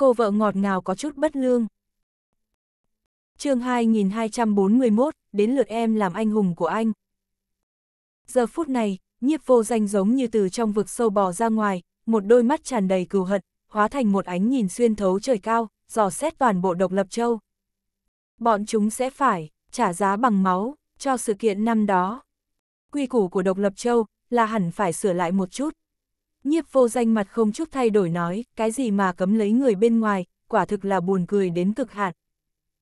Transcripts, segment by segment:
cô vợ ngọt ngào có chút bất lương. chương 2241, đến lượt em làm anh hùng của anh. Giờ phút này, nhiếp vô danh giống như từ trong vực sâu bò ra ngoài, một đôi mắt tràn đầy cừu hận, hóa thành một ánh nhìn xuyên thấu trời cao, dò xét toàn bộ độc lập châu. Bọn chúng sẽ phải, trả giá bằng máu, cho sự kiện năm đó. Quy củ của độc lập châu là hẳn phải sửa lại một chút. Nhiếp vô danh mặt không chút thay đổi nói, cái gì mà cấm lấy người bên ngoài, quả thực là buồn cười đến cực hạn.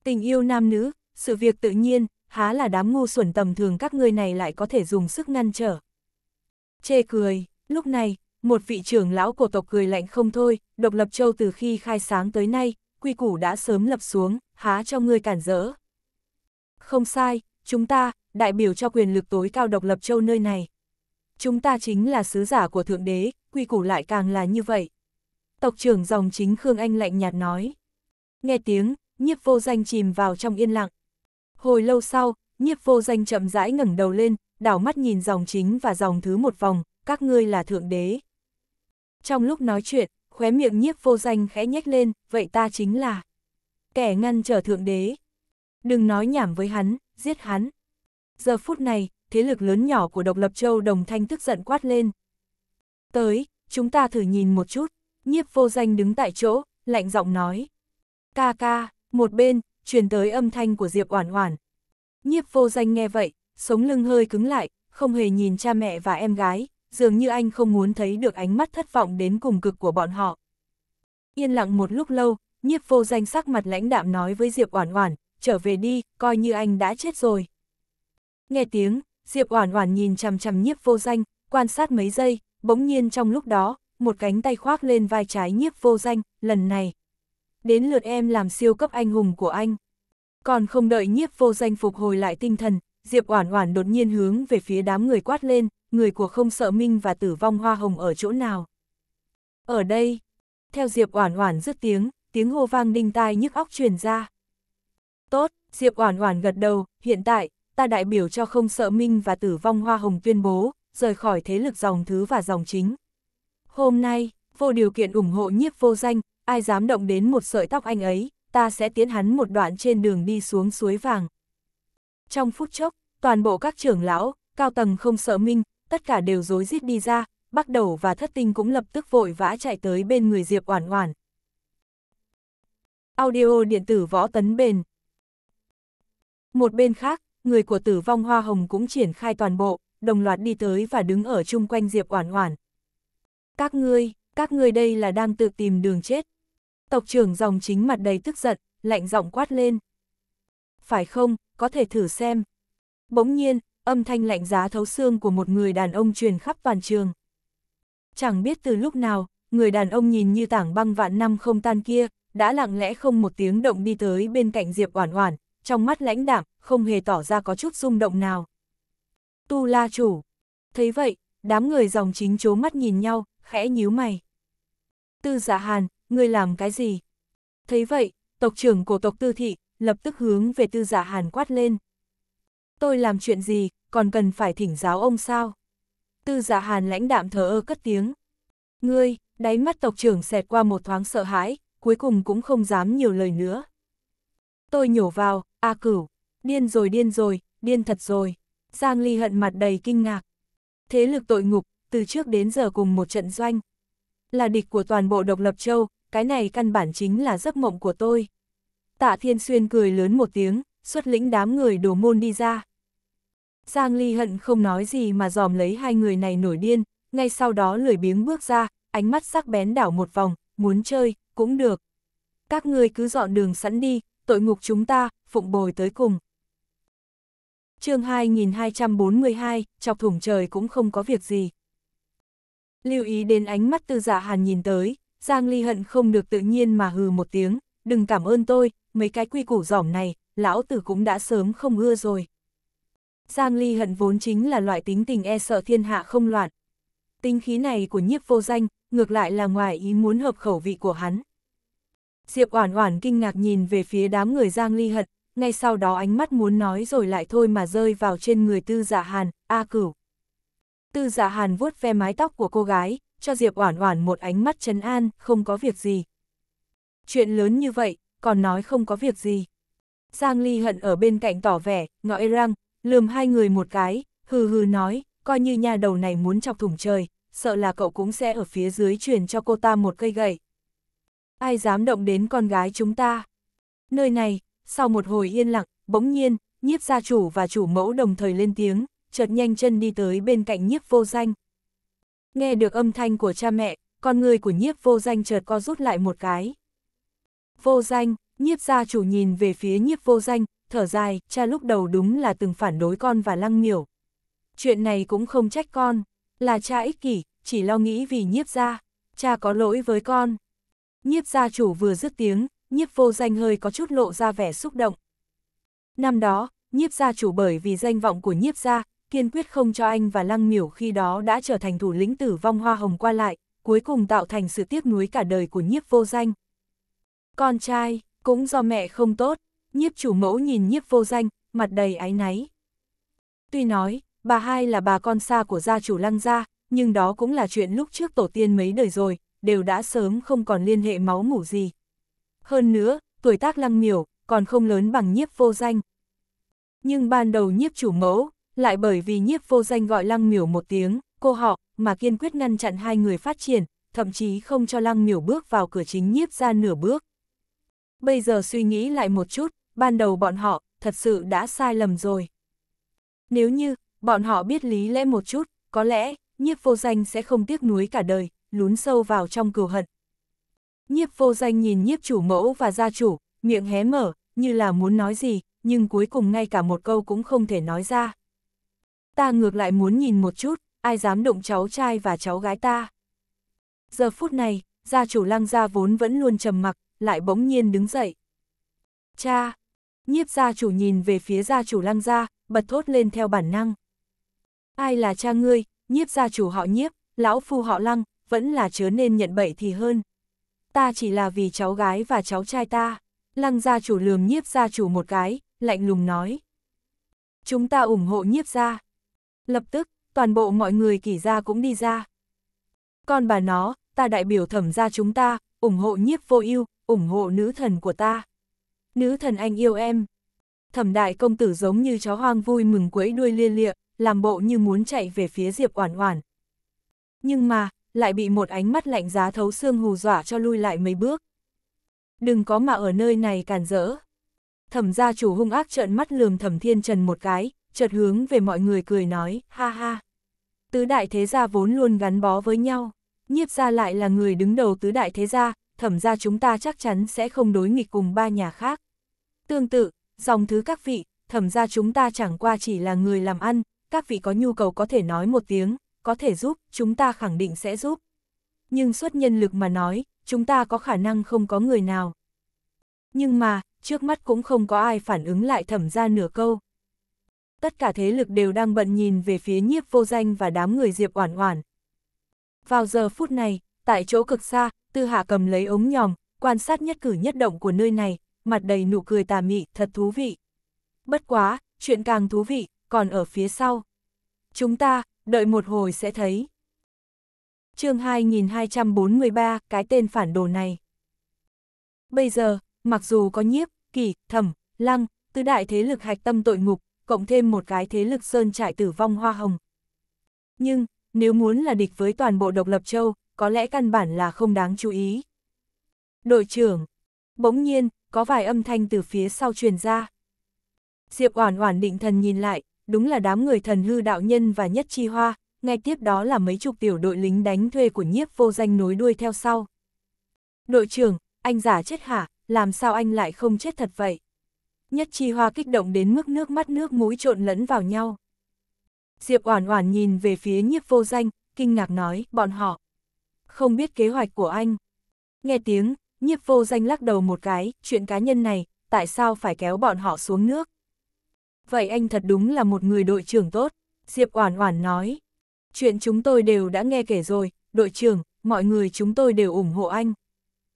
Tình yêu nam nữ, sự việc tự nhiên, há là đám ngu xuẩn tầm thường các ngươi này lại có thể dùng sức ngăn trở. Chê cười, lúc này, một vị trưởng lão của tộc cười lạnh không thôi, độc lập châu từ khi khai sáng tới nay, quy củ đã sớm lập xuống, há cho ngươi cản rỡ. Không sai, chúng ta, đại biểu cho quyền lực tối cao độc lập châu nơi này. Chúng ta chính là sứ giả của Thượng Đế, quy củ lại càng là như vậy. Tộc trưởng dòng chính Khương Anh lạnh nhạt nói. Nghe tiếng, nhiếp vô danh chìm vào trong yên lặng. Hồi lâu sau, nhiếp vô danh chậm rãi ngẩng đầu lên, đảo mắt nhìn dòng chính và dòng thứ một vòng, các ngươi là thượng đế. Trong lúc nói chuyện, khóe miệng nhiếp vô danh khẽ nhếch lên, vậy ta chính là kẻ ngăn trở thượng đế. Đừng nói nhảm với hắn, giết hắn. Giờ phút này, thế lực lớn nhỏ của độc lập châu đồng thanh tức giận quát lên. Tới, chúng ta thử nhìn một chút, nhiếp vô danh đứng tại chỗ, lạnh giọng nói. Ca ca, một bên, truyền tới âm thanh của Diệp Oản Oản. Nhiếp vô danh nghe vậy, sống lưng hơi cứng lại, không hề nhìn cha mẹ và em gái, dường như anh không muốn thấy được ánh mắt thất vọng đến cùng cực của bọn họ. Yên lặng một lúc lâu, nhiếp vô danh sắc mặt lãnh đạm nói với Diệp Oản Oản, trở về đi, coi như anh đã chết rồi. Nghe tiếng, Diệp Oản Oản nhìn chằm chằm nhiếp vô danh, quan sát mấy giây, bỗng nhiên trong lúc đó, một cánh tay khoác lên vai trái nhiếp vô danh, lần này. Đến lượt em làm siêu cấp anh hùng của anh. Còn không đợi nhiếp vô danh phục hồi lại tinh thần, Diệp Oản Oản đột nhiên hướng về phía đám người quát lên, người của không sợ minh và tử vong hoa hồng ở chỗ nào. Ở đây, theo Diệp Oản Oản rứt tiếng, tiếng hô vang đinh tai nhức óc truyền ra. Tốt, Diệp Oản Oản gật đầu, hiện tại, ta đại biểu cho không sợ minh và tử vong hoa hồng tuyên bố, rời khỏi thế lực dòng thứ và dòng chính. Hôm nay, vô điều kiện ủng hộ nhiếp vô danh, ai dám động đến một sợi tóc anh ấy, ta sẽ tiến hắn một đoạn trên đường đi xuống suối vàng. Trong phút chốc, toàn bộ các trưởng lão, cao tầng không sợ minh, tất cả đều rối rít đi ra, bắt đầu và thất tinh cũng lập tức vội vã chạy tới bên người Diệp Oản Oản. Audio điện tử võ tấn bền. Một bên khác, người của tử vong hoa hồng cũng triển khai toàn bộ đồng loạt đi tới và đứng ở chung quanh Diệp Oản Oản. Các ngươi, các ngươi đây là đang tự tìm đường chết. Tộc trưởng dòng chính mặt đầy tức giận, lạnh giọng quát lên. Phải không, có thể thử xem. Bỗng nhiên, âm thanh lạnh giá thấu xương của một người đàn ông truyền khắp toàn trường. Chẳng biết từ lúc nào, người đàn ông nhìn như tảng băng vạn năm không tan kia, đã lặng lẽ không một tiếng động đi tới bên cạnh Diệp Oản Oản, trong mắt lãnh đạm, không hề tỏ ra có chút rung động nào. Tu La Chủ. Thấy vậy, đám người dòng chính chố mắt nhìn nhau, khẽ nhíu mày. Tư giả dạ Hàn, ngươi làm cái gì? Thấy vậy, tộc trưởng của tộc Tư Thị, lập tức hướng về Tư giả dạ Hàn quát lên. Tôi làm chuyện gì, còn cần phải thỉnh giáo ông sao? Tư giả dạ Hàn lãnh đạm thờ ơ cất tiếng. Ngươi, đáy mắt tộc trưởng xẹt qua một thoáng sợ hãi, cuối cùng cũng không dám nhiều lời nữa. Tôi nhổ vào, A cửu, điên rồi điên rồi, điên thật rồi. Giang Ly hận mặt đầy kinh ngạc. Thế lực tội ngục, từ trước đến giờ cùng một trận doanh. Là địch của toàn bộ độc lập châu, cái này căn bản chính là giấc mộng của tôi. Tạ Thiên Xuyên cười lớn một tiếng, xuất lĩnh đám người đồ môn đi ra. Giang Ly hận không nói gì mà dòm lấy hai người này nổi điên, ngay sau đó lười biếng bước ra, ánh mắt sắc bén đảo một vòng, muốn chơi, cũng được. Các ngươi cứ dọn đường sẵn đi, tội ngục chúng ta, phụng bồi tới cùng chương 2242, chọc thủng trời cũng không có việc gì. Lưu ý đến ánh mắt tư dạ hàn nhìn tới, Giang Ly hận không được tự nhiên mà hừ một tiếng, đừng cảm ơn tôi, mấy cái quy củ giỏm này, lão tử cũng đã sớm không ưa rồi. Giang Ly hận vốn chính là loại tính tình e sợ thiên hạ không loạn. Tính khí này của nhiếp vô danh, ngược lại là ngoài ý muốn hợp khẩu vị của hắn. Diệp Oản Oản kinh ngạc nhìn về phía đám người Giang Ly Hận, ngay sau đó ánh mắt muốn nói rồi lại thôi mà rơi vào trên người tư giả dạ hàn, A cửu. Tư giả dạ hàn vuốt ve mái tóc của cô gái, cho Diệp Oản Oản một ánh mắt trấn an, không có việc gì. Chuyện lớn như vậy, còn nói không có việc gì. Giang Ly hận ở bên cạnh tỏ vẻ, ngõ răng, lườm hai người một cái, hừ hừ nói, coi như nhà đầu này muốn chọc thủng trời, sợ là cậu cũng sẽ ở phía dưới truyền cho cô ta một cây gậy. Ai dám động đến con gái chúng ta? Nơi này, sau một hồi yên lặng, bỗng nhiên, nhiếp gia chủ và chủ mẫu đồng thời lên tiếng, chợt nhanh chân đi tới bên cạnh nhiếp vô danh. Nghe được âm thanh của cha mẹ, con người của nhiếp vô danh chợt co rút lại một cái. Vô danh, nhiếp gia chủ nhìn về phía nhiếp vô danh, thở dài, cha lúc đầu đúng là từng phản đối con và lăng miểu. Chuyện này cũng không trách con, là cha ích kỷ, chỉ lo nghĩ vì nhiếp gia, cha có lỗi với con. Nhiếp gia chủ vừa dứt tiếng, nhiếp vô danh hơi có chút lộ ra vẻ xúc động. Năm đó, nhiếp gia chủ bởi vì danh vọng của nhiếp gia, kiên quyết không cho anh và lăng miểu khi đó đã trở thành thủ lĩnh tử vong hoa hồng qua lại, cuối cùng tạo thành sự tiếc nuối cả đời của nhiếp vô danh. Con trai, cũng do mẹ không tốt, nhiếp chủ mẫu nhìn nhiếp vô danh, mặt đầy áy náy. Tuy nói, bà hai là bà con xa của gia chủ lăng gia, nhưng đó cũng là chuyện lúc trước tổ tiên mấy đời rồi, đều đã sớm không còn liên hệ máu mủ gì, hơn nữa, tuổi tác lăng miểu, còn không lớn bằng nhiếp vô danh. Nhưng ban đầu nhiếp chủ mẫu, lại bởi vì nhiếp vô danh gọi lăng miểu một tiếng, cô họ, mà kiên quyết ngăn chặn hai người phát triển, thậm chí không cho lăng miểu bước vào cửa chính nhiếp ra nửa bước. Bây giờ suy nghĩ lại một chút, ban đầu bọn họ, thật sự đã sai lầm rồi. Nếu như, bọn họ biết lý lẽ một chút, có lẽ, nhiếp vô danh sẽ không tiếc nuối cả đời, lún sâu vào trong cửu hận, Nhiếp vô danh nhìn nhiếp chủ mẫu và gia chủ, miệng hé mở, như là muốn nói gì, nhưng cuối cùng ngay cả một câu cũng không thể nói ra. Ta ngược lại muốn nhìn một chút, ai dám động cháu trai và cháu gái ta. Giờ phút này, gia chủ lăng gia vốn vẫn luôn trầm mặc, lại bỗng nhiên đứng dậy. Cha! Nhiếp gia chủ nhìn về phía gia chủ lăng gia, bật thốt lên theo bản năng. Ai là cha ngươi, nhiếp gia chủ họ nhiếp, lão phu họ lăng, vẫn là chớ nên nhận bậy thì hơn ta chỉ là vì cháu gái và cháu trai ta. Lăng gia chủ lườm nhiếp gia chủ một cái, lạnh lùng nói. Chúng ta ủng hộ nhiếp gia. Lập tức, toàn bộ mọi người kỷ gia cũng đi ra. Còn bà nó, ta đại biểu thẩm gia chúng ta, ủng hộ nhiếp vô ưu ủng hộ nữ thần của ta. Nữ thần anh yêu em. Thẩm đại công tử giống như chó hoang vui mừng quấy đuôi lia lịa, làm bộ như muốn chạy về phía Diệp Oản Oản. Nhưng mà, lại bị một ánh mắt lạnh giá thấu xương hù dọa cho lui lại mấy bước. Đừng có mà ở nơi này càn rỡ. Thẩm gia chủ hung ác trợn mắt lườm thẩm thiên trần một cái, chợt hướng về mọi người cười nói, ha ha. Tứ đại thế gia vốn luôn gắn bó với nhau, nhiếp gia lại là người đứng đầu tứ đại thế gia, thẩm gia chúng ta chắc chắn sẽ không đối nghịch cùng ba nhà khác. Tương tự, dòng thứ các vị, thẩm gia chúng ta chẳng qua chỉ là người làm ăn, các vị có nhu cầu có thể nói một tiếng, có thể giúp, chúng ta khẳng định sẽ giúp. Nhưng suốt nhân lực mà nói, chúng ta có khả năng không có người nào. Nhưng mà, trước mắt cũng không có ai phản ứng lại thẩm ra nửa câu. Tất cả thế lực đều đang bận nhìn về phía nhiếp vô danh và đám người Diệp Oản Oản. Vào giờ phút này, tại chỗ cực xa, Tư Hạ cầm lấy ống nhòm, quan sát nhất cử nhất động của nơi này, mặt đầy nụ cười tà mị, thật thú vị. Bất quá, chuyện càng thú vị, còn ở phía sau. Chúng ta, đợi một hồi sẽ thấy. chương 2243, cái tên phản đồ này. Bây giờ, mặc dù có nhiếp, kỳ, thẩm, lăng, tứ đại thế lực hạch tâm tội ngục, cộng thêm một cái thế lực sơn trại tử vong hoa hồng. Nhưng, nếu muốn là địch với toàn bộ độc lập châu, có lẽ căn bản là không đáng chú ý. Đội trưởng, bỗng nhiên, có vài âm thanh từ phía sau truyền ra. Diệp Oản Oản định thần nhìn lại, đúng là đám người thần hư đạo nhân và nhất chi hoa, ngay tiếp đó là mấy chục tiểu đội lính đánh thuê của nhiếp vô danh nối đuôi theo sau. Đội trưởng, anh giả chết hả, làm sao anh lại không chết thật vậy? Nhất chi hoa kích động đến mức nước mắt nước mũi trộn lẫn vào nhau. Diệp Oản Oản nhìn về phía nhiếp vô danh, kinh ngạc nói, bọn họ. Không biết kế hoạch của anh. Nghe tiếng, nhiếp vô danh lắc đầu một cái, chuyện cá nhân này, tại sao phải kéo bọn họ xuống nước? vậy anh thật đúng là một người đội trưởng tốt, Diệp Oản Oản nói. Chuyện chúng tôi đều đã nghe kể rồi, đội trưởng, mọi người chúng tôi đều ủng hộ anh.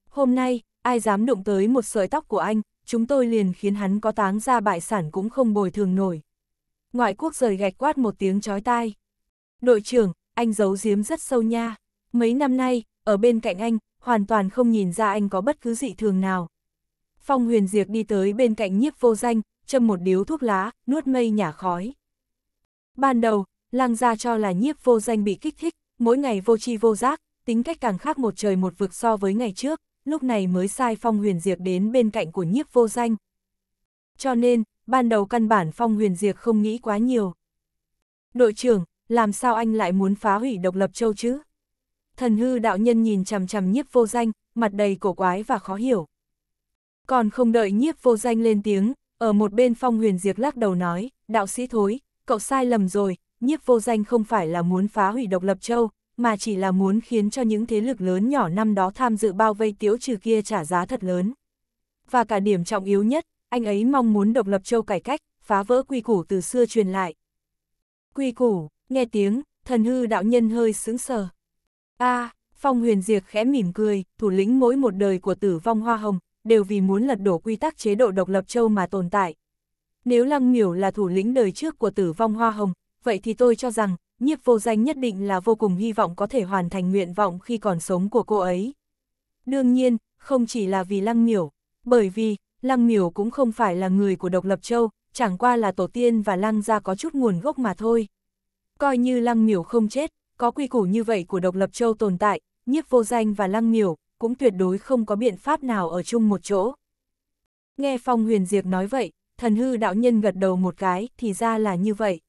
Hôm nay, ai dám đụng tới một sợi tóc của anh, chúng tôi liền khiến hắn có táng ra bại sản cũng không bồi thường nổi. Ngoại quốc rời gạch quát một tiếng chói tai. Đội trưởng, anh giấu giếm rất sâu nha. Mấy năm nay, ở bên cạnh anh, hoàn toàn không nhìn ra anh có bất cứ dị thường nào. Phong huyền diệt đi tới bên cạnh nhiếp vô danh, châm một điếu thuốc lá, nuốt mây nhả khói. Ban đầu, lang gia cho là nhiếp vô danh bị kích thích, mỗi ngày vô tri vô giác, tính cách càng khác một trời một vực so với ngày trước, lúc này mới sai Phong Huyền diệt đến bên cạnh của nhiếp vô danh. Cho nên, ban đầu căn bản Phong Huyền diệt không nghĩ quá nhiều. Đội trưởng, làm sao anh lại muốn phá hủy độc lập châu chứ? Thần hư đạo nhân nhìn chằm chằm nhiếp vô danh, mặt đầy cổ quái và khó hiểu. Còn không đợi nhiếp vô danh lên tiếng, ở một bên phong huyền diệt lắc đầu nói, đạo sĩ thối, cậu sai lầm rồi, nhiếp vô danh không phải là muốn phá hủy độc lập châu, mà chỉ là muốn khiến cho những thế lực lớn nhỏ năm đó tham dự bao vây tiếu trừ kia trả giá thật lớn. Và cả điểm trọng yếu nhất, anh ấy mong muốn độc lập châu cải cách, phá vỡ quy củ từ xưa truyền lại. Quy củ, nghe tiếng, thần hư đạo nhân hơi sững sờ. a Phong huyền diệt khẽ mỉm cười, thủ lĩnh mỗi một đời của tử vong hoa hồng, đều vì muốn lật đổ quy tắc chế độ độc lập châu mà tồn tại. Nếu Lăng Miểu là thủ lĩnh đời trước của tử vong Hoa Hồng, vậy thì tôi cho rằng, nhiếp vô danh nhất định là vô cùng hy vọng có thể hoàn thành nguyện vọng khi còn sống của cô ấy. Đương nhiên, không chỉ là vì Lăng Miểu, bởi vì, Lăng Miểu cũng không phải là người của độc lập châu, chẳng qua là tổ tiên và Lăng gia có chút nguồn gốc mà thôi. Coi như Lăng Miểu không chết, có quy củ như vậy của độc lập châu tồn tại, nhiếp vô danh và Lăng Miểu, cũng tuyệt đối không có biện pháp nào ở chung một chỗ. Nghe Phong Huyền Diệp nói vậy, thần hư đạo nhân gật đầu một cái, thì ra là như vậy.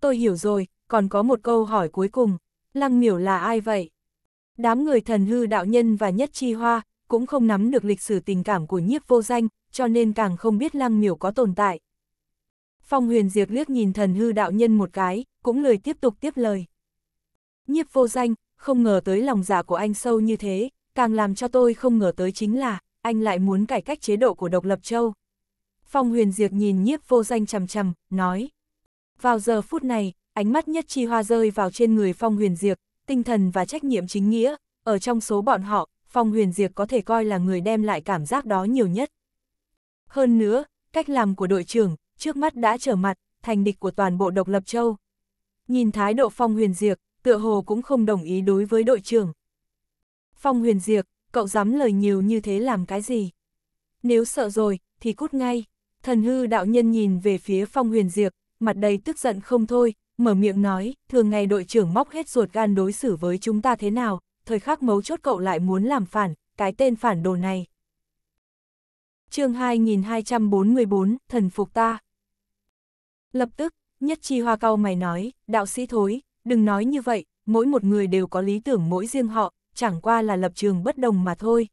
Tôi hiểu rồi, còn có một câu hỏi cuối cùng, Lăng Miểu là ai vậy? Đám người thần hư đạo nhân và nhất chi hoa, cũng không nắm được lịch sử tình cảm của nhiếp vô danh, cho nên càng không biết Lăng Miểu có tồn tại. Phong Huyền Diệp liếc nhìn thần hư đạo nhân một cái, cũng lời tiếp tục tiếp lời. Nhiếp vô danh, không ngờ tới lòng giả dạ của anh sâu như thế, càng làm cho tôi không ngờ tới chính là, anh lại muốn cải cách chế độ của độc lập châu. Phong huyền diệt nhìn nhiếp vô danh chầm chầm, nói. Vào giờ phút này, ánh mắt nhất chi hoa rơi vào trên người phong huyền diệt, tinh thần và trách nhiệm chính nghĩa, ở trong số bọn họ, phong huyền diệt có thể coi là người đem lại cảm giác đó nhiều nhất. Hơn nữa, cách làm của đội trưởng, trước mắt đã trở mặt, thành địch của toàn bộ độc lập châu. Nhìn thái độ phong huyền diệt, tựa hồ cũng không đồng ý đối với đội trưởng. Phong huyền diệt, cậu dám lời nhiều như thế làm cái gì? Nếu sợ rồi, thì cút ngay. Thần hư đạo nhân nhìn về phía phong huyền diệt, mặt đầy tức giận không thôi, mở miệng nói, thường ngày đội trưởng móc hết ruột gan đối xử với chúng ta thế nào, thời khắc mấu chốt cậu lại muốn làm phản, cái tên phản đồ này. chương 2244, thần phục ta. Lập tức, nhất chi hoa cao mày nói, đạo sĩ thối, đừng nói như vậy, mỗi một người đều có lý tưởng mỗi riêng họ, chẳng qua là lập trường bất đồng mà thôi.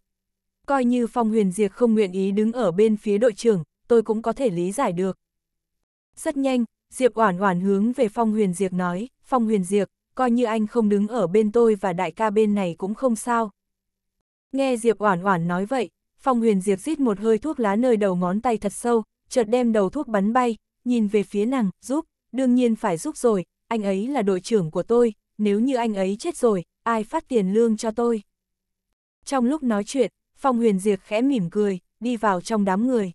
Coi như Phong Huyền Diệp không nguyện ý đứng ở bên phía đội trưởng, tôi cũng có thể lý giải được. Rất nhanh, Diệp Oản Oản hướng về Phong Huyền Diệp nói, "Phong Huyền Diệp, coi như anh không đứng ở bên tôi và đại ca bên này cũng không sao." Nghe Diệp Oản Oản nói vậy, Phong Huyền Diệp rít một hơi thuốc lá nơi đầu ngón tay thật sâu, chợt đem đầu thuốc bắn bay, nhìn về phía nàng, "Giúp, đương nhiên phải giúp rồi, anh ấy là đội trưởng của tôi, nếu như anh ấy chết rồi, ai phát tiền lương cho tôi? Trong lúc nói chuyện, Phong Huyền diệt khẽ mỉm cười, đi vào trong đám người.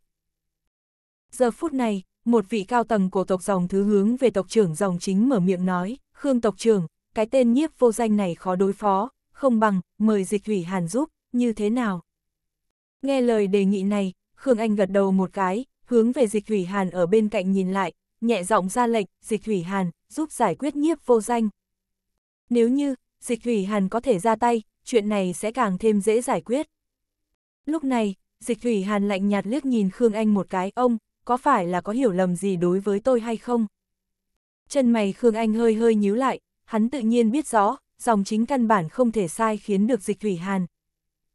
Giờ phút này, một vị cao tầng của tộc dòng thứ hướng về tộc trưởng dòng chính mở miệng nói, Khương tộc trưởng, cái tên nhiếp vô danh này khó đối phó, không bằng, mời dịch hủy hàn giúp, như thế nào? Nghe lời đề nghị này, Khương Anh gật đầu một cái, hướng về dịch hủy hàn ở bên cạnh nhìn lại, nhẹ giọng ra lệnh, dịch hủy hàn, giúp giải quyết nhiếp vô danh, nếu như, dịch thủy hàn có thể ra tay, chuyện này sẽ càng thêm dễ giải quyết. Lúc này, dịch thủy hàn lạnh nhạt liếc nhìn Khương Anh một cái, ông, có phải là có hiểu lầm gì đối với tôi hay không? Chân mày Khương Anh hơi hơi nhíu lại, hắn tự nhiên biết rõ, dòng chính căn bản không thể sai khiến được dịch thủy hàn.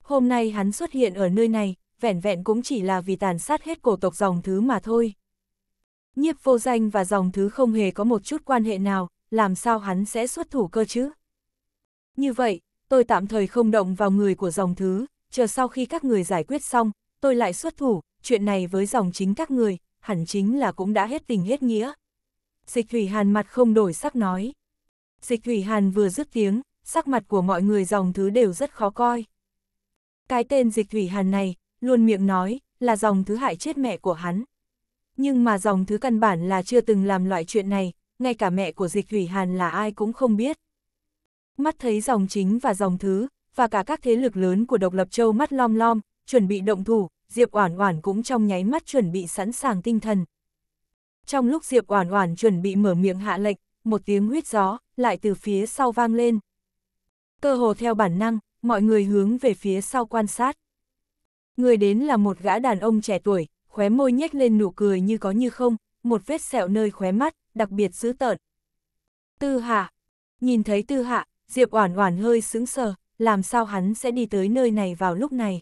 Hôm nay hắn xuất hiện ở nơi này, vẻn vẹn cũng chỉ là vì tàn sát hết cổ tộc dòng thứ mà thôi. Nhiếp vô danh và dòng thứ không hề có một chút quan hệ nào, làm sao hắn sẽ xuất thủ cơ chứ? Như vậy, tôi tạm thời không động vào người của dòng thứ, chờ sau khi các người giải quyết xong, tôi lại xuất thủ, chuyện này với dòng chính các người, hẳn chính là cũng đã hết tình hết nghĩa. Dịch Thủy Hàn mặt không đổi sắc nói. Dịch Thủy Hàn vừa dứt tiếng, sắc mặt của mọi người dòng thứ đều rất khó coi. Cái tên Dịch Thủy Hàn này, luôn miệng nói, là dòng thứ hại chết mẹ của hắn. Nhưng mà dòng thứ căn bản là chưa từng làm loại chuyện này, ngay cả mẹ của dịch thủy hàn là ai cũng không biết. Mắt thấy dòng chính và dòng thứ, và cả các thế lực lớn của độc lập châu mắt lom lom, chuẩn bị động thủ, Diệp Oản Oản cũng trong nháy mắt chuẩn bị sẵn sàng tinh thần. Trong lúc Diệp Oản Oản chuẩn bị mở miệng hạ lệnh, một tiếng huyết gió lại từ phía sau vang lên. Cơ hồ theo bản năng, mọi người hướng về phía sau quan sát. Người đến là một gã đàn ông trẻ tuổi, khóe môi nhếch lên nụ cười như có như không, một vết sẹo nơi khóe mắt, đặc biệt dữ tợn. Tư Hạ. Nhìn thấy Tư Hạ, Diệp Oản Oản hơi sững sờ, làm sao hắn sẽ đi tới nơi này vào lúc này?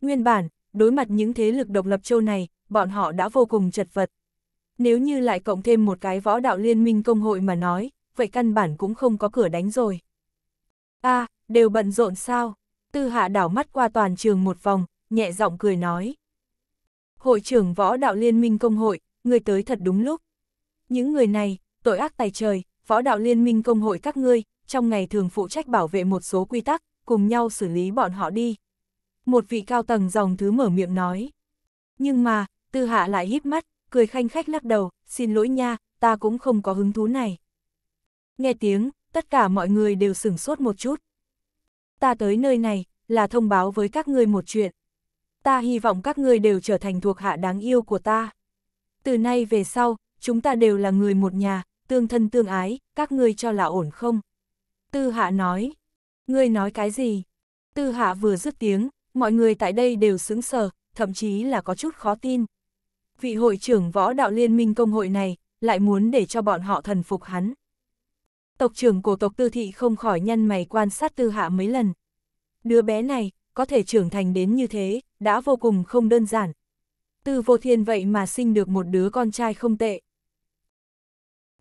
Nguyên bản, đối mặt những thế lực độc lập châu này, bọn họ đã vô cùng chật vật. Nếu như lại cộng thêm một cái võ đạo liên minh công hội mà nói, vậy căn bản cũng không có cửa đánh rồi. A, đều bận rộn sao? Tư Hạ đảo mắt qua toàn trường một vòng, nhẹ giọng cười nói. Hội trưởng võ đạo liên minh công hội, người tới thật đúng lúc. Những người này, tội ác tài trời, võ đạo liên minh công hội các ngươi, trong ngày thường phụ trách bảo vệ một số quy tắc, cùng nhau xử lý bọn họ đi. Một vị cao tầng dòng thứ mở miệng nói. Nhưng mà, tư hạ lại híp mắt, cười khanh khách lắc đầu, xin lỗi nha, ta cũng không có hứng thú này. Nghe tiếng, tất cả mọi người đều sửng sốt một chút. Ta tới nơi này, là thông báo với các ngươi một chuyện. Ta hy vọng các ngươi đều trở thành thuộc hạ đáng yêu của ta. Từ nay về sau, chúng ta đều là người một nhà, tương thân tương ái, các ngươi cho là ổn không? Tư hạ nói, ngươi nói cái gì? Tư hạ vừa dứt tiếng, mọi người tại đây đều sững sờ, thậm chí là có chút khó tin. Vị hội trưởng võ đạo liên minh công hội này, lại muốn để cho bọn họ thần phục hắn. Tộc trưởng của tộc tư thị không khỏi nhăn mày quan sát tư hạ mấy lần. Đứa bé này, có thể trưởng thành đến như thế, đã vô cùng không đơn giản. Tư vô thiên vậy mà sinh được một đứa con trai không tệ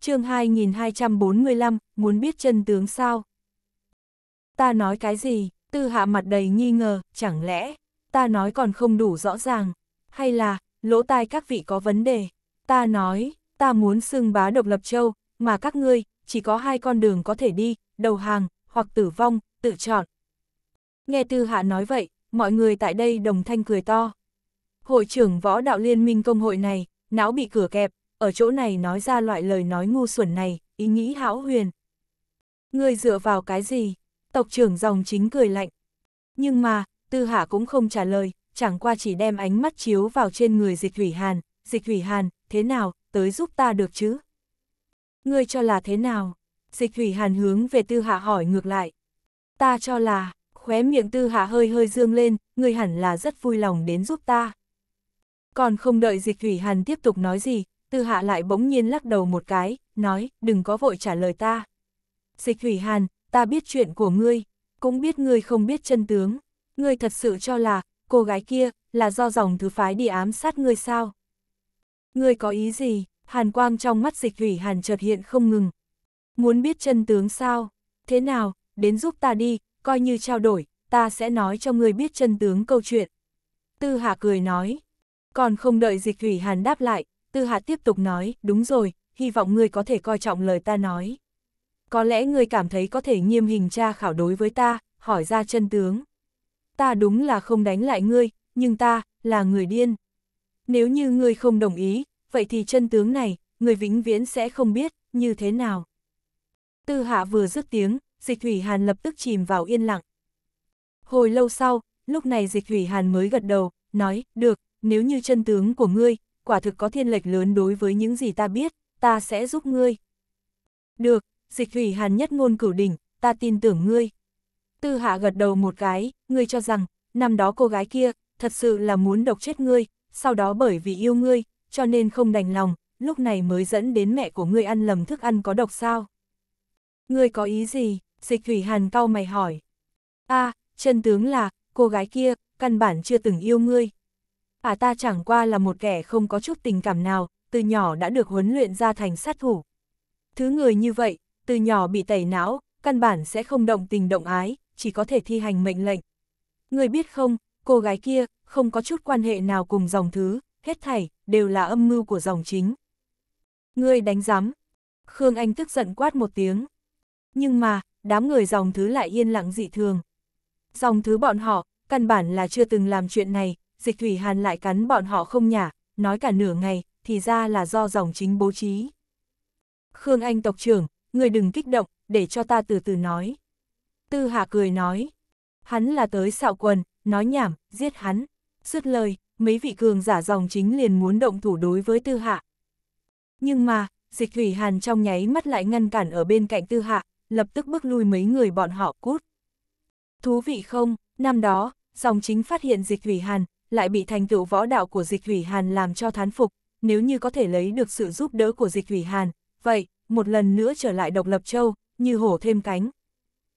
chương 2245, muốn biết chân tướng sao? Ta nói cái gì? Tư hạ mặt đầy nghi ngờ, chẳng lẽ, ta nói còn không đủ rõ ràng, hay là, lỗ tai các vị có vấn đề? Ta nói, ta muốn xưng bá độc lập châu, mà các ngươi, chỉ có hai con đường có thể đi, đầu hàng, hoặc tử vong, tự chọn. Nghe tư hạ nói vậy, mọi người tại đây đồng thanh cười to. Hội trưởng võ đạo liên minh công hội này, não bị cửa kẹp, ở chỗ này nói ra loại lời nói ngu xuẩn này, ý nghĩ hão huyền. Người dựa vào cái gì? Tộc trưởng dòng chính cười lạnh. Nhưng mà, Tư Hạ cũng không trả lời, chẳng qua chỉ đem ánh mắt chiếu vào trên người dịch hủy hàn. Dịch hủy hàn, thế nào, tới giúp ta được chứ? Ngươi cho là thế nào? Dịch hủy hàn hướng về Tư Hạ hỏi ngược lại. Ta cho là, khóe miệng Tư Hạ hơi hơi dương lên, ngươi hẳn là rất vui lòng đến giúp ta. Còn không đợi dịch hủy hàn tiếp tục nói gì, Tư hạ lại bỗng nhiên lắc đầu một cái, nói, đừng có vội trả lời ta. Dịch Thủy Hàn, ta biết chuyện của ngươi, cũng biết ngươi không biết chân tướng. Ngươi thật sự cho là, cô gái kia, là do dòng thứ phái đi ám sát ngươi sao? Ngươi có ý gì? Hàn quang trong mắt dịch Thủy Hàn chợt hiện không ngừng. Muốn biết chân tướng sao? Thế nào, đến giúp ta đi, coi như trao đổi, ta sẽ nói cho ngươi biết chân tướng câu chuyện. Tư Hạ cười nói, còn không đợi dịch Thủy Hàn đáp lại, Tư Hạ tiếp tục nói, đúng rồi, hy vọng ngươi có thể coi trọng lời ta nói. Có lẽ ngươi cảm thấy có thể nghiêm hình tra khảo đối với ta, hỏi ra chân tướng. Ta đúng là không đánh lại ngươi, nhưng ta, là người điên. Nếu như ngươi không đồng ý, vậy thì chân tướng này, người vĩnh viễn sẽ không biết, như thế nào. Tư hạ vừa dứt tiếng, dịch thủy hàn lập tức chìm vào yên lặng. Hồi lâu sau, lúc này dịch thủy hàn mới gật đầu, nói, được, nếu như chân tướng của ngươi, quả thực có thiên lệch lớn đối với những gì ta biết, ta sẽ giúp ngươi. Được, dịch thủy hàn nhất ngôn cửu đỉnh, ta tin tưởng ngươi. Tư hạ gật đầu một cái, ngươi cho rằng, năm đó cô gái kia, thật sự là muốn độc chết ngươi, sau đó bởi vì yêu ngươi, cho nên không đành lòng, lúc này mới dẫn đến mẹ của ngươi ăn lầm thức ăn có độc sao. Ngươi có ý gì? Dịch thủy hàn cau mày hỏi. a à, chân tướng là, cô gái kia, căn bản chưa từng yêu ngươi à ta chẳng qua là một kẻ không có chút tình cảm nào, từ nhỏ đã được huấn luyện ra thành sát thủ. Thứ người như vậy, từ nhỏ bị tẩy não, căn bản sẽ không động tình động ái, chỉ có thể thi hành mệnh lệnh. Người biết không, cô gái kia, không có chút quan hệ nào cùng dòng thứ, hết thảy, đều là âm mưu của dòng chính. Người đánh giám. Khương Anh tức giận quát một tiếng. Nhưng mà, đám người dòng thứ lại yên lặng dị thường. Dòng thứ bọn họ, căn bản là chưa từng làm chuyện này, Dịch Thủy Hàn lại cắn bọn họ không nhả, nói cả nửa ngày, thì ra là do dòng chính bố trí. Khương Anh tộc trưởng, người đừng kích động, để cho ta từ từ nói. Tư Hạ cười nói, hắn là tới xạo quần, nói nhảm, giết hắn. Sứt lời, mấy vị cường giả dòng chính liền muốn động thủ đối với Tư Hạ. Nhưng mà, Dịch Thủy Hàn trong nháy mắt lại ngăn cản ở bên cạnh Tư Hạ, lập tức bước lui mấy người bọn họ cút. Thú vị không, năm đó, dòng chính phát hiện Dịch Thủy Hàn, lại bị thành tựu võ đạo của dịch hủy hàn làm cho thán phục, nếu như có thể lấy được sự giúp đỡ của dịch hủy hàn, vậy, một lần nữa trở lại độc lập châu, như hổ thêm cánh.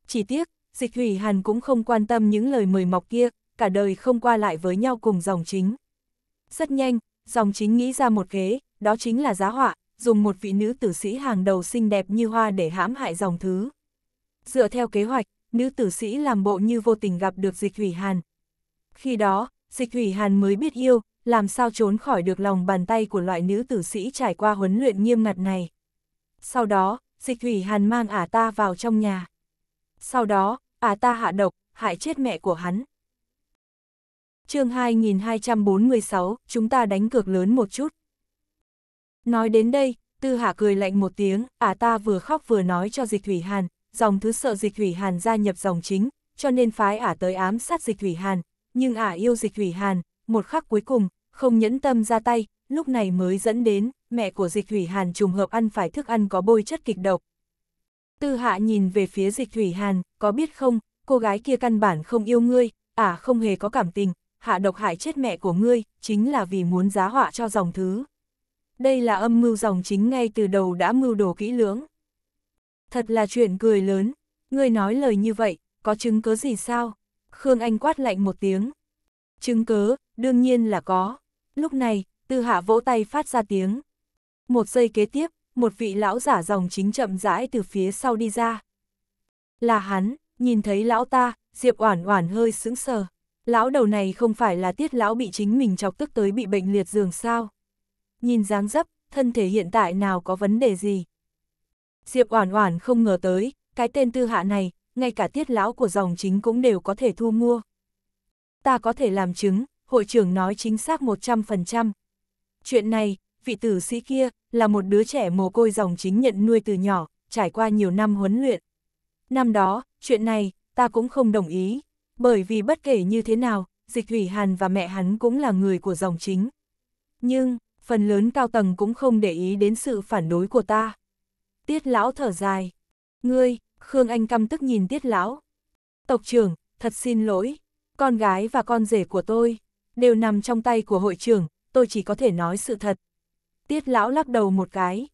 Chỉ tiếc, dịch hủy hàn cũng không quan tâm những lời mời mọc kia, cả đời không qua lại với nhau cùng dòng chính. Rất nhanh, dòng chính nghĩ ra một kế, đó chính là giá họa, dùng một vị nữ tử sĩ hàng đầu xinh đẹp như hoa để hãm hại dòng thứ. Dựa theo kế hoạch, nữ tử sĩ làm bộ như vô tình gặp được dịch hủy hàn. Khi đó, Dịch Thủy Hàn mới biết yêu, làm sao trốn khỏi được lòng bàn tay của loại nữ tử sĩ trải qua huấn luyện nghiêm ngặt này. Sau đó, Dịch Thủy Hàn mang ả ta vào trong nhà. Sau đó, ả ta hạ độc, hại chết mẹ của hắn. chương 2246, chúng ta đánh cược lớn một chút. Nói đến đây, Tư Hạ cười lạnh một tiếng, ả ta vừa khóc vừa nói cho Dịch Thủy Hàn, dòng thứ sợ Dịch Thủy Hàn gia nhập dòng chính, cho nên phái ả tới ám sát Dịch Thủy Hàn, nhưng ả à yêu dịch hủy hàn, một khắc cuối cùng, không nhẫn tâm ra tay, lúc này mới dẫn đến, mẹ của dịch hủy hàn trùng hợp ăn phải thức ăn có bôi chất kịch độc. Tư hạ nhìn về phía dịch hủy hàn, có biết không, cô gái kia căn bản không yêu ngươi, ả à không hề có cảm tình, hạ độc hại chết mẹ của ngươi, chính là vì muốn giá họa cho dòng thứ. Đây là âm mưu dòng chính ngay từ đầu đã mưu đồ kỹ lưỡng. Thật là chuyện cười lớn, ngươi nói lời như vậy, có chứng cứ gì sao? Khương Anh quát lạnh một tiếng. Chứng cớ, đương nhiên là có. Lúc này, tư hạ vỗ tay phát ra tiếng. Một giây kế tiếp, một vị lão giả dòng chính chậm rãi từ phía sau đi ra. Là hắn, nhìn thấy lão ta, Diệp Oản Oản hơi sững sờ. Lão đầu này không phải là tiết lão bị chính mình chọc tức tới bị bệnh liệt giường sao? Nhìn dáng dấp, thân thể hiện tại nào có vấn đề gì? Diệp Oản Oản không ngờ tới, cái tên tư hạ này, ngay cả tiết lão của dòng chính cũng đều có thể thu mua. Ta có thể làm chứng, hội trưởng nói chính xác 100%. Chuyện này, vị tử sĩ kia, là một đứa trẻ mồ côi dòng chính nhận nuôi từ nhỏ, trải qua nhiều năm huấn luyện. Năm đó, chuyện này, ta cũng không đồng ý, bởi vì bất kể như thế nào, dịch thủy hàn và mẹ hắn cũng là người của dòng chính. Nhưng, phần lớn cao tầng cũng không để ý đến sự phản đối của ta. Tiết lão thở dài. Ngươi, Khương Anh căm tức nhìn Tiết Lão. Tộc trưởng, thật xin lỗi, con gái và con rể của tôi, đều nằm trong tay của hội trưởng, tôi chỉ có thể nói sự thật. Tiết Lão lắc đầu một cái.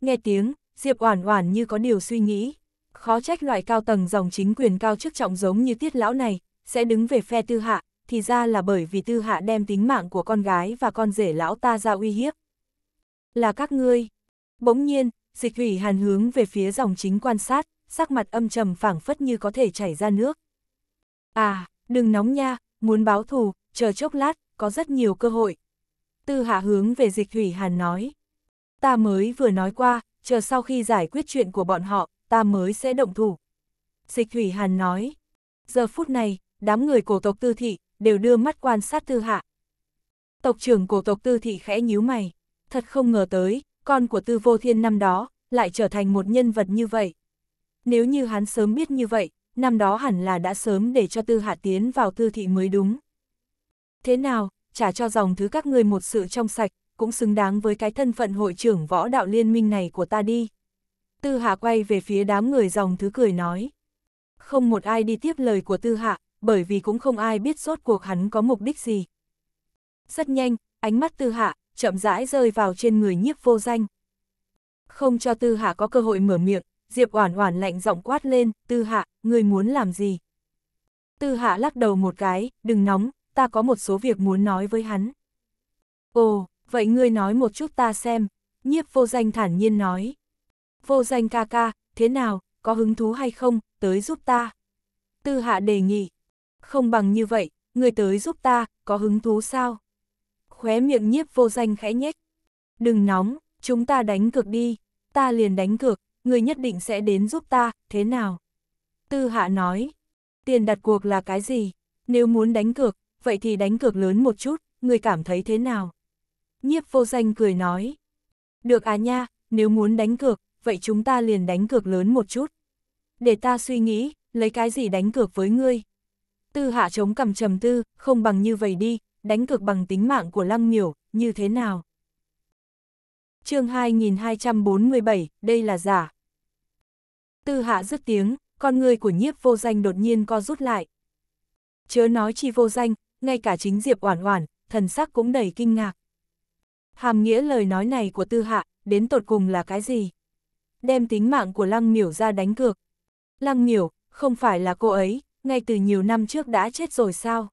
Nghe tiếng, Diệp Oản Oản như có điều suy nghĩ. Khó trách loại cao tầng dòng chính quyền cao chức trọng giống như Tiết Lão này, sẽ đứng về phe tư hạ, thì ra là bởi vì tư hạ đem tính mạng của con gái và con rể lão ta ra uy hiếp. Là các ngươi. Bỗng nhiên, dịch hủy hàn hướng về phía dòng chính quan sát, sắc mặt âm trầm phảng phất như có thể chảy ra nước. À, đừng nóng nha, muốn báo thù, chờ chốc lát, có rất nhiều cơ hội. Tư hạ hướng về dịch thủy hàn nói. Ta mới vừa nói qua, chờ sau khi giải quyết chuyện của bọn họ, ta mới sẽ động thủ. Dịch thủy hàn nói. Giờ phút này, đám người cổ tộc tư thị, đều đưa mắt quan sát tư hạ. Tộc trưởng cổ tộc tư thị khẽ nhíu mày. Thật không ngờ tới, con của tư vô thiên năm đó, lại trở thành một nhân vật như vậy nếu như hắn sớm biết như vậy, năm đó hẳn là đã sớm để cho tư hạ tiến vào tư thị mới đúng. Thế nào, trả cho dòng thứ các người một sự trong sạch, cũng xứng đáng với cái thân phận hội trưởng võ đạo liên minh này của ta đi. Tư hạ quay về phía đám người dòng thứ cười nói. Không một ai đi tiếp lời của tư hạ, bởi vì cũng không ai biết rốt cuộc hắn có mục đích gì. Rất nhanh, ánh mắt tư hạ, chậm rãi rơi vào trên người nhiếp vô danh. Không cho tư hạ có cơ hội mở miệng, Diệp Oản Oản lạnh giọng quát lên, "Tư Hạ, ngươi muốn làm gì?" Tư Hạ lắc đầu một cái, "Đừng nóng, ta có một số việc muốn nói với hắn." "Ồ, vậy ngươi nói một chút ta xem." Nhiếp Vô Danh thản nhiên nói. "Vô Danh ca ca, thế nào, có hứng thú hay không, tới giúp ta?" Tư Hạ đề nghị. "Không bằng như vậy, ngươi tới giúp ta, có hứng thú sao?" Khóe miệng Nhiếp Vô Danh khẽ nhếch. "Đừng nóng, chúng ta đánh cược đi." Ta liền đánh cược, người nhất định sẽ đến giúp ta, thế nào? Tư hạ nói, tiền đặt cuộc là cái gì? Nếu muốn đánh cược, vậy thì đánh cược lớn một chút, người cảm thấy thế nào? Nhiếp vô danh cười nói, được à nha, nếu muốn đánh cược, vậy chúng ta liền đánh cược lớn một chút. Để ta suy nghĩ, lấy cái gì đánh cược với ngươi? Tư hạ chống cầm trầm tư, không bằng như vậy đi, đánh cược bằng tính mạng của lăng miểu, như thế nào? chương 2247, đây là giả. Tư hạ dứt tiếng, con người của nhiếp vô danh đột nhiên co rút lại. Chớ nói chi vô danh, ngay cả chính Diệp Oản Oản, thần sắc cũng đầy kinh ngạc. Hàm nghĩa lời nói này của Tư Hạ, đến tột cùng là cái gì? Đem tính mạng của Lăng Miểu ra đánh cược. Lăng Miểu, không phải là cô ấy, ngay từ nhiều năm trước đã chết rồi sao?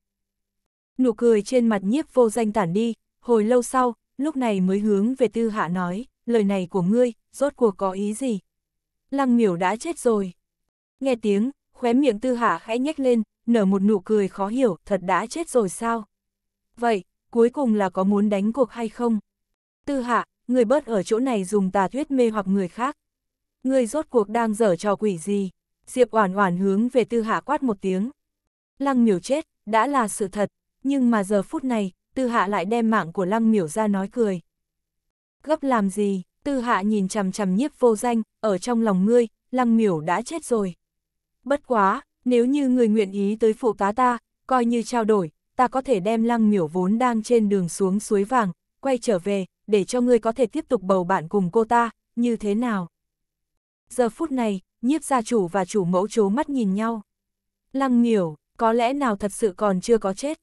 Nụ cười trên mặt nhiếp vô danh tản đi, hồi lâu sau, lúc này mới hướng về Tư Hạ nói, lời này của ngươi, rốt cuộc có ý gì? lăng miểu đã chết rồi. Nghe tiếng, khóe miệng tư hạ khẽ nhếch lên, nở một nụ cười khó hiểu, thật đã chết rồi sao? Vậy, cuối cùng là có muốn đánh cuộc hay không? Tư hạ, người bớt ở chỗ này dùng tà thuyết mê hoặc người khác. Người rốt cuộc đang dở trò quỷ gì? Diệp oản oản hướng về tư hạ quát một tiếng. Lăng miểu chết, đã là sự thật, nhưng mà giờ phút này, tư hạ lại đem mạng của lăng miểu ra nói cười. Gấp làm gì, tư hạ nhìn chằm chằm nhiếp vô danh, ở trong lòng ngươi, lăng miểu đã chết rồi. Bất quá, nếu như người nguyện ý tới phụ tá ta, coi như trao đổi, ta có thể đem lăng miểu vốn đang trên đường xuống suối vàng, quay trở về, để cho ngươi có thể tiếp tục bầu bạn cùng cô ta, như thế nào? Giờ phút này, nhiếp gia chủ và chủ mẫu chố mắt nhìn nhau. Lăng miểu, có lẽ nào thật sự còn chưa có chết?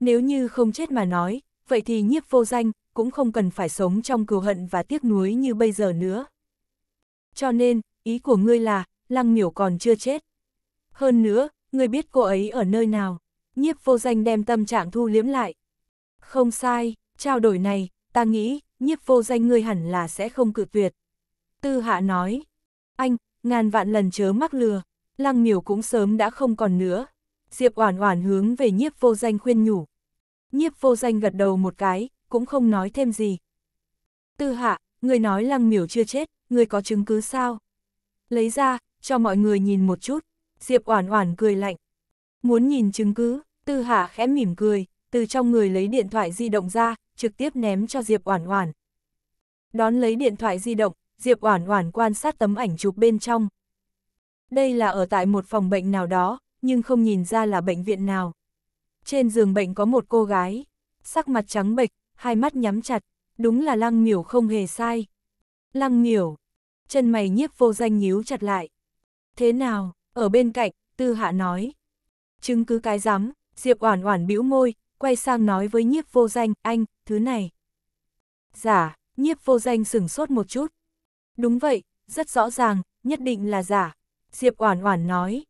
Nếu như không chết mà nói, vậy thì nhiếp vô danh, cũng không cần phải sống trong cừu hận và tiếc nuối như bây giờ nữa. Cho nên, ý của ngươi là, lăng miểu còn chưa chết. Hơn nữa, ngươi biết cô ấy ở nơi nào. Nhiếp vô danh đem tâm trạng thu liếm lại. Không sai, trao đổi này, ta nghĩ, nhiếp vô danh ngươi hẳn là sẽ không cự tuyệt. Tư hạ nói, anh, ngàn vạn lần chớ mắc lừa, lăng miểu cũng sớm đã không còn nữa. Diệp oản oản hướng về nhiếp vô danh khuyên nhủ. Nhiếp vô danh gật đầu một cái, cũng không nói thêm gì. Tư hạ, người nói lăng miểu chưa chết, người có chứng cứ sao? Lấy ra, cho mọi người nhìn một chút. Diệp Oản Oản cười lạnh. Muốn nhìn chứng cứ, Tư Hạ khẽ mỉm cười, từ trong người lấy điện thoại di động ra, trực tiếp ném cho Diệp Oản Oản. Đón lấy điện thoại di động, Diệp Oản Oản quan sát tấm ảnh chụp bên trong. Đây là ở tại một phòng bệnh nào đó, nhưng không nhìn ra là bệnh viện nào. Trên giường bệnh có một cô gái, sắc mặt trắng bệch, hai mắt nhắm chặt, đúng là Lăng Miểu không hề sai. Lăng Miểu, chân mày nhiếp vô danh nhíu chặt lại. Thế nào, ở bên cạnh, tư hạ nói. Chứng cứ cái rắm, Diệp oản oản bĩu môi, quay sang nói với nhiếp vô danh, anh, thứ này. Giả, dạ. nhiếp vô danh sửng sốt một chút. Đúng vậy, rất rõ ràng, nhất định là giả. Diệp oản oản nói.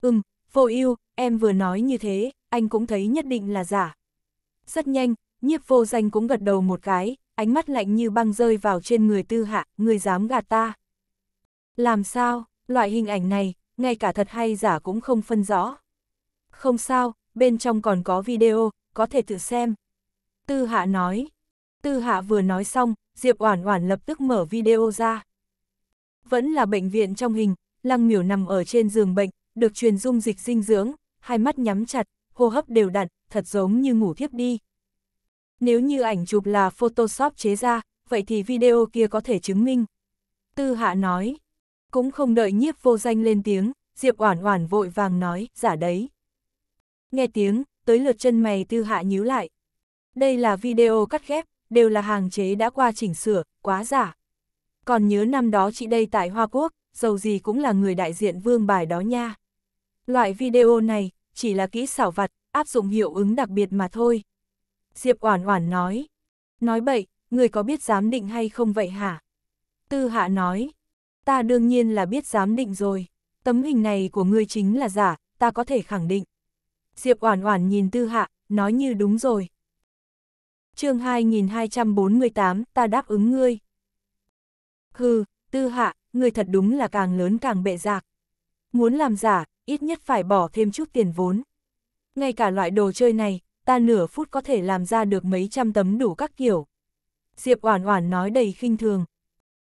Ừm, vô ưu em vừa nói như thế, anh cũng thấy nhất định là giả. Rất nhanh, nhiếp vô danh cũng gật đầu một cái, ánh mắt lạnh như băng rơi vào trên người tư hạ, người dám gạt ta. Làm sao, loại hình ảnh này, ngay cả thật hay giả cũng không phân rõ. Không sao, bên trong còn có video, có thể tự xem. Tư Hạ nói. Tư Hạ vừa nói xong, Diệp Oản Oản lập tức mở video ra. Vẫn là bệnh viện trong hình, Lăng Miểu nằm ở trên giường bệnh, được truyền dung dịch dinh dưỡng, hai mắt nhắm chặt, hô hấp đều đặn, thật giống như ngủ thiếp đi. Nếu như ảnh chụp là Photoshop chế ra, vậy thì video kia có thể chứng minh. Tư Hạ nói. Cũng không đợi nhiếp vô danh lên tiếng, Diệp Oản Oản vội vàng nói, giả đấy. Nghe tiếng, tới lượt chân mày tư hạ nhíu lại. Đây là video cắt ghép, đều là hàng chế đã qua chỉnh sửa, quá giả. Còn nhớ năm đó chị đây tại Hoa Quốc, dầu gì cũng là người đại diện vương bài đó nha. Loại video này, chỉ là kỹ xảo vặt, áp dụng hiệu ứng đặc biệt mà thôi. Diệp Oản Oản nói. Nói bậy, người có biết dám định hay không vậy hả? Tư Hạ nói, ta đương nhiên là biết giám định rồi. Tấm hình này của ngươi chính là giả, ta có thể khẳng định. Diệp Oản Oản nhìn Tư Hạ, nói như đúng rồi. Chương 2248, ta đáp ứng ngươi. Hừ, Tư Hạ, ngươi thật đúng là càng lớn càng bệ giạc. Muốn làm giả, ít nhất phải bỏ thêm chút tiền vốn. Ngay cả loại đồ chơi này, ta nửa phút có thể làm ra được mấy trăm tấm đủ các kiểu. Diệp Oản Oản nói đầy khinh thường.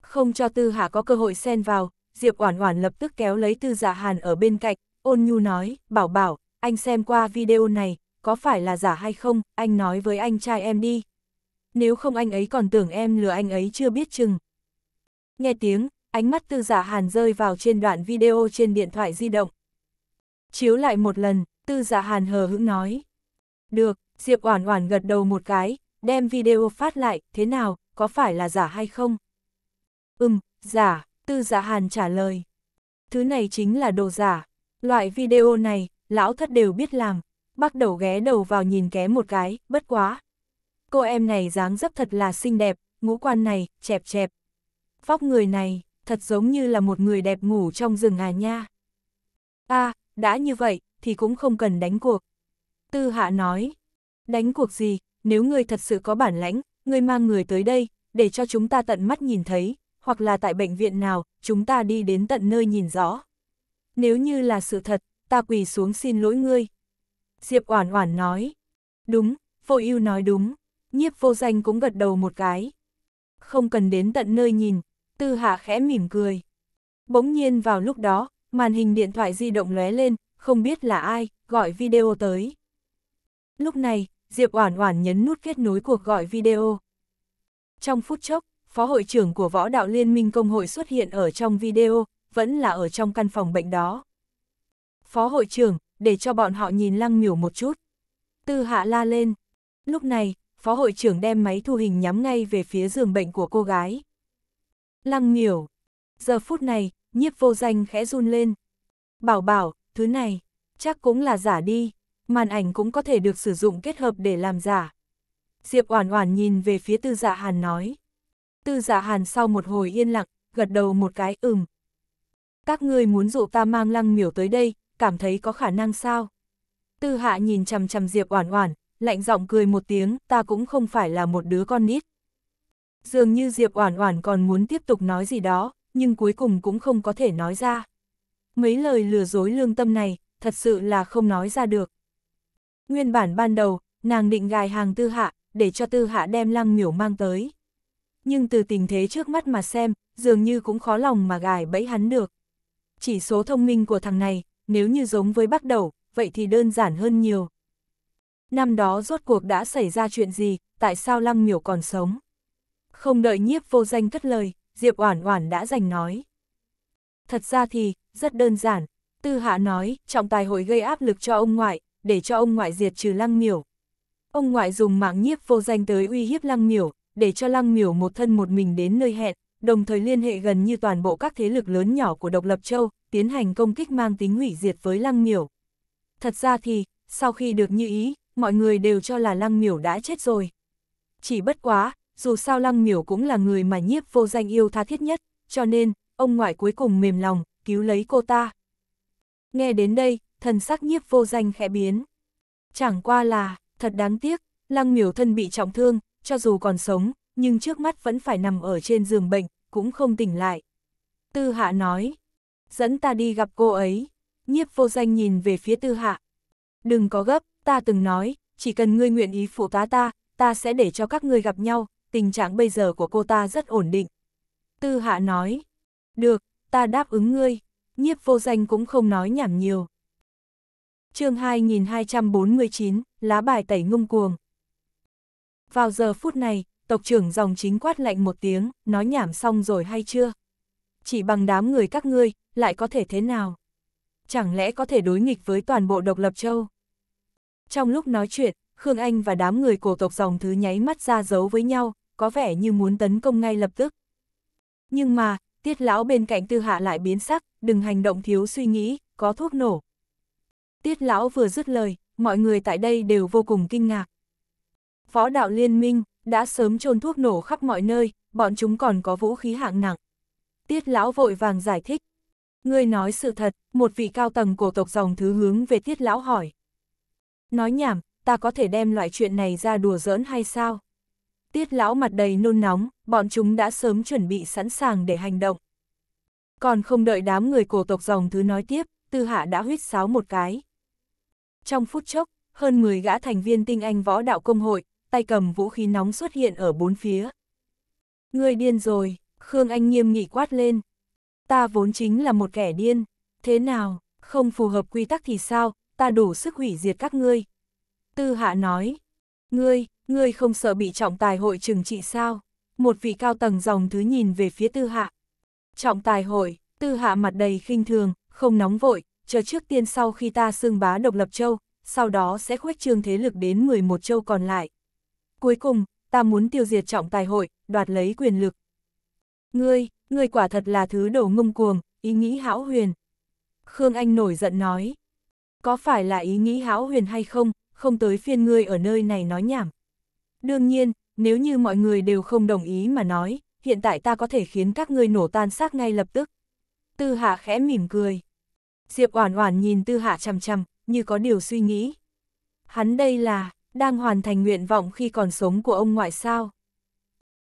Không cho Tư Hà có cơ hội xen vào, Diệp Oản Oản lập tức kéo lấy Tư Dạ Hàn ở bên cạnh, ôn nhu nói, "Bảo Bảo, anh xem qua video này, có phải là giả hay không, anh nói với anh trai em đi. Nếu không anh ấy còn tưởng em lừa anh ấy chưa biết chừng." Nghe tiếng, ánh mắt Tư Dạ Hàn rơi vào trên đoạn video trên điện thoại di động. Chiếu lại một lần, Tư Dạ Hàn hờ hững nói, "Được." Diệp Oản Oản gật đầu một cái, đem video phát lại, "Thế nào, có phải là giả hay không?" Ừm, giả, tư giả hàn trả lời. Thứ này chính là đồ giả. Loại video này, lão thất đều biết làm. Bắt đầu ghé đầu vào nhìn ké một cái, bất quá. Cô em này dáng dấp thật là xinh đẹp, ngũ quan này, chẹp chẹp. Vóc người này, thật giống như là một người đẹp ngủ trong rừng à nha. a à, đã như vậy, thì cũng không cần đánh cuộc. Tư hạ nói, đánh cuộc gì, nếu người thật sự có bản lãnh, người mang người tới đây, để cho chúng ta tận mắt nhìn thấy, hoặc là tại bệnh viện nào, chúng ta đi đến tận nơi nhìn rõ. Nếu như là sự thật, ta quỳ xuống xin lỗi ngươi. Diệp Oản Oản nói. Đúng, Vô yêu nói đúng. Nhiếp Vô Danh cũng gật đầu một cái. Không cần đến tận nơi nhìn, Tư Hạ khẽ mỉm cười. Bỗng nhiên vào lúc đó, màn hình điện thoại di động lóe lên, không biết là ai gọi video tới. Lúc này, Diệp Oản Oản nhấn nút kết nối cuộc gọi video. Trong phút chốc, phó hội trưởng của Võ Đạo Liên minh Công hội xuất hiện ở trong video, vẫn là ở trong căn phòng bệnh đó. Phó hội trưởng, để cho bọn họ nhìn lăng miểu một chút. Tư hạ la lên. Lúc này, phó hội trưởng đem máy thu hình nhắm ngay về phía giường bệnh của cô gái. Lăng miểu. Giờ phút này, nhiếp vô danh khẽ run lên. Bảo bảo, thứ này, chắc cũng là giả đi, màn ảnh cũng có thể được sử dụng kết hợp để làm giả. Diệp Oản Oản nhìn về phía Tư Dạ Hàn nói. Tư giả dạ hàn sau một hồi yên lặng, gật đầu một cái ừm. Các ngươi muốn dụ ta mang lăng miểu tới đây, cảm thấy có khả năng sao? Tư hạ nhìn chằm chằm Diệp Oản Oản, lạnh giọng cười một tiếng, ta cũng không phải là một đứa con nít. Dường như Diệp Oản Oản còn muốn tiếp tục nói gì đó, nhưng cuối cùng cũng không có thể nói ra. Mấy lời lừa dối lương tâm này, thật sự là không nói ra được. Nguyên bản ban đầu, nàng định gài hàng Tư Hạ, để cho Tư Hạ đem Lăng Miểu mang tới nhưng từ tình thế trước mắt mà xem, dường như cũng khó lòng mà gài bẫy hắn được. Chỉ số thông minh của thằng này, nếu như giống với bắt đầu, vậy thì đơn giản hơn nhiều. Năm đó rốt cuộc đã xảy ra chuyện gì, tại sao Lăng Miểu còn sống? Không đợi nhiếp vô danh cất lời, Diệp Oản Oản đã giành nói. Thật ra thì, rất đơn giản, Tư Hạ nói, trọng tài hội gây áp lực cho ông ngoại, để cho ông ngoại diệt trừ Lăng Miểu. Ông ngoại dùng mạng nhiếp vô danh tới uy hiếp Lăng Miểu, để cho Lăng Miểu một thân một mình đến nơi hẹn, đồng thời liên hệ gần như toàn bộ các thế lực lớn nhỏ của Độc Lập Châu, tiến hành công kích mang tính hủy diệt với Lăng Miểu. Thật ra thì, sau khi được như ý, mọi người đều cho là Lăng Miểu đã chết rồi. Chỉ bất quá, dù sao Lăng Miểu cũng là người mà nhiếp vô danh yêu tha thiết nhất, cho nên, ông ngoại cuối cùng mềm lòng, cứu lấy cô ta. Nghe đến đây, thần sắc nhiếp vô danh khẽ biến. Chẳng qua là, thật đáng tiếc, Lăng Miểu thân bị trọng thương, cho dù còn sống, nhưng trước mắt vẫn phải nằm ở trên giường bệnh, cũng không tỉnh lại. Tư hạ nói, dẫn ta đi gặp cô ấy. Nhiếp vô danh nhìn về phía tư hạ. Đừng có gấp, ta từng nói, chỉ cần ngươi nguyện ý phụ tá ta, ta sẽ để cho các ngươi gặp nhau, tình trạng bây giờ của cô ta rất ổn định. Tư hạ nói, được, ta đáp ứng ngươi. Nhiếp vô danh cũng không nói nhảm nhiều. chương 2249, lá bài tẩy ngung cuồng. Vào giờ phút này, tộc trưởng dòng chính quát lạnh một tiếng, nói nhảm xong rồi hay chưa? Chỉ bằng đám người các ngươi, lại có thể thế nào? Chẳng lẽ có thể đối nghịch với toàn bộ độc lập châu? Trong lúc nói chuyện, Khương Anh và đám người cổ tộc dòng thứ nháy mắt ra giấu với nhau, có vẻ như muốn tấn công ngay lập tức. Nhưng mà, tiết lão bên cạnh tư hạ lại biến sắc, đừng hành động thiếu suy nghĩ, có thuốc nổ. Tiết lão vừa dứt lời, mọi người tại đây đều vô cùng kinh ngạc võ đạo liên minh, đã sớm trôn thuốc nổ khắp mọi nơi, bọn chúng còn có vũ khí hạng nặng. Tiết lão vội vàng giải thích. Ngươi nói sự thật, một vị cao tầng cổ tộc dòng thứ hướng về tiết lão hỏi. Nói nhảm, ta có thể đem loại chuyện này ra đùa giỡn hay sao? Tiết lão mặt đầy nôn nóng, bọn chúng đã sớm chuẩn bị sẵn sàng để hành động. Còn không đợi đám người cổ tộc dòng thứ nói tiếp, tư hạ đã huyết sáo một cái. Trong phút chốc, hơn 10 gã thành viên tinh anh võ đạo công hội, tay cầm vũ khí nóng xuất hiện ở bốn phía. Người điên rồi, Khương Anh nghiêm nghị quát lên. Ta vốn chính là một kẻ điên, thế nào, không phù hợp quy tắc thì sao, ta đủ sức hủy diệt các ngươi. Tư hạ nói, ngươi, ngươi không sợ bị trọng tài hội trừng trị sao? Một vị cao tầng dòng thứ nhìn về phía tư hạ. Trọng tài hội, tư hạ mặt đầy khinh thường, không nóng vội, chờ trước tiên sau khi ta xưng bá độc lập châu, sau đó sẽ khuếch trương thế lực đến 11 châu còn lại. Cuối cùng, ta muốn tiêu diệt trọng tài hội, đoạt lấy quyền lực. Ngươi, ngươi quả thật là thứ đồ ngông cuồng, ý nghĩ hão huyền. Khương Anh nổi giận nói. Có phải là ý nghĩ hão huyền hay không, không tới phiên ngươi ở nơi này nói nhảm. Đương nhiên, nếu như mọi người đều không đồng ý mà nói, hiện tại ta có thể khiến các ngươi nổ tan xác ngay lập tức. Tư hạ khẽ mỉm cười. Diệp Oản Oản nhìn Tư hạ chằm chằm, như có điều suy nghĩ. Hắn đây là đang hoàn thành nguyện vọng khi còn sống của ông ngoại sao.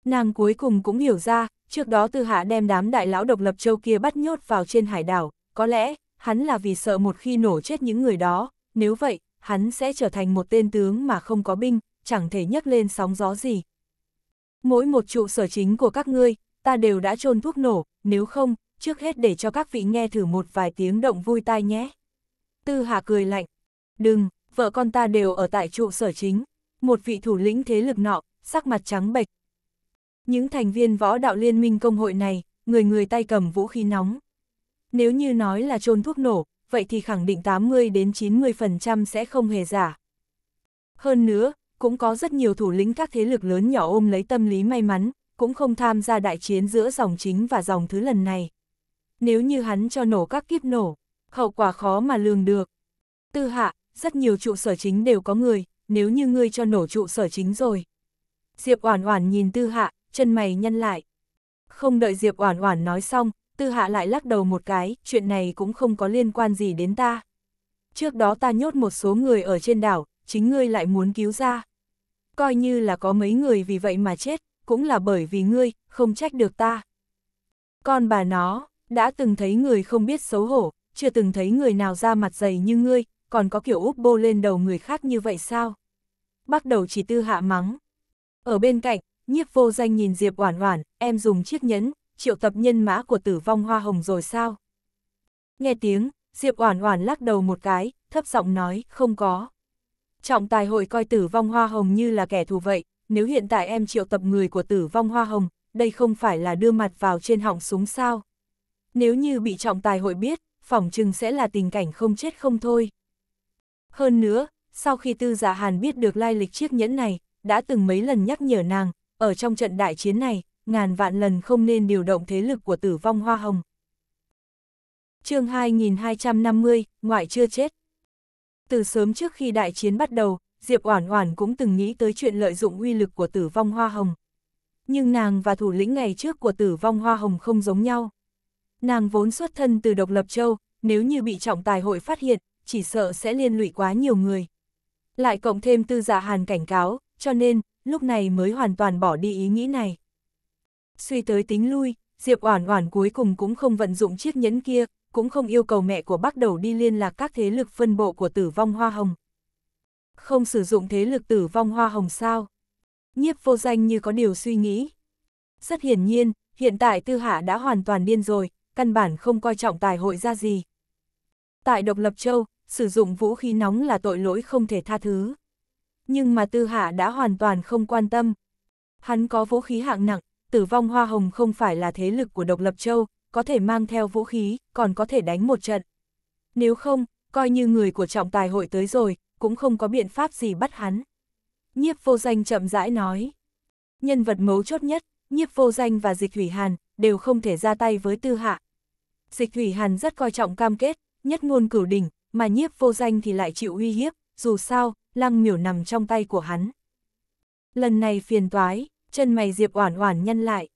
Nàng cuối cùng cũng hiểu ra, trước đó Tư Hạ đem đám đại lão độc lập châu kia bắt nhốt vào trên hải đảo, có lẽ, hắn là vì sợ một khi nổ chết những người đó, nếu vậy, hắn sẽ trở thành một tên tướng mà không có binh, chẳng thể nhấc lên sóng gió gì. Mỗi một trụ sở chính của các ngươi, ta đều đã trôn thuốc nổ, nếu không, trước hết để cho các vị nghe thử một vài tiếng động vui tai nhé. Tư Hạ cười lạnh. Đừng, vợ con ta đều ở tại trụ sở chính, một vị thủ lĩnh thế lực nọ, sắc mặt trắng bệch. Những thành viên võ đạo liên minh công hội này, người người tay cầm vũ khí nóng. Nếu như nói là trôn thuốc nổ, vậy thì khẳng định 80 đến 90% sẽ không hề giả. Hơn nữa, cũng có rất nhiều thủ lĩnh các thế lực lớn nhỏ ôm lấy tâm lý may mắn, cũng không tham gia đại chiến giữa dòng chính và dòng thứ lần này. Nếu như hắn cho nổ các kiếp nổ, hậu quả khó mà lường được. Tư hạ, rất nhiều trụ sở chính đều có người, nếu như ngươi cho nổ trụ sở chính rồi. Diệp Oản Oản nhìn Tư Hạ, chân mày nhăn lại. Không đợi Diệp Oản Oản nói xong, Tư Hạ lại lắc đầu một cái, chuyện này cũng không có liên quan gì đến ta. Trước đó ta nhốt một số người ở trên đảo, chính ngươi lại muốn cứu ra. Coi như là có mấy người vì vậy mà chết, cũng là bởi vì ngươi, không trách được ta. Con bà nó, đã từng thấy người không biết xấu hổ, chưa từng thấy người nào ra mặt dày như ngươi, còn có kiểu úp bô lên đầu người khác như vậy sao? Bắt đầu chỉ tư hạ mắng. Ở bên cạnh, nhiếp vô danh nhìn Diệp Oản Oản, em dùng chiếc nhẫn, triệu tập nhân mã của tử vong hoa hồng rồi sao? Nghe tiếng, Diệp Oản Oản lắc đầu một cái, thấp giọng nói, không có. Trọng tài hội coi tử vong hoa hồng như là kẻ thù vậy, nếu hiện tại em triệu tập người của tử vong hoa hồng, đây không phải là đưa mặt vào trên họng súng sao? Nếu như bị trọng tài hội biết, phòng chừng sẽ là tình cảnh không chết không thôi. Hơn nữa, sau khi Tư Giả dạ Hàn biết được lai lịch chiếc nhẫn này, đã từng mấy lần nhắc nhở nàng, ở trong trận đại chiến này, ngàn vạn lần không nên điều động thế lực của tử vong hoa hồng. chương 2250, ngoại chưa chết. Từ sớm trước khi đại chiến bắt đầu, Diệp Oản Oản cũng từng nghĩ tới chuyện lợi dụng uy lực của tử vong hoa hồng. Nhưng nàng và thủ lĩnh ngày trước của tử vong hoa hồng không giống nhau. Nàng vốn xuất thân từ độc lập châu, nếu như bị trọng tài hội phát hiện, chỉ sợ sẽ liên lụy quá nhiều người. Lại cộng thêm tư giả dạ hàn cảnh cáo, cho nên, lúc này mới hoàn toàn bỏ đi ý nghĩ này. Suy tới tính lui, Diệp Oản Oản cuối cùng cũng không vận dụng chiếc nhẫn kia, cũng không yêu cầu mẹ của Bắc Đầu đi liên lạc các thế lực phân bộ của Tử Vong Hoa Hồng. Không sử dụng thế lực Tử Vong Hoa Hồng sao? Nhiếp Vô Danh như có điều suy nghĩ. Rất hiển nhiên, hiện tại Tư Hạ đã hoàn toàn điên rồi, căn bản không coi trọng tài hội ra gì. Tại Độc Lập Châu, sử dụng vũ khí nóng là tội lỗi không thể tha thứ. Nhưng mà Tư Hạ đã hoàn toàn không quan tâm. Hắn có vũ khí hạng nặng, tử vong hoa hồng không phải là thế lực của độc lập châu, có thể mang theo vũ khí, còn có thể đánh một trận. Nếu không, coi như người của trọng tài hội tới rồi, cũng không có biện pháp gì bắt hắn. Nhiếp vô danh chậm rãi nói. Nhân vật mấu chốt nhất, nhiếp vô danh và dịch thủy hàn, đều không thể ra tay với tư hạ. Dịch thủy hàn rất coi trọng cam kết, nhất ngôn cửu đỉnh, mà nhiếp vô danh thì lại chịu uy hiếp, dù sao, lăng miểu nằm trong tay của hắn. Lần này phiền toái, chân mày Diệp Oản Oản nhân lại.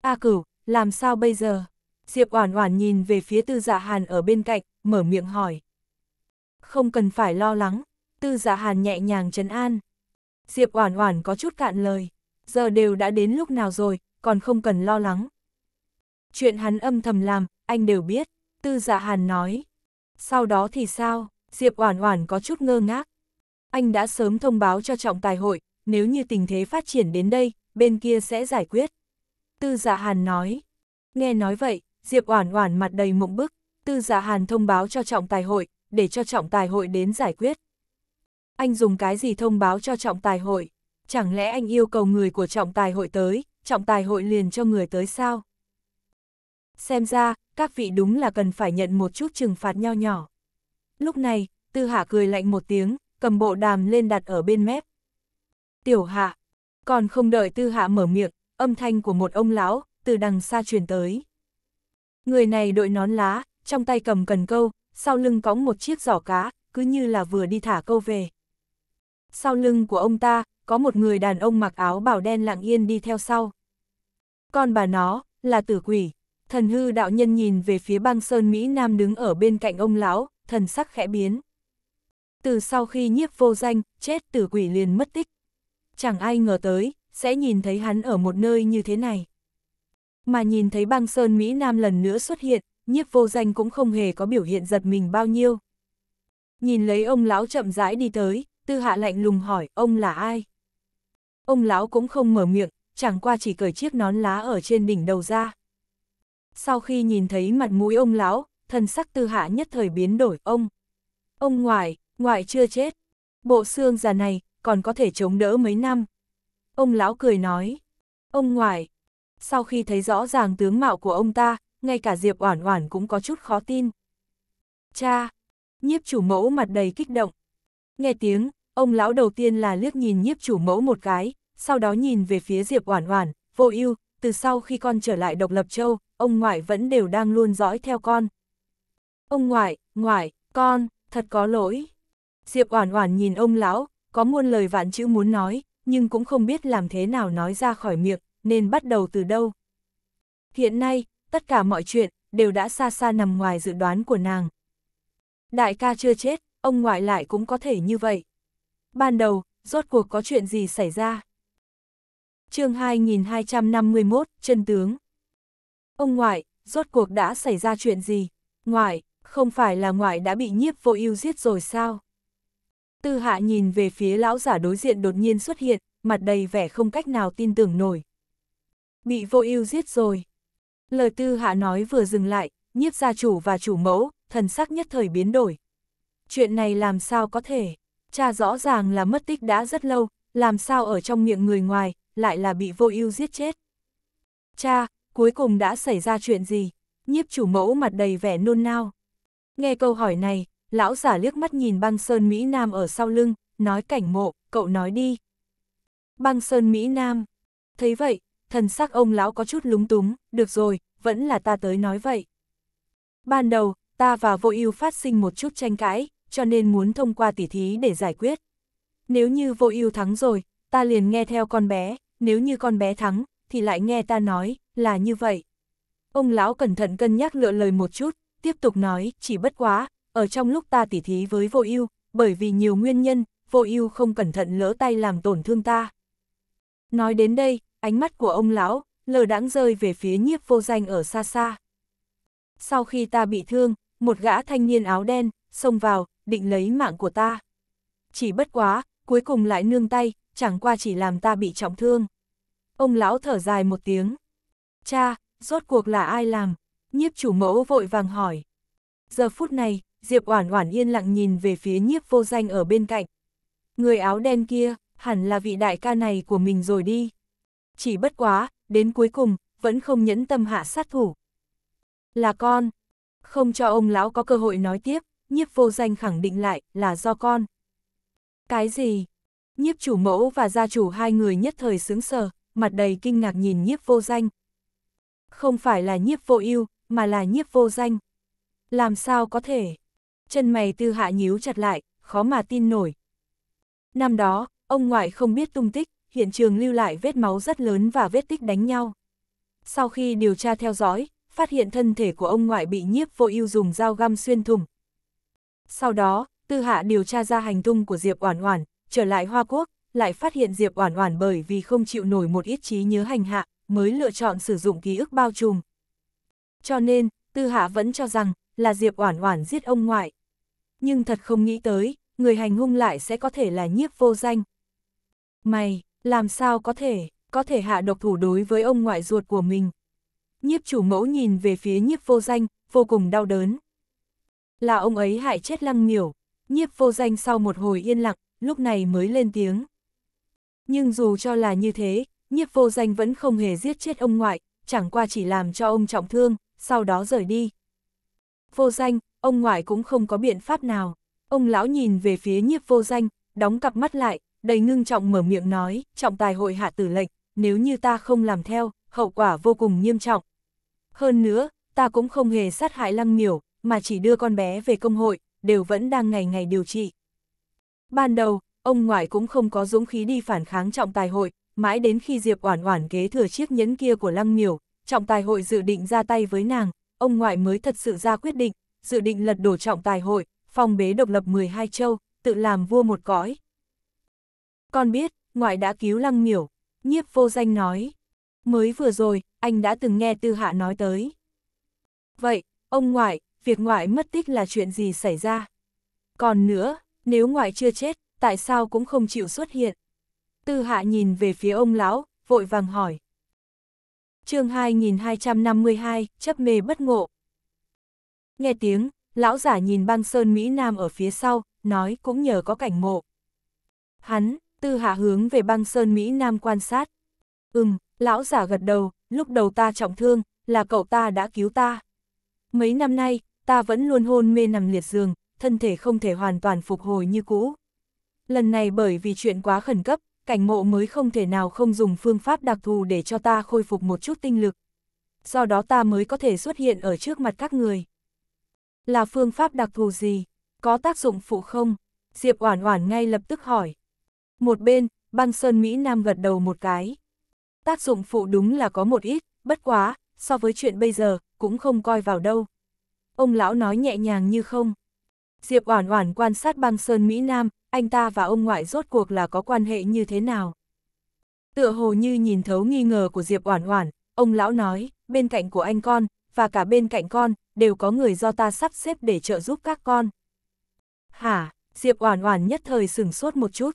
A Cửu, làm sao bây giờ? Diệp Oản Oản nhìn về phía Tư Dạ Hàn ở bên cạnh, mở miệng hỏi. Không cần phải lo lắng, Tư Dạ Hàn nhẹ nhàng trấn an. Diệp Oản Oản có chút cạn lời, giờ đều đã đến lúc nào rồi, còn không cần lo lắng. Chuyện hắn âm thầm làm, anh đều biết, Tư Dạ Hàn nói. Sau đó thì sao? Diệp Oản Oản có chút ngơ ngác. Anh đã sớm thông báo cho trọng tài hội, nếu như tình thế phát triển đến đây, bên kia sẽ giải quyết. Tư Dạ Hàn nói. Nghe nói vậy, Diệp Oản Oản mặt đầy mộng bức, Tư Dạ Hàn thông báo cho trọng tài hội, để cho trọng tài hội đến giải quyết. Anh dùng cái gì thông báo cho trọng tài hội? Chẳng lẽ anh yêu cầu người của trọng tài hội tới, trọng tài hội liền cho người tới sao? Xem ra, các vị đúng là cần phải nhận một chút trừng phạt nho nhỏ. Lúc này, Tư Hạ cười lạnh một tiếng, cầm bộ đàm lên đặt ở bên mép. Tiểu Hạ, còn không đợi Tư Hạ mở miệng, âm thanh của một ông lão, từ đằng xa truyền tới. Người này đội nón lá, trong tay cầm cần câu, sau lưng cõng một chiếc giỏ cá, cứ như là vừa đi thả câu về. Sau lưng của ông ta, có một người đàn ông mặc áo bảo đen lặng yên đi theo sau. Con bà nó, là tử quỷ, Thần hư đạo nhân nhìn về phía băng sơn Mỹ Nam đứng ở bên cạnh ông lão, thần sắc khẽ biến. Từ sau khi nhiếp vô danh, chết tử quỷ liền mất tích. Chẳng ai ngờ tới, sẽ nhìn thấy hắn ở một nơi như thế này. Mà nhìn thấy băng sơn Mỹ Nam lần nữa xuất hiện, nhiếp vô danh cũng không hề có biểu hiện giật mình bao nhiêu. Nhìn lấy ông lão chậm rãi đi tới, tư hạ lạnh lùng hỏi ông là ai. Ông lão cũng không mở miệng, chẳng qua chỉ cởi chiếc nón lá ở trên đỉnh đầu ra. Sau khi nhìn thấy mặt mũi ông lão, thần sắc tư hạ nhất thời biến đổi ông. Ông ngoại, ngoại chưa chết. Bộ xương già này còn có thể chống đỡ mấy năm. Ông lão cười nói. Ông ngoại, sau khi thấy rõ ràng tướng mạo của ông ta, ngay cả Diệp Oản Oản cũng có chút khó tin. Cha, nhiếp chủ mẫu mặt đầy kích động. Nghe tiếng, ông lão đầu tiên là liếc nhìn nhiếp chủ mẫu một cái, sau đó nhìn về phía Diệp Oản Oản, vô ưu, từ sau khi con trở lại độc lập châu, ông ngoại vẫn đều đang luôn dõi theo con. Ông ngoại, ngoại, con, thật có lỗi. Diệp Oản Oản nhìn ông lão, có muôn lời vạn chữ muốn nói, nhưng cũng không biết làm thế nào nói ra khỏi miệng, nên bắt đầu từ đâu. Hiện nay, tất cả mọi chuyện đều đã xa xa nằm ngoài dự đoán của nàng. Đại ca chưa chết, ông ngoại lại cũng có thể như vậy. Ban đầu, rốt cuộc có chuyện gì xảy ra? chương 2251, chân tướng. Ông ngoại, rốt cuộc đã xảy ra chuyện gì? Ngoại, không phải là ngoại đã bị nhiếp vô ưu giết rồi sao? Tư hạ nhìn về phía lão giả đối diện đột nhiên xuất hiện, mặt đầy vẻ không cách nào tin tưởng nổi. Bị vô ưu giết rồi. Lời tư hạ nói vừa dừng lại, nhiếp gia chủ và chủ mẫu, thần sắc nhất thời biến đổi. Chuyện này làm sao có thể? Cha rõ ràng là mất tích đã rất lâu, làm sao ở trong miệng người ngoài, lại là bị vô ưu giết chết? Cha, cuối cùng đã xảy ra chuyện gì? Nhiếp chủ mẫu mặt đầy vẻ nôn nao. Nghe câu hỏi này, lão giả liếc mắt nhìn băng sơn Mỹ Nam ở sau lưng, nói cảnh mộ, cậu nói đi. Băng sơn Mỹ Nam. Thấy vậy, thần sắc ông lão có chút lúng túng, được rồi, vẫn là ta tới nói vậy. Ban đầu, ta và vô ưu phát sinh một chút tranh cãi, cho nên muốn thông qua tỉ thí để giải quyết. Nếu như vô ưu thắng rồi, ta liền nghe theo con bé, nếu như con bé thắng, thì lại nghe ta nói, là như vậy. Ông lão cẩn thận cân nhắc lựa lời một chút, tiếp tục nói, chỉ bất quá, ở trong lúc ta tỉ thí với vô ưu, bởi vì nhiều nguyên nhân, vô ưu không cẩn thận lỡ tay làm tổn thương ta. Nói đến đây, ánh mắt của ông lão, lờ đãng rơi về phía nhiếp vô danh ở xa xa. Sau khi ta bị thương, một gã thanh niên áo đen, xông vào, định lấy mạng của ta. Chỉ bất quá, cuối cùng lại nương tay, chẳng qua chỉ làm ta bị trọng thương. Ông lão thở dài một tiếng cha, rốt cuộc là ai làm? Nhiếp chủ mẫu vội vàng hỏi. Giờ phút này, Diệp Oản Oản yên lặng nhìn về phía nhiếp vô danh ở bên cạnh. Người áo đen kia, hẳn là vị đại ca này của mình rồi đi. Chỉ bất quá, đến cuối cùng, vẫn không nhẫn tâm hạ sát thủ. Là con. Không cho ông lão có cơ hội nói tiếp, nhiếp vô danh khẳng định lại là do con. Cái gì? Nhiếp chủ mẫu và gia chủ hai người nhất thời sướng sờ, mặt đầy kinh ngạc nhìn nhiếp vô danh, không phải là nhiếp vô ưu mà là nhiếp vô danh. Làm sao có thể? Chân mày tư hạ nhíu chặt lại, khó mà tin nổi. Năm đó, ông ngoại không biết tung tích, hiện trường lưu lại vết máu rất lớn và vết tích đánh nhau. Sau khi điều tra theo dõi, phát hiện thân thể của ông ngoại bị nhiếp vô ưu dùng dao găm xuyên thủng. Sau đó, Tư Hạ điều tra ra hành tung của Diệp Oản Oản, trở lại Hoa Quốc, lại phát hiện Diệp Oản Oản bởi vì không chịu nổi một ít trí nhớ hành hạ, mới lựa chọn sử dụng ký ức bao trùm. Cho nên, Tư Hạ vẫn cho rằng là Diệp Oản Oản giết ông ngoại. Nhưng thật không nghĩ tới, người hành hung lại sẽ có thể là nhiếp vô danh. Mày, làm sao có thể, có thể hạ độc thủ đối với ông ngoại ruột của mình. Nhiếp chủ mẫu nhìn về phía nhiếp vô danh, vô cùng đau đớn. Là ông ấy hại chết lăng miểu, nhiếp vô danh sau một hồi yên lặng, lúc này mới lên tiếng. Nhưng dù cho là như thế, nhiếp vô danh vẫn không hề giết chết ông ngoại, chẳng qua chỉ làm cho ông trọng thương, sau đó rời đi. Vô danh, ông ngoại cũng không có biện pháp nào. Ông lão nhìn về phía nhiếp vô danh, đóng cặp mắt lại, đầy ngưng trọng mở miệng nói, trọng tài hội hạ tử lệnh, nếu như ta không làm theo, hậu quả vô cùng nghiêm trọng. Hơn nữa, ta cũng không hề sát hại lăng miểu, mà chỉ đưa con bé về công hội, đều vẫn đang ngày ngày điều trị. Ban đầu, ông ngoại cũng không có dũng khí đi phản kháng trọng tài hội, mãi đến khi Diệp Oản Oản kế thừa chiếc nhẫn kia của Lăng Miểu, trọng tài hội dự định ra tay với nàng, ông ngoại mới thật sự ra quyết định, dự định lật đổ trọng tài hội, phong bế độc lập 12 châu, tự làm vua một cõi. Con biết, ngoại đã cứu Lăng Miểu, nhiếp vô danh nói. Mới vừa rồi, anh đã từng nghe Tư Hạ nói tới. Vậy, ông ngoại, việc ngoại mất tích là chuyện gì xảy ra? Còn nữa, nếu ngoại chưa chết, tại sao cũng không chịu xuất hiện? Tư hạ nhìn về phía ông lão, vội vàng hỏi. chương 2252, chấp mê bất ngộ. Nghe tiếng, lão giả nhìn băng sơn Mỹ Nam ở phía sau, nói cũng nhờ có cảnh mộ. Hắn, tư hạ hướng về băng sơn Mỹ Nam quan sát. Ừm, lão giả gật đầu, lúc đầu ta trọng thương, là cậu ta đã cứu ta. Mấy năm nay, ta vẫn luôn hôn mê nằm liệt giường, thân thể không thể hoàn toàn phục hồi như cũ. Lần này bởi vì chuyện quá khẩn cấp, cảnh Mộ mới không thể nào không dùng phương pháp đặc thù để cho ta khôi phục một chút tinh lực. Do đó ta mới có thể xuất hiện ở trước mặt các người. Là phương pháp đặc thù gì? Có tác dụng phụ không? Diệp Oản Oản ngay lập tức hỏi. Một bên, Băng Sơn Mỹ Nam gật đầu một cái. Tác dụng phụ đúng là có một ít, bất quá, so với chuyện bây giờ, cũng không coi vào đâu. Ông lão nói nhẹ nhàng như không. Diệp Oản Oản quan sát Băng Sơn Mỹ Nam, anh ta và ông ngoại rốt cuộc là có quan hệ như thế nào. Tựa hồ như nhìn thấu nghi ngờ của Diệp Oản Oản, ông lão nói, bên cạnh của anh con, và cả bên cạnh con, đều có người do ta sắp xếp để trợ giúp các con. Hả, Diệp Oản Oản nhất thời sửng sốt một chút.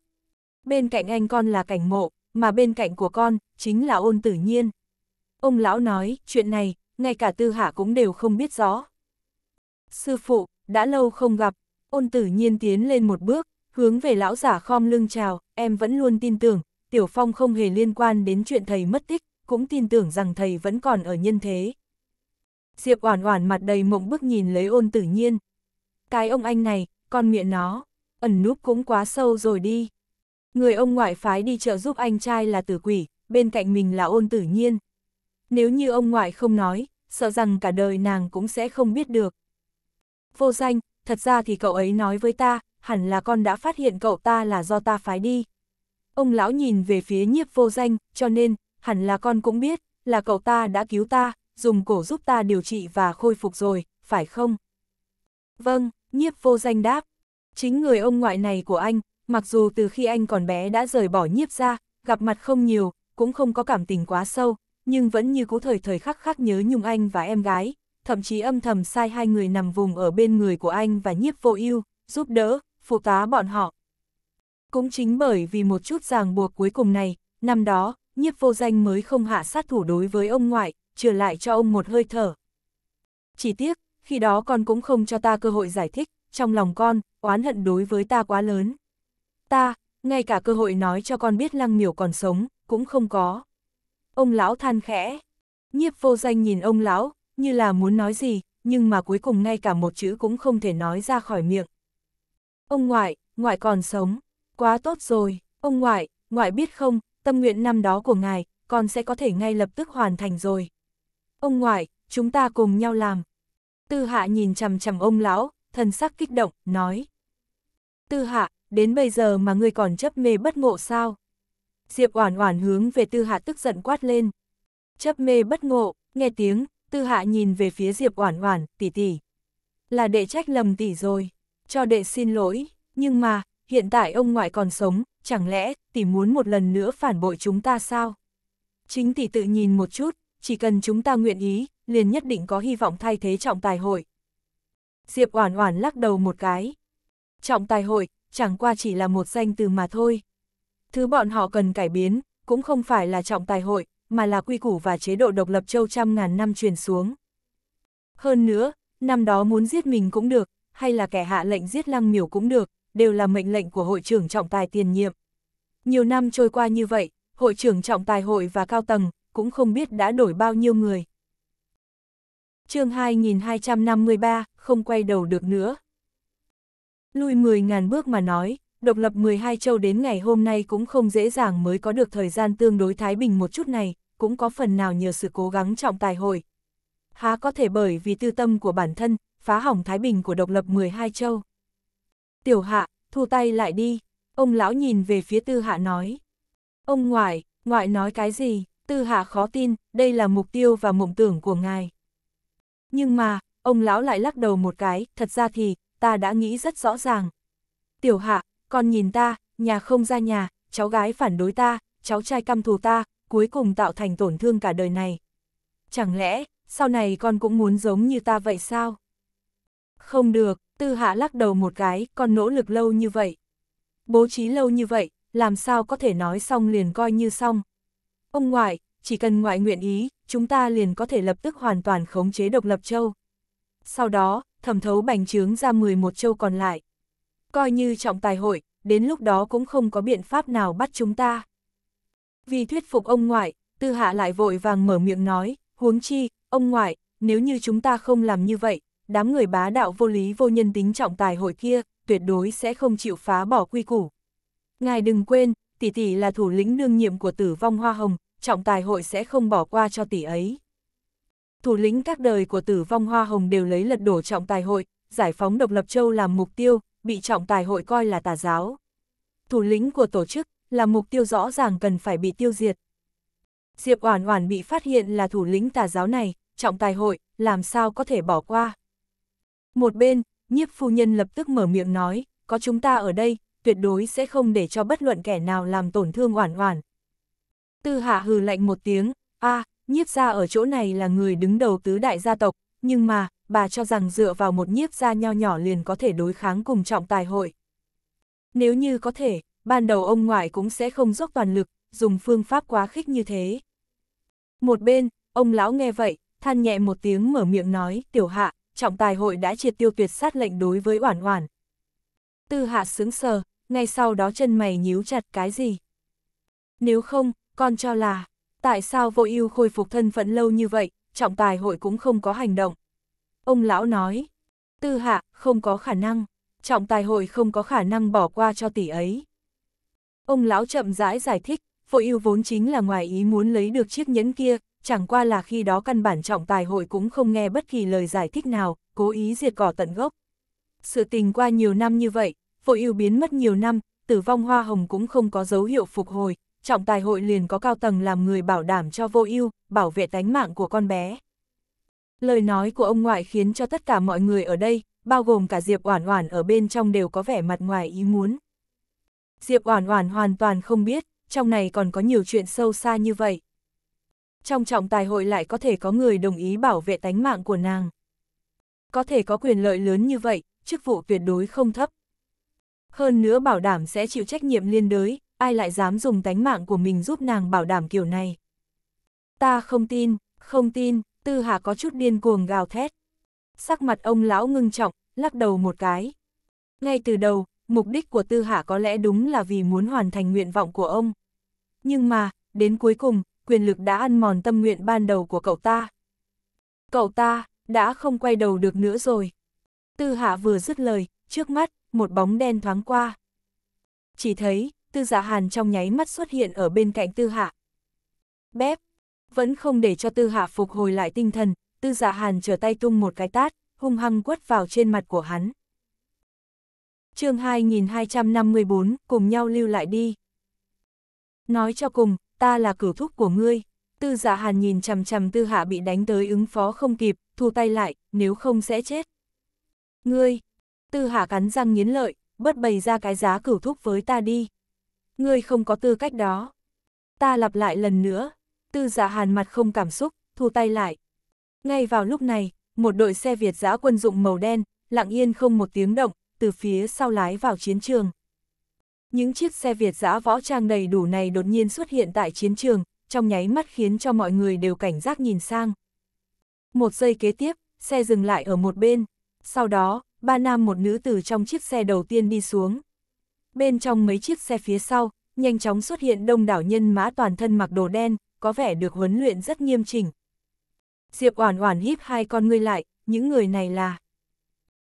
Bên cạnh anh con là cảnh mộ, mà bên cạnh của con, chính là ôn tử nhiên. Ông lão nói, chuyện này, ngay cả tư hạ cũng đều không biết rõ. Sư phụ, đã lâu không gặp, ôn tử nhiên tiến lên một bước, hướng về lão giả khom lưng chào, em vẫn luôn tin tưởng, Tiểu Phong không hề liên quan đến chuyện thầy mất tích, cũng tin tưởng rằng thầy vẫn còn ở nhân thế. Diệp Oản Oản mặt đầy mộng bức nhìn lấy Ôn Tử Nhiên. Cái ông anh này, con miệng nó, ẩn núp cũng quá sâu rồi đi. Người ông ngoại phái đi trợ giúp anh trai là Tử Quỷ, bên cạnh mình là Ôn Tử Nhiên. Nếu như ông ngoại không nói, sợ rằng cả đời nàng cũng sẽ không biết được. Vô Danh, thật ra thì cậu ấy nói với ta, hẳn là con đã phát hiện cậu ta là do ta phái đi. Ông lão nhìn về phía nhiếp vô danh, cho nên, hẳn là con cũng biết, là cậu ta đã cứu ta, dùng cổ giúp ta điều trị và khôi phục rồi, phải không? Vâng, nhiếp vô danh đáp. Chính người ông ngoại này của anh, mặc dù từ khi anh còn bé đã rời bỏ nhiếp ra, gặp mặt không nhiều, cũng không có cảm tình quá sâu, nhưng vẫn như cũ thời thời khắc khắc nhớ nhung anh và em gái, thậm chí âm thầm sai hai người nằm vùng ở bên người của anh và nhiếp vô ưu giúp đỡ, phụ tá bọn họ. Cũng chính bởi vì một chút ràng buộc cuối cùng này, năm đó, nhiếp vô danh mới không hạ sát thủ đối với ông ngoại, trở lại cho ông một hơi thở. Chỉ tiếc, khi đó con cũng không cho ta cơ hội giải thích, trong lòng con, oán hận đối với ta quá lớn. Ta, ngay cả cơ hội nói cho con biết lăng miểu còn sống, cũng không có. Ông lão than khẽ, nhiếp vô danh nhìn ông lão, như là muốn nói gì, nhưng mà cuối cùng ngay cả một chữ cũng không thể nói ra khỏi miệng. Ông ngoại, ngoại còn sống. Quá tốt rồi, ông ngoại, ngoại biết không, tâm nguyện năm đó của ngài, con sẽ có thể ngay lập tức hoàn thành rồi. Ông ngoại, chúng ta cùng nhau làm. Tư hạ nhìn chằm chằm ông lão, thần sắc kích động, nói. Tư hạ, đến bây giờ mà ngươi còn chấp mê bất ngộ sao? Diệp oản oản hướng về tư hạ tức giận quát lên. Chấp mê bất ngộ, nghe tiếng, tư hạ nhìn về phía Diệp oản oản, tỷ tỷ. Là đệ trách lầm tỷ rồi cho đệ xin lỗi, nhưng mà, hiện tại ông ngoại còn sống, chẳng lẽ tỷ muốn một lần nữa phản bội chúng ta sao? Chính tỷ tự nhìn một chút, chỉ cần chúng ta nguyện ý, liền nhất định có hy vọng thay thế trọng tài hội. Diệp Oản Oản lắc đầu một cái. Trọng tài hội chẳng qua chỉ là một danh từ mà thôi. Thứ bọn họ cần cải biến cũng không phải là trọng tài hội, mà là quy củ và chế độ độc lập châu trăm ngàn năm truyền xuống. Hơn nữa, năm đó muốn giết mình cũng được, hay là kẻ hạ lệnh giết lăng miểu cũng được, đều là mệnh lệnh của hội trưởng trọng tài tiền nhiệm. Nhiều năm trôi qua như vậy, hội trưởng trọng tài hội và cao tầng cũng không biết đã đổi bao nhiêu người. chương 2253, không quay đầu được nữa. Lui 10.000 bước mà nói, độc lập 12 châu đến ngày hôm nay cũng không dễ dàng mới có được thời gian tương đối thái bình một chút này, cũng có phần nào nhờ sự cố gắng trọng tài hội. Há có thể bởi vì tư tâm của bản thân phá hỏng Thái Bình của độc lập 12 châu. Tiểu hạ, thu tay lại đi, ông lão nhìn về phía tư hạ nói. Ông ngoại, ngoại nói cái gì, tư hạ khó tin, đây là mục tiêu và mộng tưởng của ngài. Nhưng mà, ông lão lại lắc đầu một cái, thật ra thì, ta đã nghĩ rất rõ ràng. Tiểu hạ, con nhìn ta, nhà không ra nhà, cháu gái phản đối ta, cháu trai căm thù ta, cuối cùng tạo thành tổn thương cả đời này. Chẳng lẽ, sau này con cũng muốn giống như ta vậy sao? Không được, tư hạ lắc đầu một cái, còn nỗ lực lâu như vậy. Bố trí lâu như vậy, làm sao có thể nói xong liền coi như xong. Ông ngoại, chỉ cần ngoại nguyện ý, chúng ta liền có thể lập tức hoàn toàn khống chế độc lập châu. Sau đó, thẩm thấu bành trướng ra 11 châu còn lại. Coi như trọng tài hội, đến lúc đó cũng không có biện pháp nào bắt chúng ta. Vì thuyết phục ông ngoại, tư hạ lại vội vàng mở miệng nói, huống chi, ông ngoại, nếu như chúng ta không làm như vậy, đám người bá đạo vô lý vô nhân tính trọng tài hội kia, tuyệt đối sẽ không chịu phá bỏ quy củ. Ngài đừng quên, tỷ tỷ là thủ lĩnh đương nhiệm của tử vong hoa hồng, trọng tài hội sẽ không bỏ qua cho tỷ ấy. Thủ lĩnh các đời của tử vong hoa hồng đều lấy lật đổ trọng tài hội, giải phóng độc lập châu làm mục tiêu, bị trọng tài hội coi là tà giáo. Thủ lĩnh của tổ chức là mục tiêu rõ ràng cần phải bị tiêu diệt. Diệp Oản Oản bị phát hiện là thủ lĩnh tà giáo này, trọng tài hội làm sao có thể bỏ qua. Một bên, nhiếp phu nhân lập tức mở miệng nói, có chúng ta ở đây, tuyệt đối sẽ không để cho bất luận kẻ nào làm tổn thương oản oản. Tư hạ hừ lạnh một tiếng, a à, nhiếp gia ở chỗ này là người đứng đầu tứ đại gia tộc, nhưng mà, bà cho rằng dựa vào một nhiếp gia nho nhỏ liền có thể đối kháng cùng trọng tài hội. Nếu như có thể, ban đầu ông ngoại cũng sẽ không dốc toàn lực, dùng phương pháp quá khích như thế. Một bên, ông lão nghe vậy, than nhẹ một tiếng mở miệng nói, tiểu hạ, trọng tài hội đã triệt tiêu tuyệt sát lệnh đối với Oản Oản. Tư Hạ sướng sờ, ngay sau đó chân mày nhíu chặt cái gì? Nếu không, con cho là, tại sao Vô Ưu khôi phục thân phận lâu như vậy, trọng tài hội cũng không có hành động? Ông lão nói, Tư Hạ, không có khả năng, trọng tài hội không có khả năng bỏ qua cho tỷ ấy. Ông lão chậm rãi giải, giải thích, Vô Ưu vốn chính là ngoài ý muốn lấy được chiếc nhẫn kia, chẳng qua là khi đó căn bản trọng tài hội cũng không nghe bất kỳ lời giải thích nào, cố ý diệt cỏ tận gốc. Sự tình qua nhiều năm như vậy, vội yêu biến mất nhiều năm, tử vong hoa hồng cũng không có dấu hiệu phục hồi, trọng tài hội liền có cao tầng làm người bảo đảm cho vô ưu bảo vệ tánh mạng của con bé. Lời nói của ông ngoại khiến cho tất cả mọi người ở đây, bao gồm cả Diệp Oản Oản ở bên trong đều có vẻ mặt ngoài ý muốn. Diệp Oản Oản hoàn toàn không biết, trong này còn có nhiều chuyện sâu xa như vậy trong trọng tài hội lại có thể có người đồng ý bảo vệ tánh mạng của nàng. Có thể có quyền lợi lớn như vậy, chức vụ tuyệt đối không thấp. Hơn nữa bảo đảm sẽ chịu trách nhiệm liên đới, ai lại dám dùng tánh mạng của mình giúp nàng bảo đảm kiểu này. Ta không tin, không tin, Tư Hà có chút điên cuồng gào thét. Sắc mặt ông lão ngưng trọng, lắc đầu một cái. Ngay từ đầu, mục đích của Tư Hạ có lẽ đúng là vì muốn hoàn thành nguyện vọng của ông. Nhưng mà, đến cuối cùng, quyền lực đã ăn mòn tâm nguyện ban đầu của cậu ta. Cậu ta, đã không quay đầu được nữa rồi. Tư hạ vừa dứt lời, trước mắt, một bóng đen thoáng qua. Chỉ thấy, tư dạ hàn trong nháy mắt xuất hiện ở bên cạnh tư hạ. Bép, vẫn không để cho tư hạ phục hồi lại tinh thần, tư dạ hàn trở tay tung một cái tát, hung hăng quất vào trên mặt của hắn. chương 2254, cùng nhau lưu lại đi. Nói cho cùng, ta là cửu thúc của ngươi. Tư giả dạ hàn nhìn chằm chằm tư hạ bị đánh tới ứng phó không kịp, thu tay lại, nếu không sẽ chết. Ngươi, tư hạ cắn răng nghiến lợi, bất bày ra cái giá cửu thúc với ta đi. Ngươi không có tư cách đó. Ta lặp lại lần nữa, tư giả dạ hàn mặt không cảm xúc, thu tay lại. Ngay vào lúc này, một đội xe Việt giã quân dụng màu đen, lặng yên không một tiếng động, từ phía sau lái vào chiến trường. Những chiếc xe Việt giã võ trang đầy đủ này đột nhiên xuất hiện tại chiến trường, trong nháy mắt khiến cho mọi người đều cảnh giác nhìn sang. Một giây kế tiếp, xe dừng lại ở một bên. Sau đó, ba nam một nữ từ trong chiếc xe đầu tiên đi xuống. Bên trong mấy chiếc xe phía sau, nhanh chóng xuất hiện đông đảo nhân mã toàn thân mặc đồ đen, có vẻ được huấn luyện rất nghiêm chỉnh. Diệp Oản Oản híp hai con ngươi lại, những người này là.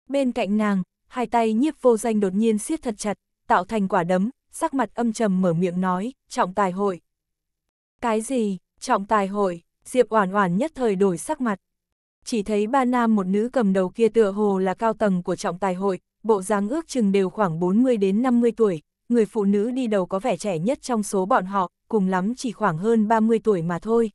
Bên cạnh nàng, hai tay Nhiếp Vô Danh đột nhiên siết thật chặt, tạo thành quả đấm, sắc mặt âm trầm mở miệng nói, trọng tài hội. Cái gì, trọng tài hội, Diệp Oản Oản nhất thời đổi sắc mặt. Chỉ thấy ba nam một nữ cầm đầu kia tựa hồ là cao tầng của trọng tài hội, bộ dáng ước chừng đều khoảng 40 đến 50 tuổi, người phụ nữ đi đầu có vẻ trẻ nhất trong số bọn họ, cùng lắm chỉ khoảng hơn 30 tuổi mà thôi.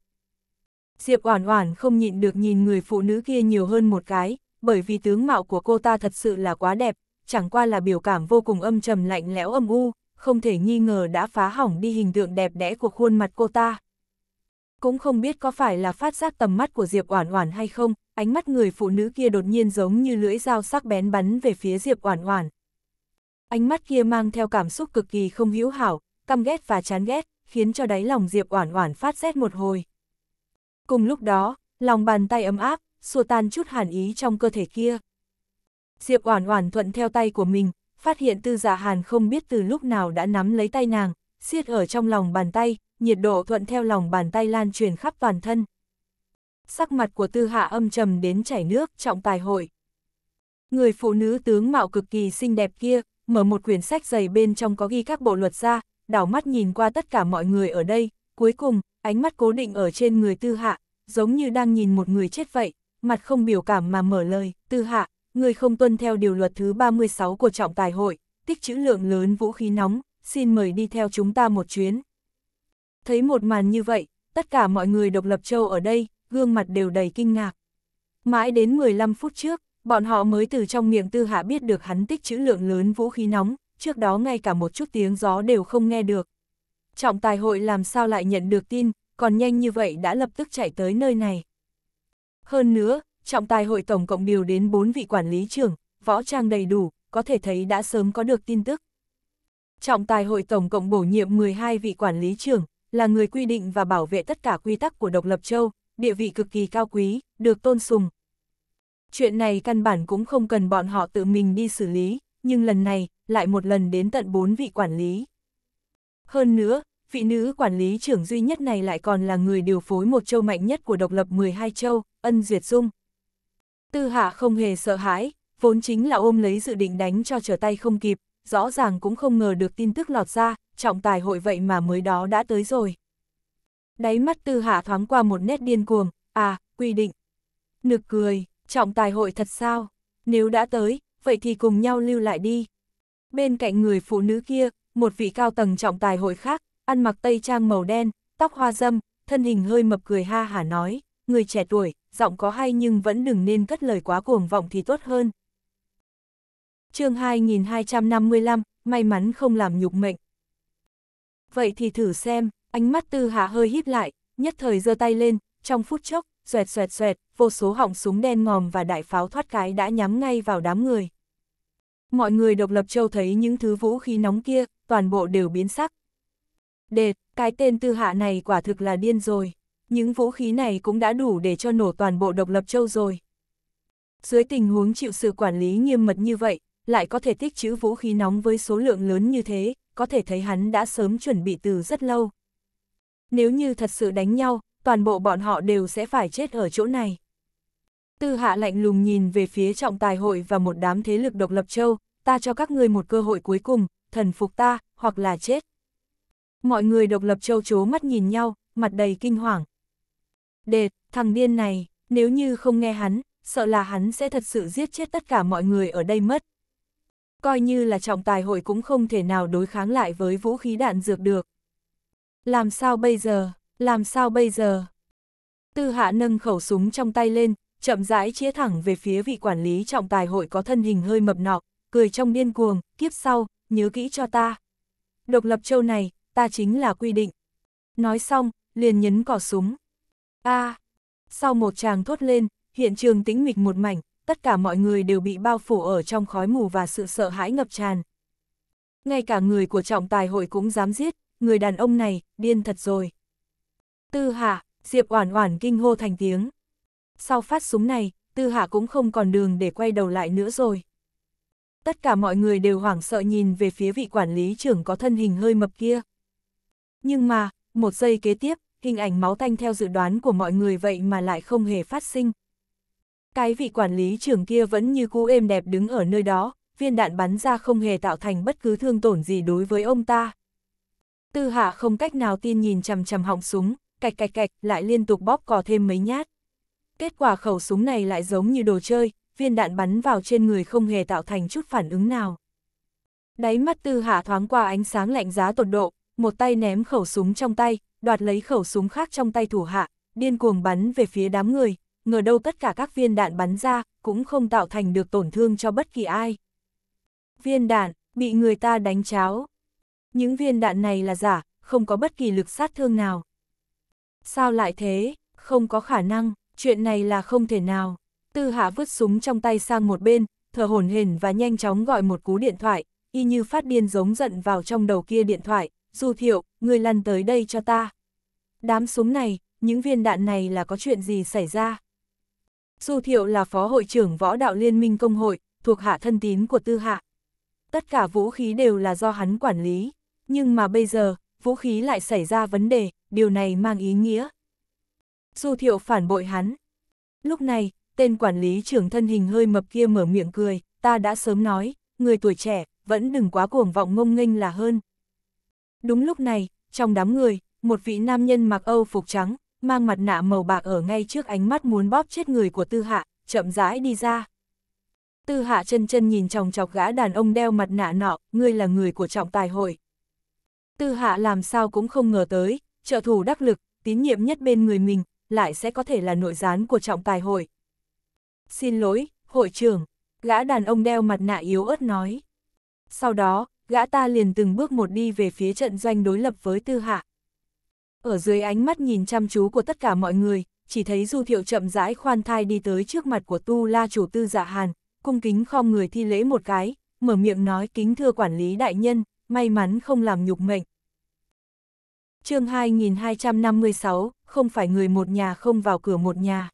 Diệp Oản Oản không nhịn được nhìn người phụ nữ kia nhiều hơn một cái, bởi vì tướng mạo của cô ta thật sự là quá đẹp, chẳng qua là biểu cảm vô cùng âm trầm lạnh lẽo âm u, không thể nghi ngờ đã phá hỏng đi hình tượng đẹp đẽ của khuôn mặt cô ta. Cũng không biết có phải là phát giác tầm mắt của Diệp Oản Oản hay không, ánh mắt người phụ nữ kia đột nhiên giống như lưỡi dao sắc bén bắn về phía Diệp Oản Oản. Ánh mắt kia mang theo cảm xúc cực kỳ không hữu hảo, căm ghét và chán ghét, khiến cho đáy lòng Diệp Oản Oản phát rét một hồi. Cùng lúc đó, lòng bàn tay ấm áp, xua tan chút hàn ý trong cơ thể kia. Diệp Oản Oản thuận theo tay của mình, phát hiện Tư Dạ Hàn không biết từ lúc nào đã nắm lấy tay nàng, siết ở trong lòng bàn tay, nhiệt độ thuận theo lòng bàn tay lan truyền khắp toàn thân. Sắc mặt của Tư Hạ âm trầm đến chảy nước, trọng tài hội. Người phụ nữ tướng mạo cực kỳ xinh đẹp kia, mở một quyển sách dày bên trong có ghi các bộ luật ra, đảo mắt nhìn qua tất cả mọi người ở đây, cuối cùng, ánh mắt cố định ở trên người Tư Hạ, giống như đang nhìn một người chết vậy, mặt không biểu cảm mà mở lời, Tư Hạ, Ngươi không tuân theo điều luật thứ 36 của trọng tài hội, tích trữ lượng lớn vũ khí nóng, xin mời đi theo chúng ta một chuyến. Thấy một màn như vậy, tất cả mọi người độc lập châu ở đây, gương mặt đều đầy kinh ngạc. Mãi đến 15 phút trước, bọn họ mới từ trong miệng tư hạ biết được hắn tích trữ lượng lớn vũ khí nóng, trước đó ngay cả một chút tiếng gió đều không nghe được. Trọng tài hội làm sao lại nhận được tin, còn nhanh như vậy đã lập tức chạy tới nơi này. Hơn nữa, trọng tài hội tổng cộng điều đến 4 vị quản lý trưởng, võ trang đầy đủ, có thể thấy đã sớm có được tin tức. Trọng tài hội tổng cộng bổ nhiệm 12 vị quản lý trưởng, là người quy định và bảo vệ tất cả quy tắc của độc lập châu, địa vị cực kỳ cao quý, được tôn sùng. Chuyện này căn bản cũng không cần bọn họ tự mình đi xử lý, nhưng lần này, lại một lần đến tận 4 vị quản lý. Hơn nữa, vị nữ quản lý trưởng duy nhất này lại còn là người điều phối một châu mạnh nhất của độc lập 12 châu, Ân Duyệt Dung. Tư Hạ không hề sợ hãi, vốn chính là ôm lấy dự định đánh cho trở tay không kịp, rõ ràng cũng không ngờ được tin tức lọt ra, trọng tài hội vậy mà mới đó đã tới rồi. Đáy mắt Tư Hạ thoáng qua một nét điên cuồng, à, quy định. Nực cười, trọng tài hội thật sao? Nếu đã tới, vậy thì cùng nhau lưu lại đi. Bên cạnh người phụ nữ kia, một vị cao tầng trọng tài hội khác, ăn mặc tây trang màu đen, tóc hoa dâm, thân hình hơi mập cười ha hả nói, người trẻ tuổi, giọng có hay nhưng vẫn đừng nên cất lời quá cuồng vọng thì tốt hơn. chương 2255, may mắn không làm nhục mệnh. Vậy thì thử xem, ánh mắt tư hạ hơi híp lại, nhất thời giơ tay lên, trong phút chốc, xoẹt xoẹt xoẹt, vô số họng súng đen ngòm và đại pháo thoát cái đã nhắm ngay vào đám người. Mọi người độc lập châu thấy những thứ vũ khí nóng kia, toàn bộ đều biến sắc. Đệt, cái tên tư hạ này quả thực là điên rồi những vũ khí này cũng đã đủ để cho nổ toàn bộ độc lập châu rồi. Dưới tình huống chịu sự quản lý nghiêm mật như vậy, lại có thể tích trữ vũ khí nóng với số lượng lớn như thế, có thể thấy hắn đã sớm chuẩn bị từ rất lâu. Nếu như thật sự đánh nhau, toàn bộ bọn họ đều sẽ phải chết ở chỗ này. Tư hạ lạnh lùng nhìn về phía trọng tài hội và một đám thế lực độc lập châu, ta cho các ngươi một cơ hội cuối cùng, thần phục ta, hoặc là chết. Mọi người độc lập châu chố mắt nhìn nhau, mặt đầy kinh hoàng. Đệt, thằng điên này, nếu như không nghe hắn, sợ là hắn sẽ thật sự giết chết tất cả mọi người ở đây mất. Coi như là trọng tài hội cũng không thể nào đối kháng lại với vũ khí đạn dược được. Làm sao bây giờ, làm sao bây giờ? Tư hạ nâng khẩu súng trong tay lên, chậm rãi chĩa thẳng về phía vị quản lý trọng tài hội có thân hình hơi mập nọ, cười trong điên cuồng, kiếp sau, nhớ kỹ cho ta. Độc lập châu này, ta chính là quy định. Nói xong, liền nhấn cỏ súng a à, Sau một tràng thốt lên, hiện trường tĩnh mịch một mảnh, tất cả mọi người đều bị bao phủ ở trong khói mù và sự sợ hãi ngập tràn. Ngay cả người của trọng tài hội cũng dám giết, người đàn ông này, điên thật rồi. Tư hạ, Diệp Oản Oản kinh hô thành tiếng. Sau phát súng này, Tư Hạ cũng không còn đường để quay đầu lại nữa rồi. Tất cả mọi người đều hoảng sợ nhìn về phía vị quản lý trưởng có thân hình hơi mập kia. Nhưng mà, một giây kế tiếp, hình ảnh máu tanh theo dự đoán của mọi người vậy mà lại không hề phát sinh. Cái vị quản lý trưởng kia vẫn như cũ êm đẹp đứng ở nơi đó, viên đạn bắn ra không hề tạo thành bất cứ thương tổn gì đối với ông ta. Tư hạ không cách nào tin nhìn chằm chằm họng súng, cạch cạch cạch lại liên tục bóp cò thêm mấy nhát. Kết quả khẩu súng này lại giống như đồ chơi, viên đạn bắn vào trên người không hề tạo thành chút phản ứng nào. Đáy mắt tư hạ thoáng qua ánh sáng lạnh giá tột độ, một tay ném khẩu súng trong tay, đoạt lấy khẩu súng khác trong tay thủ hạ, điên cuồng bắn về phía đám người, ngờ đâu tất cả các viên đạn bắn ra, cũng không tạo thành được tổn thương cho bất kỳ ai. Viên đạn, bị người ta đánh cháo. Những viên đạn này là giả, không có bất kỳ lực sát thương nào. Sao lại thế, không có khả năng, chuyện này là không thể nào. Tư hạ vứt súng trong tay sang một bên, thở hổn hển và nhanh chóng gọi một cú điện thoại, y như phát điên giống giận vào trong đầu kia điện thoại, dù thiệu, người lăn tới đây cho ta. Đám súng này, những viên đạn này là có chuyện gì xảy ra? Du thiệu là phó hội trưởng võ đạo liên minh công hội, thuộc hạ thân tín của tư hạ. Tất cả vũ khí đều là do hắn quản lý, nhưng mà bây giờ, vũ khí lại xảy ra vấn đề, điều này mang ý nghĩa. Du thiệu phản bội hắn. Lúc này, tên quản lý trưởng thân hình hơi mập kia mở miệng cười, ta đã sớm nói, người tuổi trẻ, vẫn đừng quá cuồng vọng ngông nghênh là hơn, Đúng lúc này, trong đám người, một vị nam nhân mặc âu phục trắng, mang mặt nạ màu bạc ở ngay trước ánh mắt muốn bóp chết người của tư hạ, chậm rãi đi ra. Tư hạ chân chân nhìn chòng chọc gã đàn ông đeo mặt nạ nọ, ngươi là người của trọng tài hội. Tư hạ làm sao cũng không ngờ tới, trợ thủ đắc lực, tín nhiệm nhất bên người mình, lại sẽ có thể là nội gián của trọng tài hội. Xin lỗi, hội trưởng, gã đàn ông đeo mặt nạ yếu ớt nói. Sau đó, gã ta liền từng bước một đi về phía trận doanh đối lập với tư hạ. Ở dưới ánh mắt nhìn chăm chú của tất cả mọi người, chỉ thấy du thiệu chậm rãi khoan thai đi tới trước mặt của tu la chủ tư dạ hàn, cung kính khom người thi lễ một cái, mở miệng nói kính thưa quản lý đại nhân, may mắn không làm nhục mệnh. chương 2256, không phải người một nhà không vào cửa một nhà.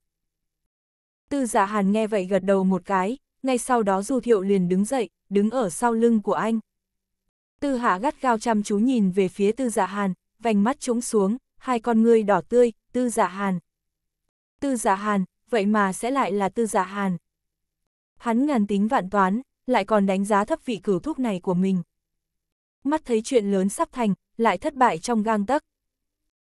Tư dạ hàn nghe vậy gật đầu một cái, ngay sau đó du thiệu liền đứng dậy, đứng ở sau lưng của anh. Tư hạ gắt gao chăm chú nhìn về phía tư dạ hàn, vành mắt trúng xuống, hai con ngươi đỏ tươi, tư dạ hàn. Tư dạ hàn, vậy mà sẽ lại là tư dạ hàn. Hắn ngàn tính vạn toán, lại còn đánh giá thấp vị cửu thúc này của mình. Mắt thấy chuyện lớn sắp thành, lại thất bại trong gang tấc.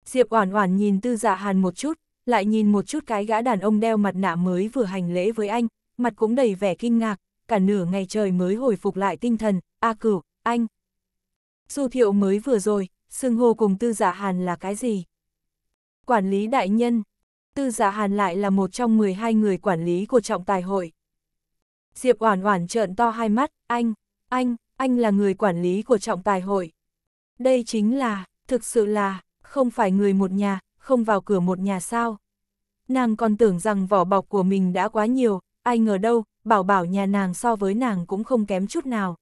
Diệp Oản Oản nhìn Tư Dạ Hàn một chút, lại nhìn một chút cái gã đàn ông đeo mặt nạ mới vừa hành lễ với anh, mặt cũng đầy vẻ kinh ngạc, cả nửa ngày trời mới hồi phục lại tinh thần, "A Cửu, anh" Du thiệu mới vừa rồi, xưng hô cùng tư giả dạ hàn là cái gì? Quản lý đại nhân, tư giả dạ hàn lại là một trong 12 người quản lý của trọng tài hội. Diệp Oản Oản trợn to hai mắt, anh, anh, anh là người quản lý của trọng tài hội. Đây chính là, thực sự là, không phải người một nhà, không vào cửa một nhà sao. Nàng còn tưởng rằng vỏ bọc của mình đã quá nhiều, ai ngờ đâu, bảo bảo nhà nàng so với nàng cũng không kém chút nào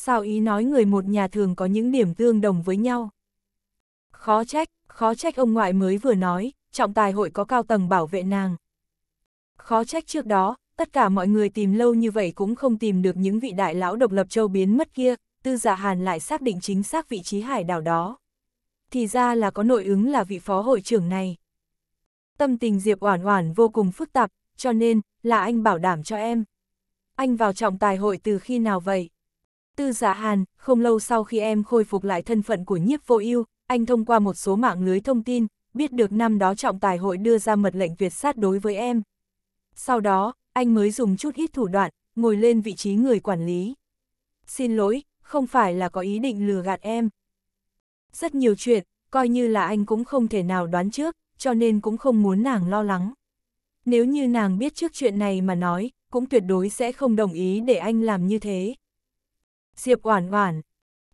sao ý nói người một nhà thường có những điểm tương đồng với nhau. Khó trách, khó trách ông ngoại mới vừa nói, trọng tài hội có cao tầng bảo vệ nàng. Khó trách trước đó, tất cả mọi người tìm lâu như vậy cũng không tìm được những vị đại lão độc lập châu biến mất kia, tư giả dạ hàn lại xác định chính xác vị trí hải đảo đó. Thì ra là có nội ứng là vị phó hội trưởng này. Tâm tình Diệp Oản Oản vô cùng phức tạp, cho nên, là anh bảo đảm cho em. Anh vào trọng tài hội từ khi nào vậy? Tư giả dạ Hàn, không lâu sau khi em khôi phục lại thân phận của nhiếp vô ưu, anh thông qua một số mạng lưới thông tin, biết được năm đó trọng tài hội đưa ra mật lệnh việt sát đối với em. Sau đó, anh mới dùng chút ít thủ đoạn, ngồi lên vị trí người quản lý. Xin lỗi, không phải là có ý định lừa gạt em. Rất nhiều chuyện, coi như là anh cũng không thể nào đoán trước, cho nên cũng không muốn nàng lo lắng. Nếu như nàng biết trước chuyện này mà nói, cũng tuyệt đối sẽ không đồng ý để anh làm như thế. Diệp Oản Oản.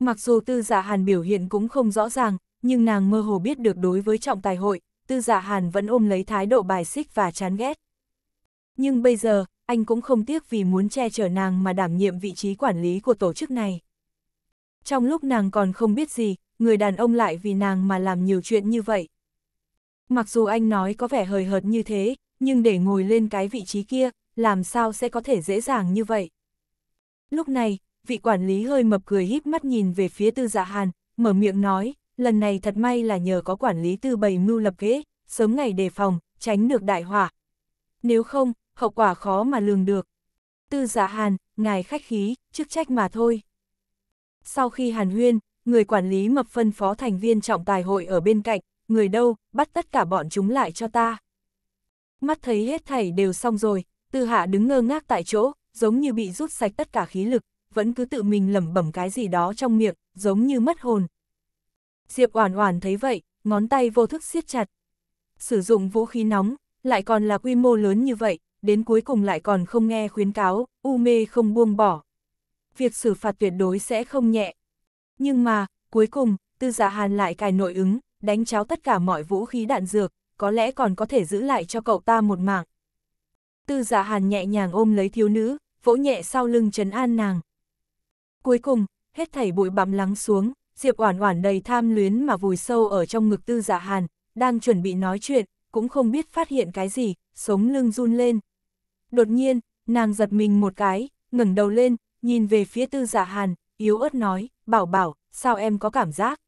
Mặc dù Tư Dạ Hàn biểu hiện cũng không rõ ràng, nhưng nàng mơ hồ biết được đối với trọng tài hội, Tư Dạ Hàn vẫn ôm lấy thái độ bài xích và chán ghét. Nhưng bây giờ, anh cũng không tiếc vì muốn che chở nàng mà đảm nhiệm vị trí quản lý của tổ chức này. Trong lúc nàng còn không biết gì, người đàn ông lại vì nàng mà làm nhiều chuyện như vậy. Mặc dù anh nói có vẻ hời hợt như thế, nhưng để ngồi lên cái vị trí kia, làm sao sẽ có thể dễ dàng như vậy? Lúc này, vị quản lý hơi mập cười híp mắt nhìn về phía tư dạ hàn, mở miệng nói, lần này thật may là nhờ có quản lý tư bày mưu lập kế, sớm ngày đề phòng, tránh được đại hỏa. Nếu không, hậu quả khó mà lường được. Tư dạ hàn, ngài khách khí, chức trách mà thôi. Sau khi hàn huyên, người quản lý mập phân phó thành viên trọng tài hội ở bên cạnh, người đâu, bắt tất cả bọn chúng lại cho ta. Mắt thấy hết thảy đều xong rồi, tư hạ đứng ngơ ngác tại chỗ, giống như bị rút sạch tất cả khí lực, vẫn cứ tự mình lẩm bẩm cái gì đó trong miệng, giống như mất hồn. Diệp Oản Oản thấy vậy, ngón tay vô thức siết chặt. Sử dụng vũ khí nóng, lại còn là quy mô lớn như vậy, đến cuối cùng lại còn không nghe khuyến cáo, u mê không buông bỏ. Việc xử phạt tuyệt đối sẽ không nhẹ. Nhưng mà, cuối cùng, Tư Giả dạ Hàn lại cài nội ứng, đánh cháo tất cả mọi vũ khí đạn dược, có lẽ còn có thể giữ lại cho cậu ta một mạng. Tư Giả dạ Hàn nhẹ nhàng ôm lấy thiếu nữ, vỗ nhẹ sau lưng trấn an nàng. Cuối cùng, hết thảy bụi bặm lắng xuống, Diệp Oản Oản đầy tham luyến mà vùi sâu ở trong ngực Tư Dạ Hàn, đang chuẩn bị nói chuyện, cũng không biết phát hiện cái gì, sống lưng run lên. Đột nhiên, nàng giật mình một cái, ngẩng đầu lên, nhìn về phía Tư Dạ Hàn, yếu ớt nói, "Bảo Bảo, sao em có cảm giác?"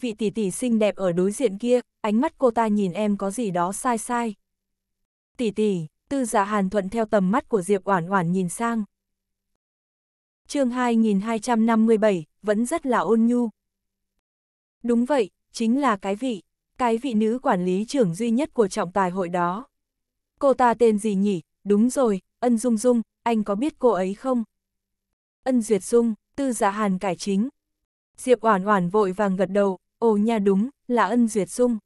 Vị tỷ tỷ xinh đẹp ở đối diện kia, ánh mắt cô ta nhìn em có gì đó sai sai. "Tỷ tỷ." Tư Dạ Hàn thuận theo tầm mắt của Diệp Oản Oản nhìn sang chương 2257, vẫn rất là ôn nhu. Đúng vậy, chính là cái vị, cái vị nữ quản lý trưởng duy nhất của trọng tài hội đó. Cô ta tên gì nhỉ? Đúng rồi, Ân Dung Dung, anh có biết cô ấy không? Ân Duyệt Dung, tư dạ hàn cải chính. Diệp Oản Oản vội vàng gật đầu, ồ nha đúng, là Ân Duyệt Dung.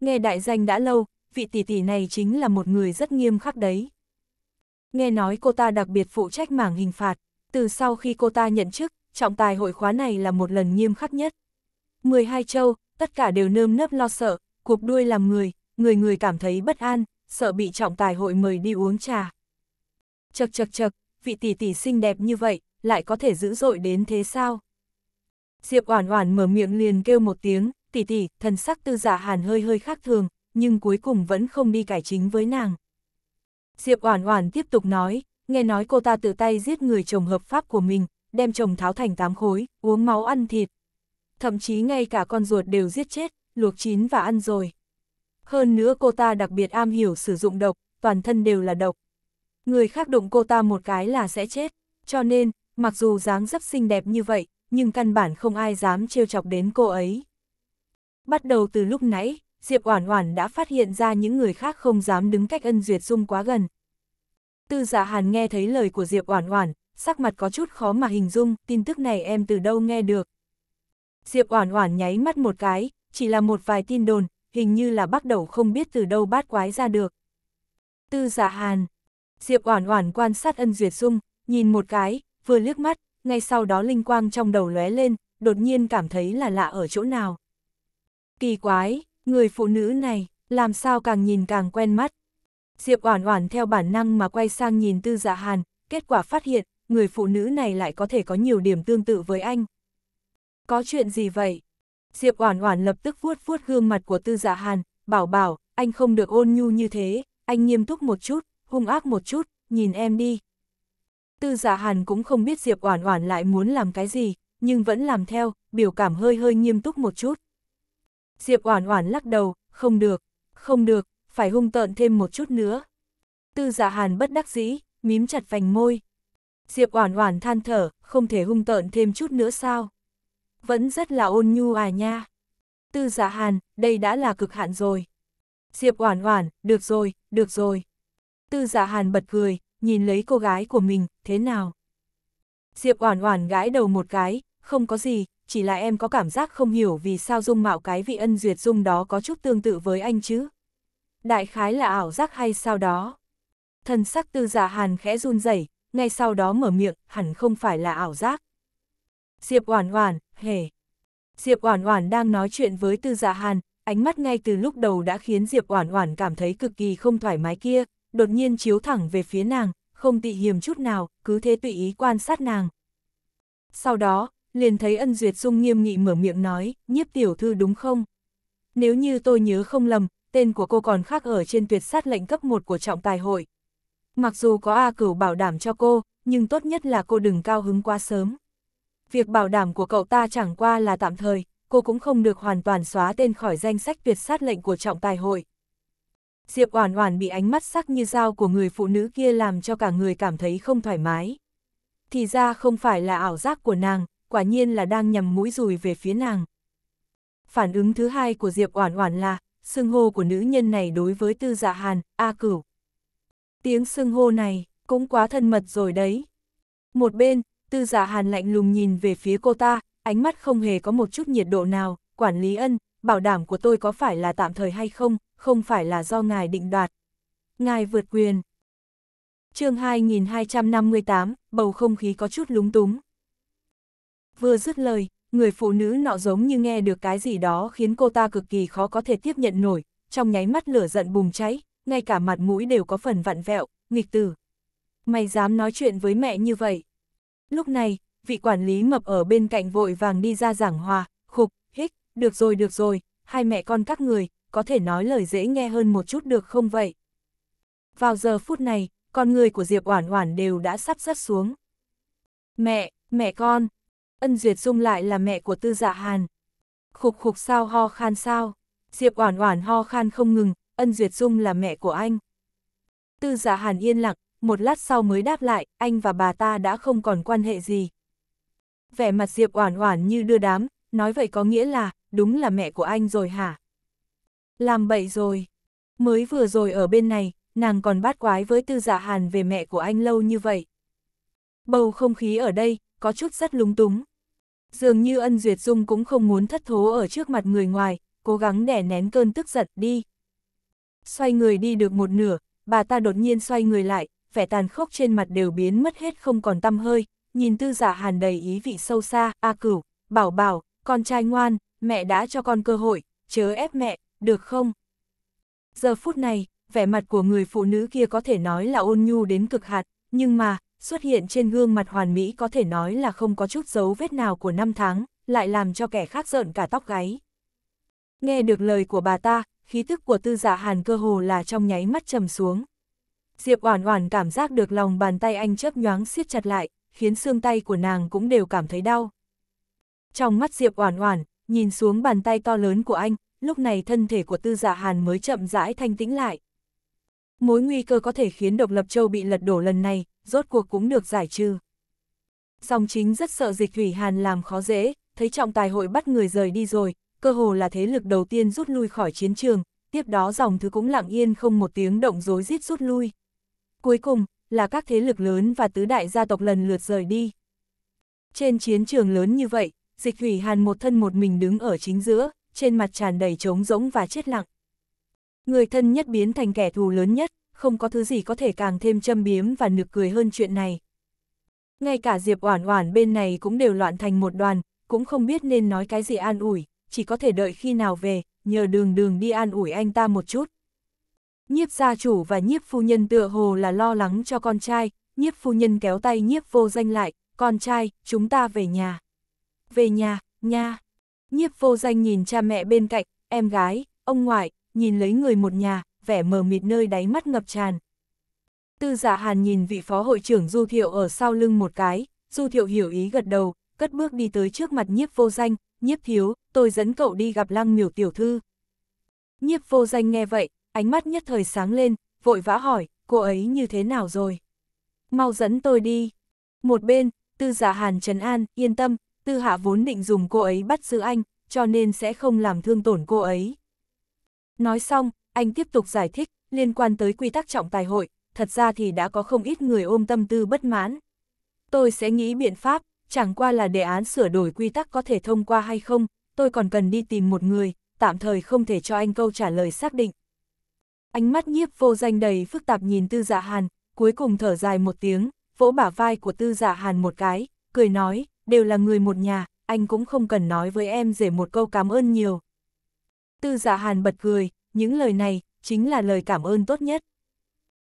Nghe đại danh đã lâu, vị tỷ tỷ này chính là một người rất nghiêm khắc đấy. Nghe nói cô ta đặc biệt phụ trách mảng hình phạt, từ sau khi cô ta nhận chức, trọng tài hội khóa này là một lần nghiêm khắc nhất. 12 châu, tất cả đều nơm nớp lo sợ, cuộc đuôi làm người, người người cảm thấy bất an, sợ bị trọng tài hội mời đi uống trà. Chật chật chật, vị tỷ tỷ xinh đẹp như vậy, lại có thể dữ dội đến thế sao? Diệp Oản Oản mở miệng liền kêu một tiếng, tỷ tỷ, thần sắc tư giả dạ hàn hơi hơi khác thường, nhưng cuối cùng vẫn không đi cải chính với nàng. Diệp Oản Oản tiếp tục nói, nghe nói cô ta tự tay giết người chồng hợp pháp của mình, đem chồng tháo thành tám khối, uống máu ăn thịt. Thậm chí ngay cả con ruột đều giết chết, luộc chín và ăn rồi. Hơn nữa cô ta đặc biệt am hiểu sử dụng độc, toàn thân đều là độc. Người khác đụng cô ta một cái là sẽ chết, cho nên, mặc dù dáng dấp xinh đẹp như vậy, nhưng căn bản không ai dám trêu chọc đến cô ấy. Bắt đầu từ lúc nãy, Diệp Oản Oản đã phát hiện ra những người khác không dám đứng cách Ân Duyệt Dung quá gần, Tư Dạ Hàn nghe thấy lời của Diệp Oản Oản, sắc mặt có chút khó mà hình dung, tin tức này em từ đâu nghe được. Diệp Oản Oản nháy mắt một cái, chỉ là một vài tin đồn, hình như là bắt đầu không biết từ đâu bát quái ra được. Tư Dạ Hàn. Diệp Oản Oản quan sát Ân Duyệt Dung, nhìn một cái, vừa liếc mắt, ngay sau đó linh quang trong đầu lóe lên, đột nhiên cảm thấy là lạ ở chỗ nào. Kỳ quái, người phụ nữ này, làm sao càng nhìn càng quen mắt. Diệp Oản Oản theo bản năng mà quay sang nhìn Tư Dạ Hàn, kết quả phát hiện, người phụ nữ này lại có thể có nhiều điểm tương tự với anh. Có chuyện gì vậy? Diệp Oản Oản lập tức vuốt vuốt gương mặt của Tư Dạ Hàn, bảo bảo, anh không được ôn nhu như thế, anh nghiêm túc một chút, hung ác một chút, nhìn em đi. Tư Dạ Hàn cũng không biết Diệp Oản Oản lại muốn làm cái gì, nhưng vẫn làm theo, biểu cảm hơi hơi nghiêm túc một chút. Diệp Oản Oản lắc đầu, không được, không được, phải hung tợn thêm một chút nữa. Tư giả dạ hàn bất đắc dĩ, mím chặt vành môi. Diệp oản oản than thở, không thể hung tợn thêm chút nữa sao. Vẫn rất là ôn nhu à nha. Tư giả dạ hàn, đây đã là cực hạn rồi. Diệp oản oản, được rồi, được rồi. Tư giả dạ hàn bật cười, nhìn lấy cô gái của mình, thế nào? Diệp oản oản gãi đầu một cái, không có gì, chỉ là em có cảm giác không hiểu vì sao dung mạo cái vị ân duyệt dung đó có chút tương tự với anh chứ đại khái là ảo giác hay sao đó. Thần sắc tư giả dạ hàn khẽ run rẩy ngay sau đó mở miệng, hẳn không phải là ảo giác. Diệp Oản Oản, hề. Diệp Oản Oản đang nói chuyện với Tư Dạ Hàn, ánh mắt ngay từ lúc đầu đã khiến Diệp Oản Oản cảm thấy cực kỳ không thoải mái kia, đột nhiên chiếu thẳng về phía nàng, không tị hiềm chút nào, cứ thế tùy ý quan sát nàng. Sau đó, liền thấy Ân Duyệt Dung nghiêm nghị mở miệng nói, "Nhiếp tiểu thư đúng không? Nếu như tôi nhớ không lầm, tên của cô còn khác ở trên tuyệt sát lệnh cấp 1 của trọng tài hội. Mặc dù có A cửu bảo đảm cho cô, nhưng tốt nhất là cô đừng cao hứng quá sớm. Việc bảo đảm của cậu ta chẳng qua là tạm thời, cô cũng không được hoàn toàn xóa tên khỏi danh sách tuyệt sát lệnh của trọng tài hội. Diệp Oản Oản bị ánh mắt sắc như dao của người phụ nữ kia làm cho cả người cảm thấy không thoải mái. Thì ra không phải là ảo giác của nàng, quả nhiên là đang nhằm mũi dùi về phía nàng. Phản ứng thứ hai của Diệp Oản Oản là, xưng hô của nữ nhân này đối với tư dạ hàn, A cửu. Tiếng xưng hô này, cũng quá thân mật rồi đấy. Một bên, tư dạ hàn lạnh lùng nhìn về phía cô ta, ánh mắt không hề có một chút nhiệt độ nào, quản lý ân, bảo đảm của tôi có phải là tạm thời hay không, không phải là do ngài định đoạt. Ngài vượt quyền. chương 2258, bầu không khí có chút lúng túng. Vừa dứt lời, người phụ nữ nọ giống như nghe được cái gì đó khiến cô ta cực kỳ khó có thể tiếp nhận nổi, trong nháy mắt lửa giận bùng cháy, ngay cả mặt mũi đều có phần vặn vẹo, nghịch tử. Mày dám nói chuyện với mẹ như vậy. Lúc này, vị quản lý mập ở bên cạnh vội vàng đi ra giảng hòa, khục, hích, được rồi được rồi, hai mẹ con các người, có thể nói lời dễ nghe hơn một chút được không vậy? Vào giờ phút này, con người của Diệp Oản Oản đều đã sắp rớt xuống. Mẹ, mẹ con, Ân Duyệt Dung lại là mẹ của Tư Dạ Hàn. Khục khục sao ho khan sao, Diệp Oản Oản ho khan không ngừng, Ân Duyệt Dung là mẹ của anh. Tư Dạ Hàn yên lặng, một lát sau mới đáp lại, anh và bà ta đã không còn quan hệ gì. Vẻ mặt Diệp Oản Oản như đưa đám, nói vậy có nghĩa là, đúng là mẹ của anh rồi hả? Làm bậy rồi. Mới vừa rồi ở bên này, nàng còn bát quái với Tư Dạ Hàn về mẹ của anh lâu như vậy. Bầu không khí ở đây có chút rất lúng túng. Dường như ân duyệt dung cũng không muốn thất thố ở trước mặt người ngoài, cố gắng đẻ nén cơn tức giận đi. Xoay người đi được một nửa, bà ta đột nhiên xoay người lại, vẻ tàn khốc trên mặt đều biến mất hết không còn tăm hơi, nhìn tư giả dạ hàn đầy ý vị sâu xa, a cửu, bảo bảo, con trai ngoan, mẹ đã cho con cơ hội, chớ ép mẹ, được không? Giờ phút này, vẻ mặt của người phụ nữ kia có thể nói là ôn nhu đến cực hạn, nhưng mà, xuất hiện trên gương mặt hoàn mỹ có thể nói là không có chút dấu vết nào của năm tháng, lại làm cho kẻ khác rợn cả tóc gáy. Nghe được lời của bà ta, khí tức của tư giả dạ hàn cơ hồ là trong nháy mắt trầm xuống. Diệp Oản Oản cảm giác được lòng bàn tay anh chớp nhoáng siết chặt lại, khiến xương tay của nàng cũng đều cảm thấy đau. Trong mắt Diệp Oản Oản, nhìn xuống bàn tay to lớn của anh, lúc này thân thể của Tư Dạ Hàn mới chậm rãi thanh tĩnh lại. Mối nguy cơ có thể khiến Độc Lập Châu bị lật đổ lần này, rốt cuộc cũng được giải trừ. Dòng chính rất sợ dịch thủy hàn làm khó dễ, thấy trọng tài hội bắt người rời đi rồi, cơ hồ là thế lực đầu tiên rút lui khỏi chiến trường, tiếp đó dòng thứ cũng lặng yên không một tiếng động rối rít rút lui. Cuối cùng, là các thế lực lớn và tứ đại gia tộc lần lượt rời đi. Trên chiến trường lớn như vậy, dịch thủy hàn một thân một mình đứng ở chính giữa, trên mặt tràn đầy trống rỗng và chết lặng. Người thân nhất biến thành kẻ thù lớn nhất, không có thứ gì có thể càng thêm châm biếm và nực cười hơn chuyện này. Ngay cả Diệp Oản Oản bên này cũng đều loạn thành một đoàn, cũng không biết nên nói cái gì an ủi, chỉ có thể đợi khi nào về, nhờ đường đường đi an ủi anh ta một chút. Nhiếp gia chủ và nhiếp phu nhân tựa hồ là lo lắng cho con trai, nhiếp phu nhân kéo tay nhiếp vô danh lại, con trai, chúng ta về nhà. Về nhà, nha. Nhiếp vô danh nhìn cha mẹ bên cạnh, em gái, ông ngoại, nhìn lấy người một nhà, vẻ mờ mịt nơi đáy mắt ngập tràn. Tư giả dạ hàn nhìn vị phó hội trưởng Du Thiệu ở sau lưng một cái, Du Thiệu hiểu ý gật đầu, cất bước đi tới trước mặt nhiếp vô danh, nhiếp thiếu, tôi dẫn cậu đi gặp lăng miểu tiểu thư. Nhiếp vô danh nghe vậy, ánh mắt nhất thời sáng lên, vội vã hỏi, cô ấy như thế nào rồi? Mau dẫn tôi đi. Một bên, tư giả dạ hàn trấn an, yên tâm, tư hạ vốn định dùng cô ấy bắt giữ anh, cho nên sẽ không làm thương tổn cô ấy. Nói xong, anh tiếp tục giải thích, liên quan tới quy tắc trọng tài hội, thật ra thì đã có không ít người ôm tâm tư bất mãn. Tôi sẽ nghĩ biện pháp, chẳng qua là đề án sửa đổi quy tắc có thể thông qua hay không, tôi còn cần đi tìm một người, tạm thời không thể cho anh câu trả lời xác định. Ánh mắt nhiếp vô danh đầy phức tạp nhìn tư dạ hàn, cuối cùng thở dài một tiếng, vỗ bả vai của tư dạ hàn một cái, cười nói, đều là người một nhà, anh cũng không cần nói với em rể một câu cảm ơn nhiều. Tư dạ hàn bật cười, những lời này chính là lời cảm ơn tốt nhất.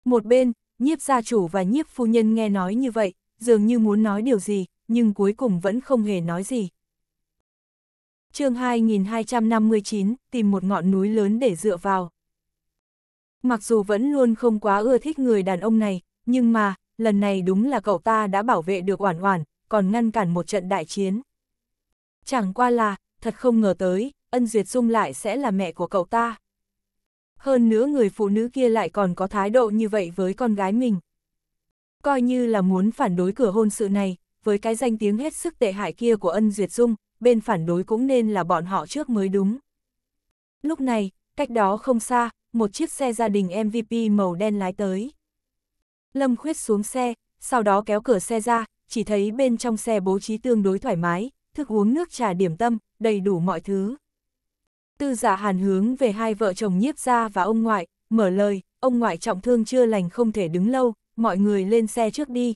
Một bên, nhiếp gia chủ và nhiếp phu nhân nghe nói như vậy, dường như muốn nói điều gì, nhưng cuối cùng vẫn không hề nói gì. chương 2259, tìm một ngọn núi lớn để dựa vào. Mặc dù vẫn luôn không quá ưa thích người đàn ông này, nhưng mà, lần này đúng là cậu ta đã bảo vệ được oản oản, còn ngăn cản một trận đại chiến. Chẳng qua là, thật không ngờ tới, Ân Duyệt Dung lại sẽ là mẹ của cậu ta. Hơn nữa người phụ nữ kia lại còn có thái độ như vậy với con gái mình. Coi như là muốn phản đối cửa hôn sự này, với cái danh tiếng hết sức tệ hại kia của ân duyệt dung, bên phản đối cũng nên là bọn họ trước mới đúng. Lúc này, cách đó không xa, một chiếc xe gia đình MVP màu đen lái tới. Lâm Khuyết xuống xe, sau đó kéo cửa xe ra, chỉ thấy bên trong xe bố trí tương đối thoải mái, thức uống nước trà điểm tâm, đầy đủ mọi thứ. Tư giả hàn hướng về hai vợ chồng nhiếp gia và ông ngoại, mở lời, ông ngoại trọng thương chưa lành không thể đứng lâu, mọi người lên xe trước đi.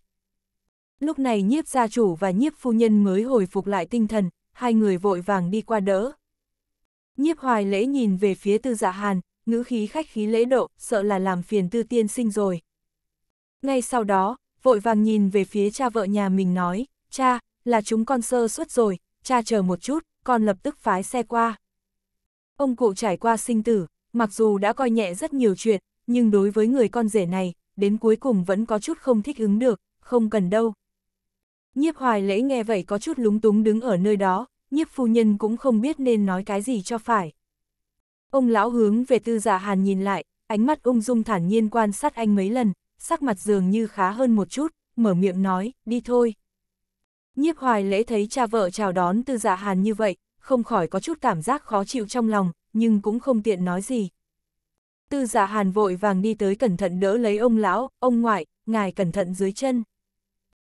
Lúc này nhiếp gia chủ và nhiếp phu nhân mới hồi phục lại tinh thần, hai người vội vàng đi qua đỡ. Nhiếp hoài lễ nhìn về phía tư dạ hàn, ngữ khí khách khí lễ độ, sợ là làm phiền tư tiên sinh rồi. Ngay sau đó, vội vàng nhìn về phía cha vợ nhà mình nói, cha, là chúng con sơ suất rồi, cha chờ một chút, con lập tức phái xe qua. Ông cụ trải qua sinh tử, mặc dù đã coi nhẹ rất nhiều chuyện, nhưng đối với người con rể này, đến cuối cùng vẫn có chút không thích ứng được, không cần đâu. Nhiếp hoài lễ nghe vậy có chút lúng túng đứng ở nơi đó, nhiếp phu nhân cũng không biết nên nói cái gì cho phải. Ông lão hướng về tư giả dạ hàn nhìn lại, ánh mắt ung dung thản nhiên quan sát anh mấy lần, sắc mặt dường như khá hơn một chút, mở miệng nói, đi thôi. Nhiếp hoài lễ thấy cha vợ chào đón tư giả dạ hàn như vậy, không khỏi có chút cảm giác khó chịu trong lòng, nhưng cũng không tiện nói gì. Tư giả dạ hàn vội vàng đi tới cẩn thận đỡ lấy ông lão, ông ngoại, ngài cẩn thận dưới chân.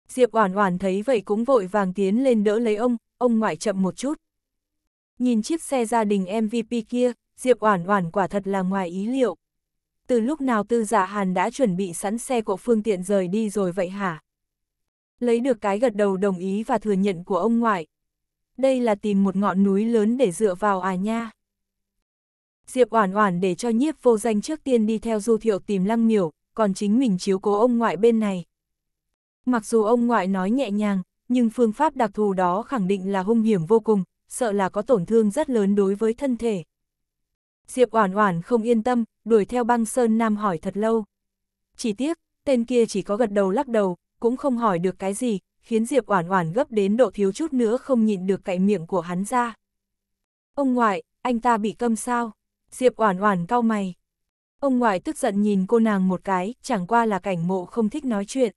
Diệp Oản Oản thấy vậy cũng vội vàng tiến lên đỡ lấy ông, ông ngoại chậm một chút. Nhìn chiếc xe gia đình MVP kia, Diệp Oản Oản quả thật là ngoài ý liệu. Từ lúc nào Tư Dạ Hàn đã chuẩn bị sẵn xe của phương tiện rời đi rồi vậy hả? Lấy được cái gật đầu đồng ý và thừa nhận của ông ngoại, đây là tìm một ngọn núi lớn để dựa vào à nha. Diệp Oản Oản để cho nhiếp vô danh trước tiên đi theo Du Thiệu tìm Lăng Miểu, còn chính mình chiếu cố ông ngoại bên này. Mặc dù ông ngoại nói nhẹ nhàng, nhưng phương pháp đặc thù đó khẳng định là hung hiểm vô cùng, sợ là có tổn thương rất lớn đối với thân thể. Diệp Oản Oản không yên tâm, đuổi theo Băng Sơn Nam hỏi thật lâu. Chỉ tiếc, tên kia chỉ có gật đầu lắc đầu, cũng không hỏi được cái gì, khiến Diệp Oản Oản gấp đến độ thiếu chút nữa không nhịn được cạy miệng của hắn ra. Ông ngoại, anh ta bị câm sao? Diệp Oản Oản cau mày. Ông ngoại tức giận nhìn cô nàng một cái, chẳng qua là cảnh mộ không thích nói chuyện.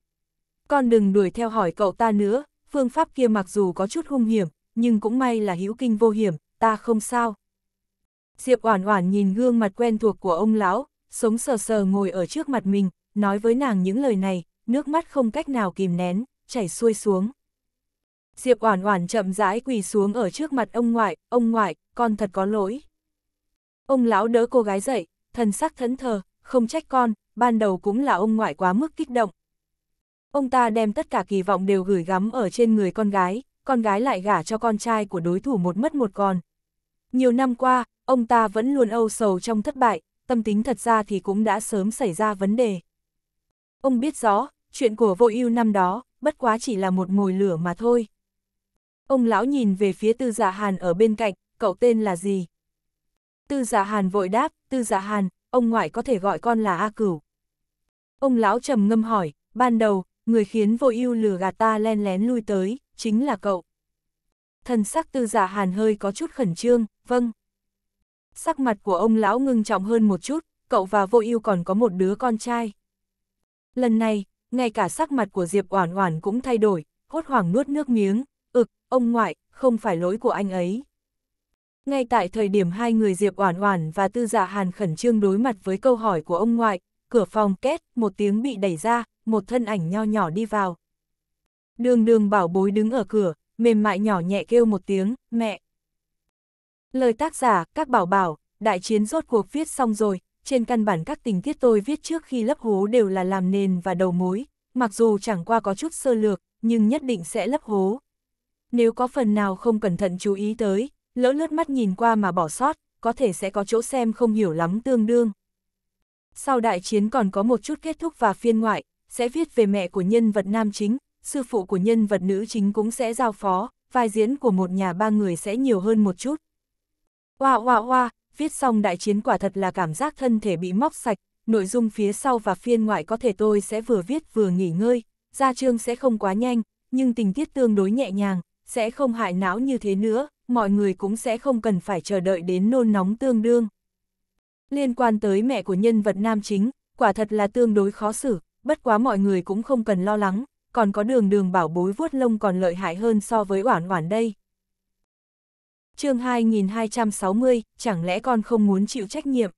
Con đừng đuổi theo hỏi cậu ta nữa, phương pháp kia mặc dù có chút hung hiểm, nhưng cũng may là hữu kinh vô hiểm, ta không sao. Diệp Oản Oản nhìn gương mặt quen thuộc của ông lão, sống sờ sờ ngồi ở trước mặt mình, nói với nàng những lời này, nước mắt không cách nào kìm nén, chảy xuôi xuống. Diệp Oản Oản chậm rãi quỳ xuống ở trước mặt ông ngoại, "Ông ngoại, con thật có lỗi." Ông lão đỡ cô gái dậy, thần sắc thẫn thờ, "Không trách con, ban đầu cũng là ông ngoại quá mức kích động." Ông ta đem tất cả kỳ vọng đều gửi gắm ở trên người con gái, con gái lại gả cho con trai của đối thủ một mất một còn. Nhiều năm qua, ông ta vẫn luôn âu sầu trong thất bại, tâm tính thật ra thì cũng đã sớm xảy ra vấn đề. Ông biết rõ, chuyện của vô ưu năm đó, bất quá chỉ là một mồi lửa mà thôi. Ông lão nhìn về phía tư giả dạ hàn ở bên cạnh, cậu tên là gì? Tư giả dạ hàn vội đáp, tư giả dạ hàn, ông ngoại có thể gọi con là A Cửu. Ông lão trầm ngâm hỏi, ban đầu, người khiến vô ưu lừa gạt ta len lén lui tới, chính là cậu. Thần sắc tư giả hàn hơi có chút khẩn trương, vâng. Sắc mặt của ông lão ngưng trọng hơn một chút, cậu và vô ưu còn có một đứa con trai. Lần này, ngay cả sắc mặt của Diệp Oản Oản cũng thay đổi, hốt hoảng nuốt nước miếng, "Ực, ông ngoại, không phải lỗi của anh ấy." Ngay tại thời điểm hai người Diệp Oản Oản và Tư Dạ Hàn khẩn trương đối mặt với câu hỏi của ông ngoại, cửa phòng két, một tiếng bị đẩy ra, một thân ảnh nho nhỏ đi vào. Đường Đường bảo bối đứng ở cửa, mềm mại nhỏ nhẹ kêu một tiếng, "Mẹ." Lời tác giả, các bảo bảo, đại chiến rốt cuộc viết xong rồi, trên căn bản các tình tiết tôi viết trước khi lấp hố đều là làm nền và đầu mối, mặc dù chẳng qua có chút sơ lược, nhưng nhất định sẽ lấp hố. Nếu có phần nào không cẩn thận chú ý tới, lỡ lướt mắt nhìn qua mà bỏ sót, có thể sẽ có chỗ xem không hiểu lắm tương đương. Sau đại chiến còn có một chút kết thúc và phiên ngoại, sẽ viết về mẹ của nhân vật nam chính, sư phụ của nhân vật nữ chính cũng sẽ giao phó, vai diễn của một nhà ba người sẽ nhiều hơn một chút. Hoa hoa hoa, viết xong đại chiến quả thật là cảm giác thân thể bị móc sạch, nội dung phía sau và phiên ngoại có thể tôi sẽ vừa viết vừa nghỉ ngơi, ra chương sẽ không quá nhanh, nhưng tình tiết tương đối nhẹ nhàng, sẽ không hại não như thế nữa, mọi người cũng sẽ không cần phải chờ đợi đến nôn nóng tương đương. Liên quan tới mẹ của nhân vật nam chính, quả thật là tương đối khó xử, bất quá mọi người cũng không cần lo lắng, còn có đường đường bảo bối vuốt lông còn lợi hại hơn so với oản oản đây chương 2260, chẳng lẽ con không muốn chịu trách nhiệm?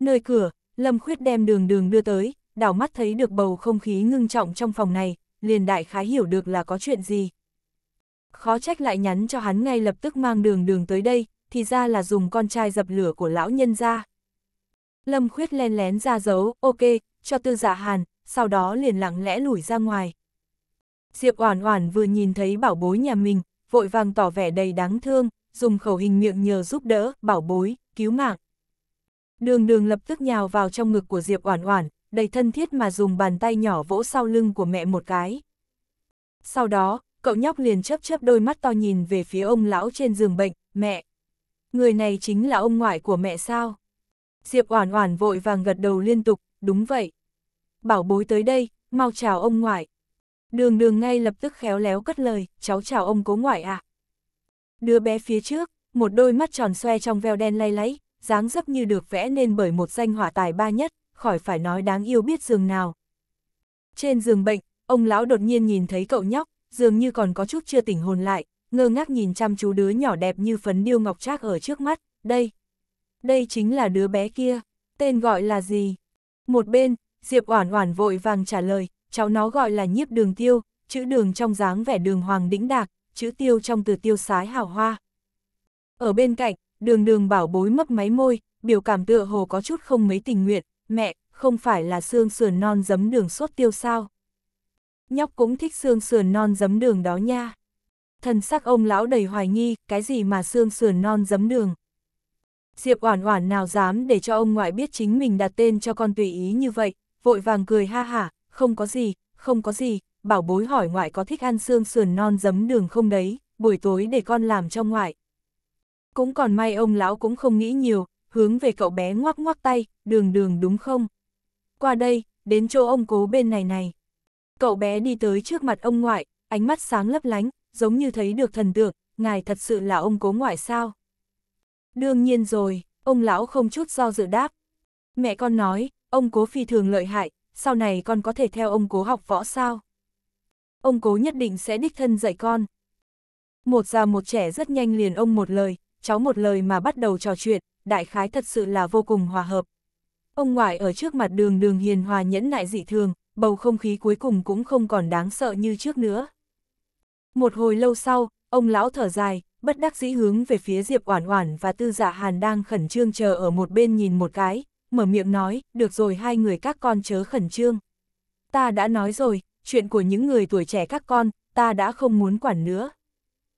Nơi cửa, Lâm Khuyết đem đường đường đưa tới, đảo mắt thấy được bầu không khí ngưng trọng trong phòng này, liền đại khái hiểu được là có chuyện gì. Khó trách lại nhắn cho hắn ngay lập tức mang đường đường tới đây, thì ra là dùng con trai dập lửa của lão nhân ra. Lâm Khuyết len lén ra dấu, ok, cho tư dạ hàn, sau đó liền lặng lẽ lủi ra ngoài. Diệp Oản Oản vừa nhìn thấy bảo bối nhà mình, vội vàng tỏ vẻ đầy đáng thương, dùng khẩu hình miệng nhờ giúp đỡ, bảo bối, cứu mạng. Đường đường lập tức nhào vào trong ngực của Diệp Oản Oản, đầy thân thiết mà dùng bàn tay nhỏ vỗ sau lưng của mẹ một cái. Sau đó, cậu nhóc liền chớp chớp đôi mắt to nhìn về phía ông lão trên giường bệnh, mẹ. Người này chính là ông ngoại của mẹ sao? Diệp Oản Oản vội vàng gật đầu liên tục, đúng vậy. Bảo bối tới đây, mau chào ông ngoại. Đường đường ngay lập tức khéo léo cất lời, cháu chào ông cố ngoại ạ. À. Đứa bé phía trước, một đôi mắt tròn xoe trong veo đen lay láy, dáng dấp như được vẽ nên bởi một danh hỏa tài ba nhất, khỏi phải nói đáng yêu biết giường nào. Trên giường bệnh, ông lão đột nhiên nhìn thấy cậu nhóc, dường như còn có chút chưa tỉnh hồn lại, ngơ ngác nhìn chăm chú đứa nhỏ đẹp như phấn điêu ngọc trác ở trước mắt, đây. Đây chính là đứa bé kia, tên gọi là gì? Một bên, Diệp Oản Oản vội vàng trả lời, cháu nó gọi là nhiếp đường tiêu, chữ đường trong dáng vẻ đường hoàng đĩnh đạc, chữ tiêu trong từ tiêu sái hào hoa. Ở bên cạnh, đường đường bảo bối mấp máy môi, biểu cảm tựa hồ có chút không mấy tình nguyện, mẹ, không phải là xương sườn non giấm đường sốt tiêu sao. Nhóc cũng thích xương sườn non giấm đường đó nha. Thần sắc ông lão đầy hoài nghi, cái gì mà xương sườn non giấm đường. Diệp Oản Oản nào dám để cho ông ngoại biết chính mình đặt tên cho con tùy ý như vậy, vội vàng cười ha hả, không có gì, không có gì, bảo bối hỏi ngoại có thích ăn xương sườn non giấm đường không đấy, buổi tối để con làm cho ngoại. Cũng còn may ông lão cũng không nghĩ nhiều, hướng về cậu bé ngoắc ngoắc tay, đường đường đúng không? Qua đây, đến chỗ ông cố bên này này. Cậu bé đi tới trước mặt ông ngoại, ánh mắt sáng lấp lánh, giống như thấy được thần tượng, ngài thật sự là ông cố ngoại sao? Đương nhiên rồi, ông lão không chút do dự đáp. Mẹ con nói, ông cố phi thường lợi hại, sau này con có thể theo ông cố học võ sao? Ông cố nhất định sẽ đích thân dạy con. Một già một trẻ rất nhanh liền ông một lời, cháu một lời mà bắt đầu trò chuyện, đại khái thật sự là vô cùng hòa hợp. Ông ngoại ở trước mặt đường đường hiền hòa nhẫn nại dị thường, bầu không khí cuối cùng cũng không còn đáng sợ như trước nữa. Một hồi lâu sau, ông lão thở dài, bất đắc dĩ hướng về phía Diệp Oản Oản và Tư Dạ Hàn đang khẩn trương chờ ở một bên nhìn một cái, mở miệng nói, được rồi hai người các con chớ khẩn trương. Ta đã nói rồi, chuyện của những người tuổi trẻ các con, ta đã không muốn quản nữa.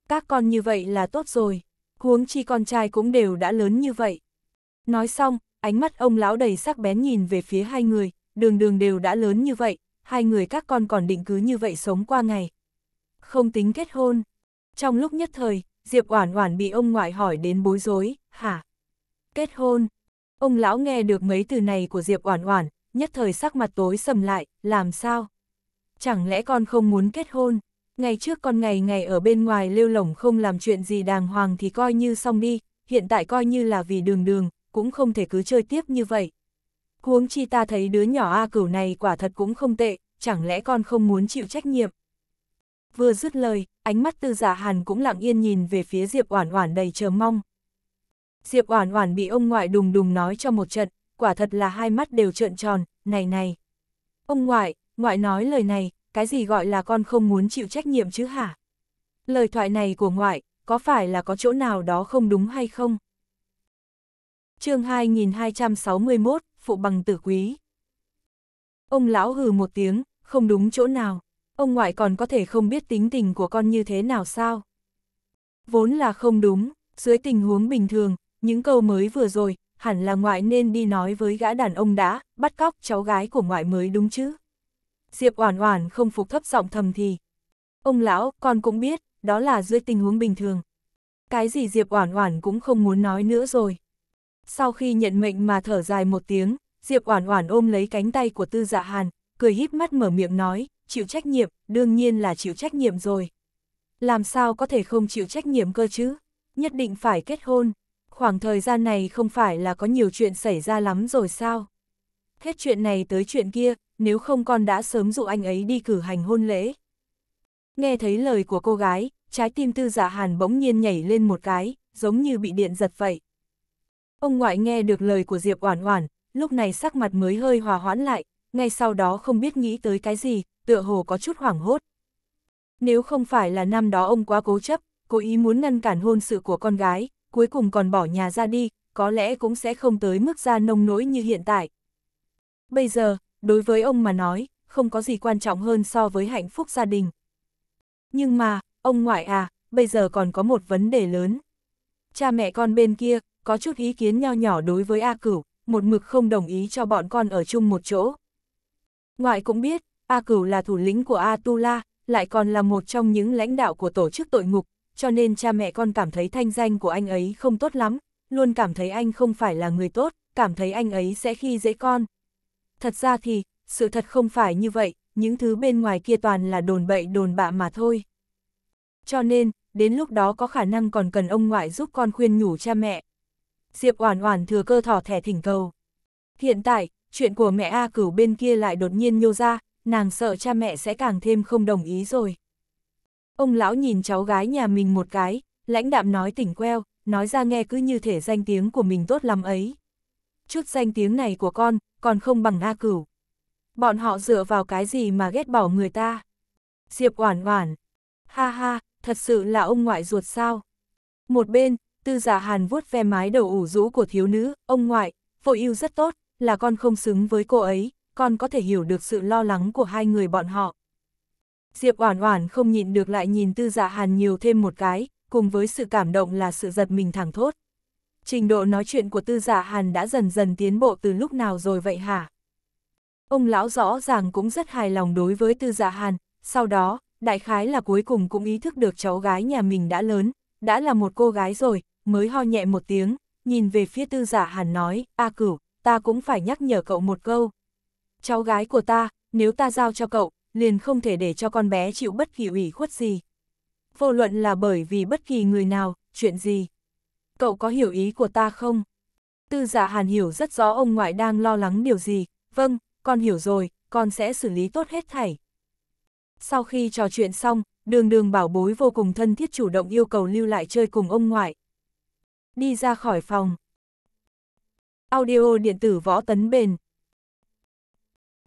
Các con như vậy là tốt rồi, huống chi con trai cũng đều đã lớn như vậy. Nói xong, ánh mắt ông lão đầy sắc bén nhìn về phía hai người, đường đường đều đã lớn như vậy, hai người các con còn định cứ như vậy sống qua ngày. Không tính kết hôn. Trong lúc nhất thời, Diệp Oản Oản bị ông ngoại hỏi đến bối rối, hả? Kết hôn, Ông lão nghe được mấy từ này của Diệp Oản Oản, nhất thời sắc mặt tối sầm lại, làm sao? Chẳng lẽ con không muốn kết hôn? Ngày trước con ngày ngày ở bên ngoài lêu lỏng không làm chuyện gì đàng hoàng thì coi như xong đi, hiện tại coi như là vì đường đường, cũng không thể cứ chơi tiếp như vậy. Huống chi ta thấy đứa nhỏ A cửu này quả thật cũng không tệ, chẳng lẽ con không muốn chịu trách nhiệm? Vừa dứt lời, ánh mắt tư giả dạ hàn cũng lặng yên nhìn về phía Diệp Oản Oản đầy chờ mong. Diệp Oản Oản bị ông ngoại đùng đùng nói cho một trận, quả thật là hai mắt đều trợn tròn, này này. Ông ngoại, ngoại nói lời này, cái gì gọi là con không muốn chịu trách nhiệm chứ hả? Lời thoại này của ngoại, có phải là có chỗ nào đó không đúng hay không? chương 2261, Phụ bằng tử quý. Ông lão hừ một tiếng, không đúng chỗ nào, ông ngoại còn có thể không biết tính tình của con như thế nào sao? Vốn là không đúng, dưới tình huống bình thường, những câu mới vừa rồi, hẳn là ngoại nên đi nói với gã đàn ông đã, bắt cóc cháu gái của ngoại mới đúng chứ. Diệp Oản Oản không phục thấp giọng thầm thì. Ông lão, con cũng biết, đó là dưới tình huống bình thường. Cái gì Diệp Oản Oản cũng không muốn nói nữa rồi. Sau khi nhận mệnh mà thở dài một tiếng, Diệp Oản Oản ôm lấy cánh tay của Tư Dạ Hàn, cười híp mắt mở miệng nói, chịu trách nhiệm, đương nhiên là chịu trách nhiệm rồi. Làm sao có thể không chịu trách nhiệm cơ chứ? Nhất định phải kết hôn khoảng thời gian này không phải là có nhiều chuyện xảy ra lắm rồi sao? Hết chuyện này tới chuyện kia, nếu không con đã sớm dụ anh ấy đi cử hành hôn lễ. Nghe thấy lời của cô gái, trái tim tư Dạ hàn bỗng nhiên nhảy lên một cái, giống như bị điện giật vậy. Ông ngoại nghe được lời của Diệp Oản Oản, lúc này sắc mặt mới hơi hòa hoãn lại, ngay sau đó không biết nghĩ tới cái gì, tựa hồ có chút hoảng hốt. Nếu không phải là năm đó ông quá cố chấp, cố ý muốn ngăn cản hôn sự của con gái, cuối cùng còn bỏ nhà ra đi, có lẽ cũng sẽ không tới mức ra nông nỗi như hiện tại. Bây giờ, đối với ông mà nói, không có gì quan trọng hơn so với hạnh phúc gia đình. Nhưng mà, ông ngoại à, bây giờ còn có một vấn đề lớn. Cha mẹ con bên kia, có chút ý kiến nho nhỏ đối với A Cửu, một mực không đồng ý cho bọn con ở chung một chỗ. Ngoại cũng biết, A Cửu là thủ lĩnh của A Tu La, lại còn là một trong những lãnh đạo của tổ chức tội ngục, cho nên cha mẹ con cảm thấy thanh danh của anh ấy không tốt lắm, luôn cảm thấy anh không phải là người tốt, cảm thấy anh ấy sẽ khi dễ con. Thật ra thì, sự thật không phải như vậy, những thứ bên ngoài kia toàn là đồn bậy đồn bạ mà thôi. Cho nên, đến lúc đó có khả năng còn cần ông ngoại giúp con khuyên nhủ cha mẹ. Diệp Oản Oản thừa cơ thỏ thẻ thỉnh cầu. Hiện tại, chuyện của mẹ A Cửu bên kia lại đột nhiên nhô ra, nàng sợ cha mẹ sẽ càng thêm không đồng ý rồi. Ông lão nhìn cháu gái nhà mình một cái, lãnh đạm nói tỉnh queo, nói ra nghe cứ như thể danh tiếng của mình tốt lắm ấy. Chút danh tiếng này của con, còn không bằng A cửu. Bọn họ dựa vào cái gì mà ghét bỏ người ta? Diệp oản oản. Ha ha, thật sự là ông ngoại ruột sao? Một bên, tư giả dạ hàn vuốt ve mái đầu ủ rũ của thiếu nữ, ông ngoại, vô yêu rất tốt, là con không xứng với cô ấy, con có thể hiểu được sự lo lắng của hai người bọn họ. Diệp Oản Oản không nhịn được lại nhìn Tư Dạ Hàn nhiều thêm một cái, cùng với sự cảm động là sự giật mình thẳng thốt. Trình độ nói chuyện của Tư Dạ Hàn đã dần dần tiến bộ từ lúc nào rồi vậy hả? Ông lão rõ ràng cũng rất hài lòng đối với Tư Dạ Hàn, sau đó, đại khái là cuối cùng cũng ý thức được cháu gái nhà mình đã lớn, đã là một cô gái rồi, mới ho nhẹ một tiếng, nhìn về phía Tư Dạ Hàn nói, "A Cửu, ta cũng phải nhắc nhở cậu một câu. Cháu gái của ta, nếu ta giao cho cậu, liền không thể để cho con bé chịu bất kỳ ủy khuất gì. Vô luận là bởi vì bất kỳ người nào, chuyện gì. Cậu có hiểu ý của ta không? Tư giả dạ hàn hiểu rất rõ ông ngoại đang lo lắng điều gì. Vâng, con hiểu rồi, con sẽ xử lý tốt hết thảy. Sau khi trò chuyện xong, đường đường bảo bối vô cùng thân thiết chủ động yêu cầu lưu lại chơi cùng ông ngoại. Đi ra khỏi phòng. Audio điện tử võ tấn bền,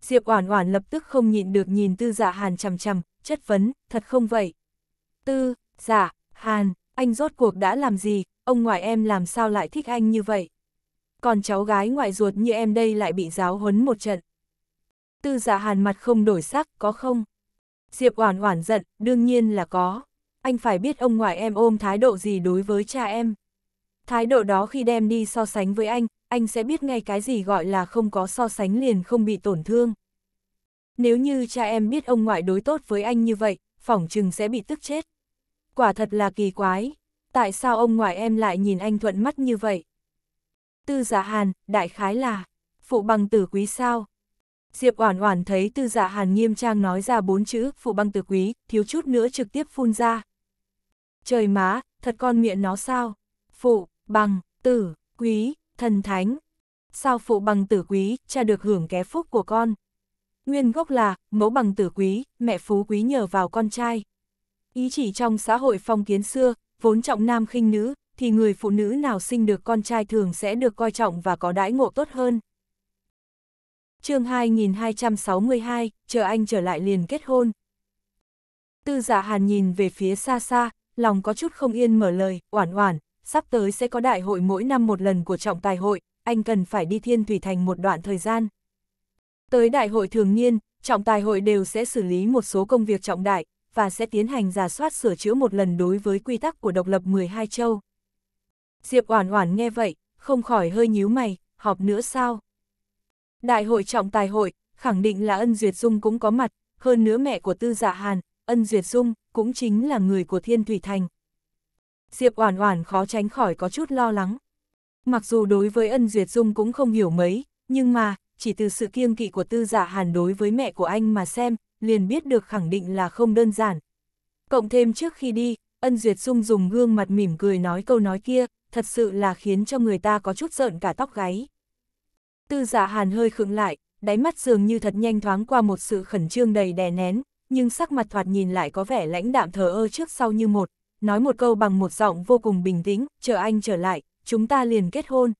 Diệp Oản Oản lập tức không nhịn được nhìn Tư Dạ Hàn chằm chằm, chất vấn, thật không vậy? Tư, Dạ, Hàn, anh rốt cuộc đã làm gì, ông ngoại em làm sao lại thích anh như vậy? Còn cháu gái ngoại ruột như em đây lại bị giáo huấn một trận. Tư Dạ Hàn mặt không đổi sắc, có không? Diệp Oản Oản giận, đương nhiên là có. Anh phải biết ông ngoại em ôm thái độ gì đối với cha em. Thái độ đó khi đem đi so sánh với anh, anh sẽ biết ngay cái gì gọi là không có so sánh liền không bị tổn thương. Nếu như cha em biết ông ngoại đối tốt với anh như vậy, phỏng chừng sẽ bị tức chết. Quả thật là kỳ quái, tại sao ông ngoại em lại nhìn anh thuận mắt như vậy? Tư giả dạ hàn, đại khái là, phụ bằng tử quý sao? Diệp Oản Oản thấy Tư giả dạ Hàn nghiêm trang nói ra bốn chữ "phụ băng tử quý", thiếu chút nữa trực tiếp phun ra. Trời má, thật con miệng nó sao? Phụ, bằng, tử, quý, thần thánh. Sao phụ bằng tử quý, cha được hưởng ké phúc của con. Nguyên gốc là, mẫu bằng tử quý, mẹ phú quý nhờ vào con trai. Ý chỉ trong xã hội phong kiến xưa, vốn trọng nam khinh nữ, thì người phụ nữ nào sinh được con trai thường sẽ được coi trọng và có đãi ngộ tốt hơn. chương 2262, chờ anh trở lại liền kết hôn. Tư giả dạ hàn nhìn về phía xa xa, lòng có chút không yên mở lời, oản oản, sắp tới sẽ có đại hội mỗi năm một lần của trọng tài hội, anh cần phải đi thiên thủy thành một đoạn thời gian. Tới đại hội thường niên, trọng tài hội đều sẽ xử lý một số công việc trọng đại, và sẽ tiến hành giả soát sửa chữa một lần đối với quy tắc của độc lập 12 châu. Diệp Oản Oản nghe vậy, không khỏi hơi nhíu mày, họp nữa sao? Đại hội trọng tài hội, khẳng định là Ân Duyệt Dung cũng có mặt, hơn nữa mẹ của Tư Dạ Hàn, Ân Duyệt Dung, cũng chính là người của Thiên Thủy Thành, Diệp Oản Oản khó tránh khỏi có chút lo lắng. Mặc dù đối với Ân Duyệt Dung cũng không hiểu mấy, nhưng mà, chỉ từ sự kiêng kỵ của Tư Dạ Hàn đối với mẹ của anh mà xem, liền biết được khẳng định là không đơn giản. Cộng thêm trước khi đi, Ân Duyệt Dung dùng gương mặt mỉm cười nói câu nói kia, thật sự là khiến cho người ta có chút rợn cả tóc gáy. Tư Dạ Hàn hơi khựng lại, đáy mắt dường như thật nhanh thoáng qua một sự khẩn trương đầy đè nén, nhưng sắc mặt thoạt nhìn lại có vẻ lãnh đạm thờ ơ trước sau như một, nói một câu bằng một giọng vô cùng bình tĩnh, chờ anh trở lại, chúng ta liền kết hôn.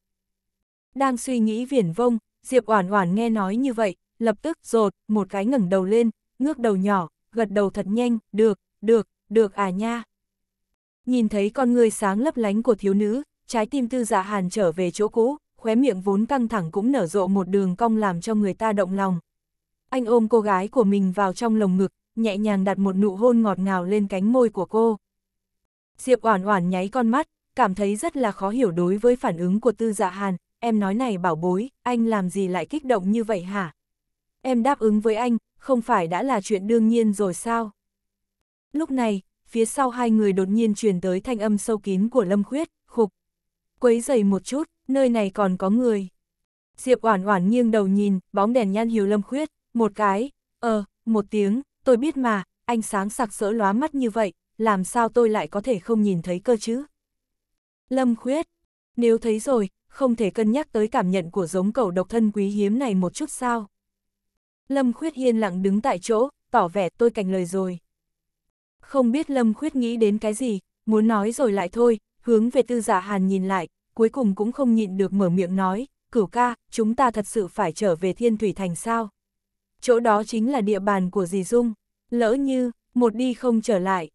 Đang suy nghĩ viển vông, Diệp Oản Oản nghe nói như vậy, lập tức rột, một cái ngẩng đầu lên, ngước đầu nhỏ, gật đầu thật nhanh, được, được, được à nha. Nhìn thấy con người sáng lấp lánh của thiếu nữ, trái tim tư dạ hàn trở về chỗ cũ, khóe miệng vốn căng thẳng cũng nở rộ một đường cong làm cho người ta động lòng. Anh ôm cô gái của mình vào trong lồng ngực, nhẹ nhàng đặt một nụ hôn ngọt ngào lên cánh môi của cô. Diệp Oản Oản nháy con mắt, cảm thấy rất là khó hiểu đối với phản ứng của Tư Dạ Hàn, em nói này bảo bối, anh làm gì lại kích động như vậy hả? Em đáp ứng với anh, không phải đã là chuyện đương nhiên rồi sao? Lúc này, phía sau hai người đột nhiên truyền tới thanh âm sâu kín của Lâm Khuyết, khục. Quấy dày một chút, nơi này còn có người. Diệp Oản Oản nghiêng đầu nhìn, bóng đèn nhan hiu Lâm Khuyết, một cái, ờ, một tiếng, tôi biết mà, anh sáng sặc sỡ lóa mắt như vậy, làm sao tôi lại có thể không nhìn thấy cơ chứ? Lâm khuyết, nếu thấy rồi, không thể cân nhắc tới cảm nhận của giống cầu độc thân quý hiếm này một chút sao? Lâm khuyết yên lặng đứng tại chỗ, tỏ vẻ tôi cành lời rồi. Không biết Lâm khuyết nghĩ đến cái gì, muốn nói rồi lại thôi, hướng về tư giả dạ hàn nhìn lại, cuối cùng cũng không nhịn được mở miệng nói, cửu ca, chúng ta thật sự phải trở về thiên thủy thành sao? Chỗ đó chính là địa bàn của dì Dung, lỡ như, một đi không trở lại,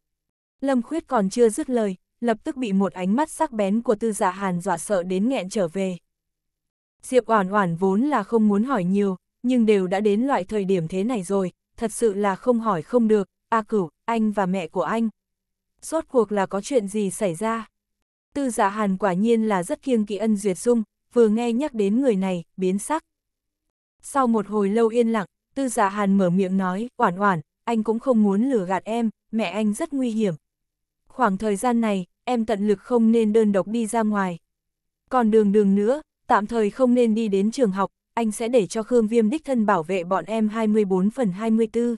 Lâm Khuyết còn chưa dứt lời, lập tức bị một ánh mắt sắc bén của tư giả dạ hàn dọa sợ đến nghẹn trở về. Diệp Oản Oản vốn là không muốn hỏi nhiều, nhưng đều đã đến loại thời điểm thế này rồi, thật sự là không hỏi không được, A Cửu, anh và mẹ của anh. Rốt cuộc là có chuyện gì xảy ra? Tư giả dạ hàn quả nhiên là rất kiêng kỵ ân duyệt dung, vừa nghe nhắc đến người này, biến sắc. Sau một hồi lâu yên lặng, tư giả dạ hàn mở miệng nói, Oản Oản, anh cũng không muốn lừa gạt em, mẹ anh rất nguy hiểm, khoảng thời gian này, em tận lực không nên đơn độc đi ra ngoài. Còn đường đường nữa, tạm thời không nên đi đến trường học, anh sẽ để cho Khương Viêm đích thân bảo vệ bọn em 24 phần 24.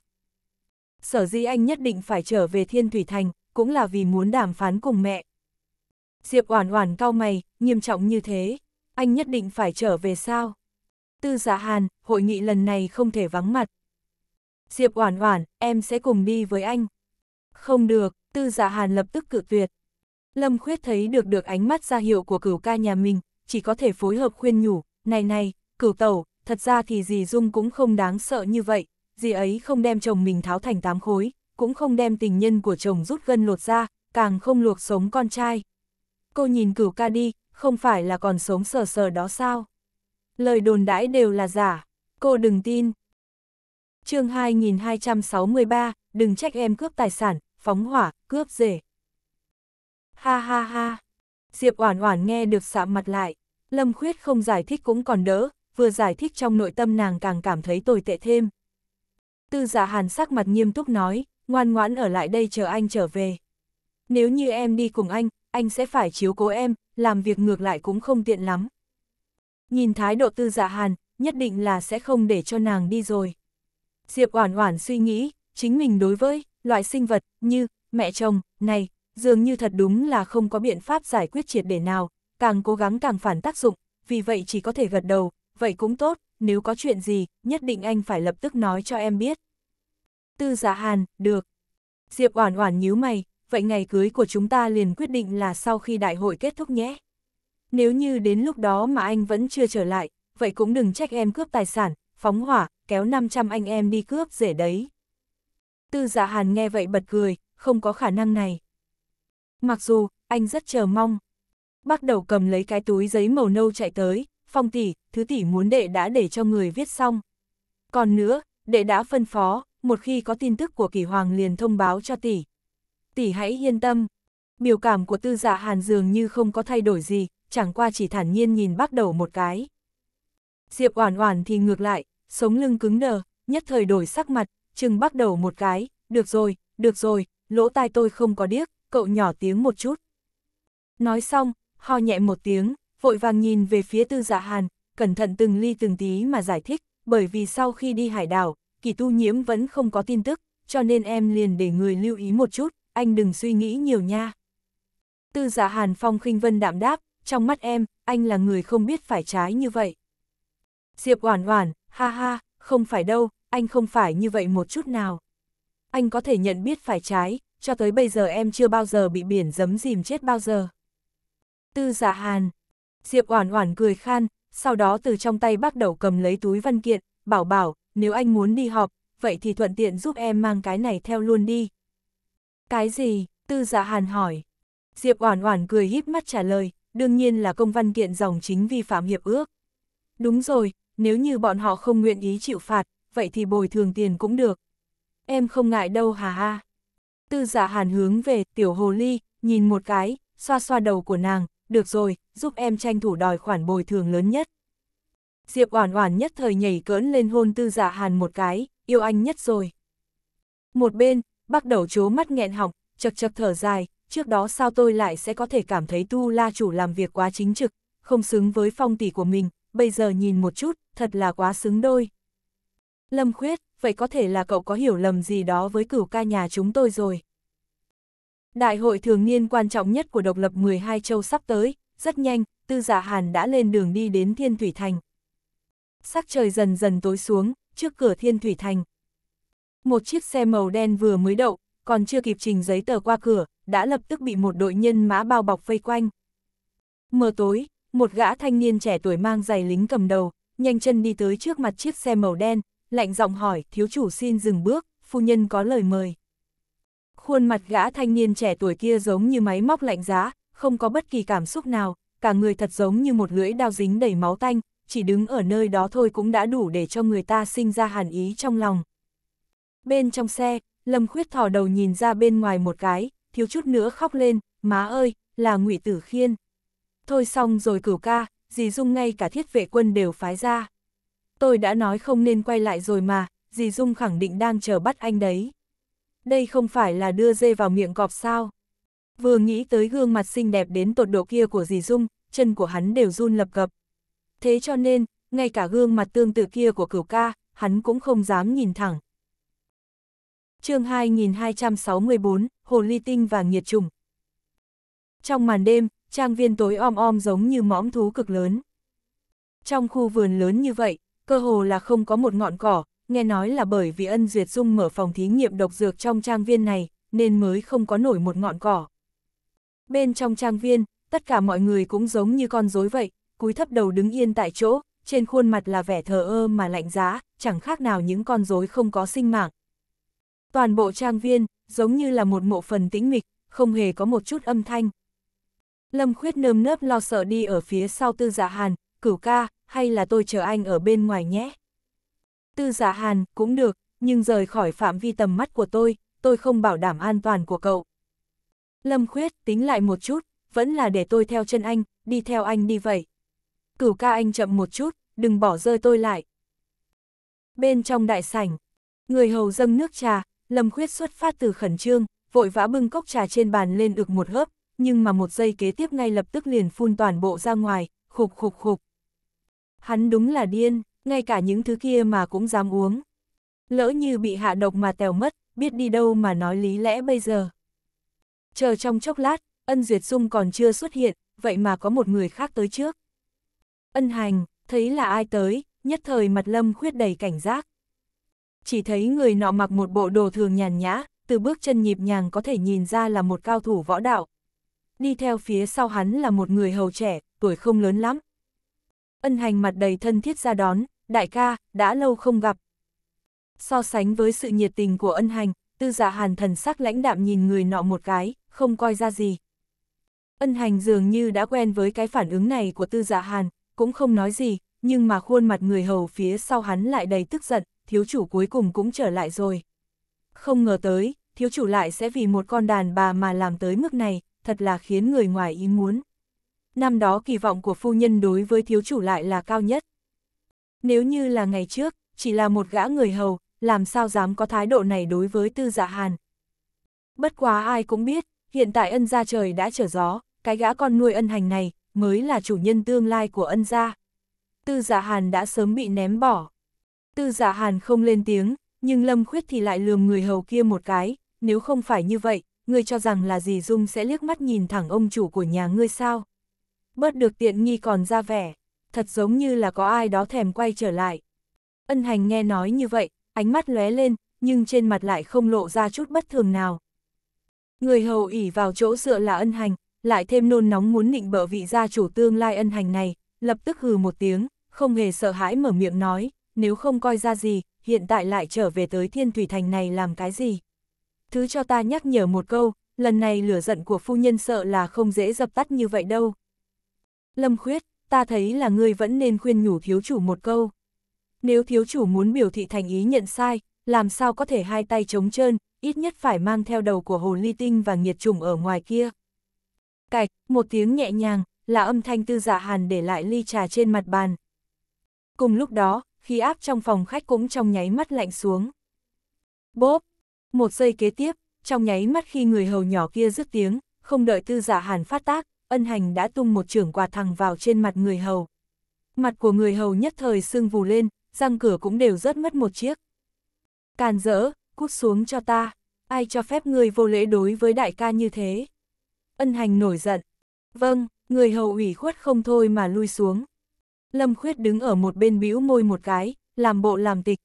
Sở dĩ anh nhất định phải trở về Thiên Thủy Thành, cũng là vì muốn đàm phán cùng mẹ. Diệp Oản Oản cao mày, nghiêm trọng như thế, anh nhất định phải trở về sao? Tư Dạ Hàn, hội nghị lần này không thể vắng mặt. Diệp Oản Oản, em sẽ cùng đi với anh. Không được, tư dạ hàn lập tức cự tuyệt. Lâm khuyết thấy được được ánh mắt ra hiệu của cửu ca nhà mình, chỉ có thể phối hợp khuyên nhủ, này này, cửu tẩu, thật ra thì dì Dung cũng không đáng sợ như vậy, dì ấy không đem chồng mình tháo thành tám khối, cũng không đem tình nhân của chồng rút gân lột ra, càng không luộc sống con trai. Cô nhìn cửu ca đi, không phải là còn sống sờ sờ đó sao? Lời đồn đãi đều là giả, cô đừng tin. chương 2263, đừng trách em cướp tài sản, phóng hỏa, cướp rể. Ha ha ha. Diệp Oản Oản nghe được sạm mặt lại, Lâm Khuyết không giải thích cũng còn đỡ, vừa giải thích trong nội tâm nàng càng cảm thấy tồi tệ thêm. Tư giả dạ Hàn sắc mặt nghiêm túc nói, ngoan ngoãn ở lại đây chờ anh trở về. Nếu như em đi cùng anh, anh sẽ phải chiếu cố em, làm việc ngược lại cũng không tiện lắm. Nhìn thái độ Tư giả dạ Hàn, nhất định là sẽ không để cho nàng đi rồi. Diệp Oản Oản suy nghĩ, chính mình đối với loại sinh vật như mẹ chồng này, dường như thật đúng là không có biện pháp giải quyết triệt để nào, càng cố gắng càng phản tác dụng, vì vậy chỉ có thể gật đầu, vậy cũng tốt, nếu có chuyện gì, nhất định anh phải lập tức nói cho em biết. Tư giả dạ hàn, được. Diệp oản oản nhíu mày, vậy ngày cưới của chúng ta liền quyết định là sau khi đại hội kết thúc nhé. Nếu như đến lúc đó mà anh vẫn chưa trở lại, vậy cũng đừng trách em cướp tài sản, phóng hỏa, kéo 500 anh em đi cướp rể đấy. Tư dạ hàn nghe vậy bật cười, không có khả năng này. Mặc dù, anh rất chờ mong. Bắt đầu cầm lấy cái túi giấy màu nâu chạy tới, phong tỷ, thứ tỷ muốn đệ đã để cho người viết xong. Còn nữa, đệ đã phân phó, một khi có tin tức của kỳ hoàng liền thông báo cho tỷ. Tỷ hãy yên tâm. Biểu cảm của tư dạ hàn dường như không có thay đổi gì, chẳng qua chỉ thản nhiên nhìn bắt đầu một cái. Diệp oản oản thì ngược lại, sống lưng cứng đờ, nhất thời đổi sắc mặt, Trừng bắt đầu một cái, được rồi, được rồi, lỗ tai tôi không có điếc, cậu nhỏ tiếng một chút. Nói xong, ho nhẹ một tiếng, vội vàng nhìn về phía tư Dạ hàn, cẩn thận từng ly từng tí mà giải thích, bởi vì sau khi đi hải đảo, kỳ tu nhiễm vẫn không có tin tức, cho nên em liền để người lưu ý một chút, anh đừng suy nghĩ nhiều nha. Tư giả dạ hàn phong khinh vân đạm đáp, trong mắt em, anh là người không biết phải trái như vậy. Diệp oản oản, ha ha, không phải đâu, anh không phải như vậy một chút nào. Anh có thể nhận biết phải trái, cho tới bây giờ em chưa bao giờ bị biển dấm dìm chết bao giờ. Tư giả dạ hàn. Diệp Oản Oản cười khan, sau đó từ trong tay bắt đầu cầm lấy túi văn kiện, bảo bảo, nếu anh muốn đi họp, vậy thì thuận tiện giúp em mang cái này theo luôn đi. Cái gì? Tư giả dạ hàn hỏi. Diệp Oản Oản cười híp mắt trả lời, đương nhiên là công văn kiện dòng chính vi phạm hiệp ước. Đúng rồi, nếu như bọn họ không nguyện ý chịu phạt, vậy thì bồi thường tiền cũng được. Em không ngại đâu hà ha. Tư giả dạ hàn hướng về tiểu hồ ly, nhìn một cái, xoa xoa đầu của nàng, được rồi, giúp em tranh thủ đòi khoản bồi thường lớn nhất. Diệp Oản Oản nhất thời nhảy cỡn lên hôn Tư giả dạ Hàn một cái, yêu anh nhất rồi. Một bên, Bắc Đầu chố mắt nghẹn họng, chậc chậc thở dài, trước đó sao tôi lại sẽ có thể cảm thấy Tu La chủ làm việc quá chính trực, không xứng với phong tỷ của mình, bây giờ nhìn một chút, thật là quá xứng đôi. Lâm Khuyết, vậy có thể là cậu có hiểu lầm gì đó với cửu ca nhà chúng tôi rồi. Đại hội thường niên quan trọng nhất của độc lập 12 châu sắp tới, rất nhanh, Tư Giả dạ Hàn đã lên đường đi đến Thiên Thủy Thành. Sắc trời dần dần tối xuống, trước cửa Thiên Thủy Thành. Một chiếc xe màu đen vừa mới đậu, còn chưa kịp trình giấy tờ qua cửa, đã lập tức bị một đội nhân mã bao bọc vây quanh. Mờ tối, một gã thanh niên trẻ tuổi mang giày lính cầm đầu, nhanh chân đi tới trước mặt chiếc xe màu đen, lạnh giọng hỏi, thiếu chủ xin dừng bước, phu nhân có lời mời. Khuôn mặt gã thanh niên trẻ tuổi kia giống như máy móc lạnh giá, không có bất kỳ cảm xúc nào, cả người thật giống như một lưỡi đao dính đầy máu tanh, chỉ đứng ở nơi đó thôi cũng đã đủ để cho người ta sinh ra hàn ý trong lòng. Bên trong xe, Lâm Khuyết thò đầu nhìn ra bên ngoài một cái, thiếu chút nữa khóc lên, má ơi, là ngụy Tử Khiên. Thôi xong rồi cửu ca, dì Dung ngay cả thiết vệ quân đều phái ra tôi đã nói không nên quay lại rồi mà, dì Dung khẳng định đang chờ bắt anh đấy. Đây không phải là đưa dê vào miệng cọp sao. Vừa nghĩ tới gương mặt xinh đẹp đến tột độ kia của dì Dung, chân của hắn đều run lập cập. Thế cho nên, ngay cả gương mặt tương tự kia của cửu ca, hắn cũng không dám nhìn thẳng. chương 2264, Hồ Ly Tinh và nhiệt Trùng Trong màn đêm, trang viên tối om om giống như mõm thú cực lớn. Trong khu vườn lớn như vậy, cơ hồ là không có một ngọn cỏ, nghe nói là bởi vì ân duyệt dung mở phòng thí nghiệm độc dược trong trang viên này, nên mới không có nổi một ngọn cỏ. Bên trong trang viên, tất cả mọi người cũng giống như con rối vậy, cúi thấp đầu đứng yên tại chỗ, trên khuôn mặt là vẻ thờ ơ mà lạnh giá, chẳng khác nào những con rối không có sinh mạng. Toàn bộ trang viên, giống như là một mộ phần tĩnh mịch, không hề có một chút âm thanh. Lâm Khuyết nơm nớp lo sợ đi ở phía sau tư dạ hàn, cửu ca, hay là tôi chờ anh ở bên ngoài nhé? Tư giả dạ hàn, cũng được, nhưng rời khỏi phạm vi tầm mắt của tôi, tôi không bảo đảm an toàn của cậu. Lâm khuyết, tính lại một chút, vẫn là để tôi theo chân anh, đi theo anh đi vậy. Cửu ca anh chậm một chút, đừng bỏ rơi tôi lại. Bên trong đại sảnh, người hầu dâng nước trà, Lâm khuyết xuất phát từ khẩn trương, vội vã bưng cốc trà trên bàn lên được một hớp, nhưng mà một giây kế tiếp ngay lập tức liền phun toàn bộ ra ngoài, khục khục khục. Hắn đúng là điên, ngay cả những thứ kia mà cũng dám uống. Lỡ như bị hạ độc mà tèo mất, biết đi đâu mà nói lý lẽ bây giờ. Chờ trong chốc lát, ân duyệt dung còn chưa xuất hiện, vậy mà có một người khác tới trước. Ân hành, thấy là ai tới, nhất thời mặt lâm khuyết đầy cảnh giác. Chỉ thấy người nọ mặc một bộ đồ thường nhàn nhã, từ bước chân nhịp nhàng có thể nhìn ra là một cao thủ võ đạo. Đi theo phía sau hắn là một người hầu trẻ, tuổi không lớn lắm, ân hành mặt đầy thân thiết ra đón, đại ca, đã lâu không gặp. So sánh với sự nhiệt tình của ân hành, tư giả dạ hàn thần sắc lãnh đạm nhìn người nọ một cái, không coi ra gì. Ân hành dường như đã quen với cái phản ứng này của tư giả dạ hàn, cũng không nói gì, nhưng mà khuôn mặt người hầu phía sau hắn lại đầy tức giận, thiếu chủ cuối cùng cũng trở lại rồi. Không ngờ tới, thiếu chủ lại sẽ vì một con đàn bà mà làm tới mức này, thật là khiến người ngoài ý muốn năm đó kỳ vọng của phu nhân đối với thiếu chủ lại là cao nhất. Nếu như là ngày trước, chỉ là một gã người hầu, làm sao dám có thái độ này đối với tư dạ hàn. Bất quá ai cũng biết, hiện tại ân gia trời đã trở gió, cái gã con nuôi ân hành này mới là chủ nhân tương lai của ân gia. Tư dạ hàn đã sớm bị ném bỏ. Tư dạ hàn không lên tiếng, nhưng lâm khuyết thì lại lườm người hầu kia một cái, nếu không phải như vậy, người cho rằng là gì Dung sẽ liếc mắt nhìn thẳng ông chủ của nhà ngươi sao? bớt được tiện nghi còn ra vẻ, thật giống như là có ai đó thèm quay trở lại. Ân hành nghe nói như vậy, ánh mắt lóe lên, nhưng trên mặt lại không lộ ra chút bất thường nào. Người hầu ỉ vào chỗ dựa là ân hành, lại thêm nôn nóng muốn định bợ vị gia chủ tương lai ân hành này, lập tức hừ một tiếng, không hề sợ hãi mở miệng nói, nếu không coi ra gì, hiện tại lại trở về tới thiên thủy thành này làm cái gì. Thứ cho ta nhắc nhở một câu, lần này lửa giận của phu nhân sợ là không dễ dập tắt như vậy đâu. Lâm Khuyết, ta thấy là ngươi vẫn nên khuyên nhủ thiếu chủ một câu. Nếu thiếu chủ muốn biểu thị thành ý nhận sai, làm sao có thể hai tay trống trơn, ít nhất phải mang theo đầu của hồ ly tinh và nghiệt trùng ở ngoài kia. Cạch, một tiếng nhẹ nhàng, là âm thanh tư giả dạ hàn để lại ly trà trên mặt bàn. Cùng lúc đó, khí áp trong phòng khách cũng trong nháy mắt lạnh xuống. Bốp! Một giây kế tiếp, trong nháy mắt khi người hầu nhỏ kia dứt tiếng, không đợi tư giả dạ hàn phát tác, ân hành đã tung một trưởng quạt thẳng vào trên mặt người hầu. Mặt của người hầu nhất thời sưng vù lên, răng cửa cũng đều rớt mất một chiếc. Càn rỡ, cút xuống cho ta, ai cho phép người vô lễ đối với đại ca như thế. Ân hành nổi giận. Vâng, người hầu ủy khuất không thôi mà lui xuống. Lâm khuyết đứng ở một bên bĩu môi một cái, làm bộ làm tịch.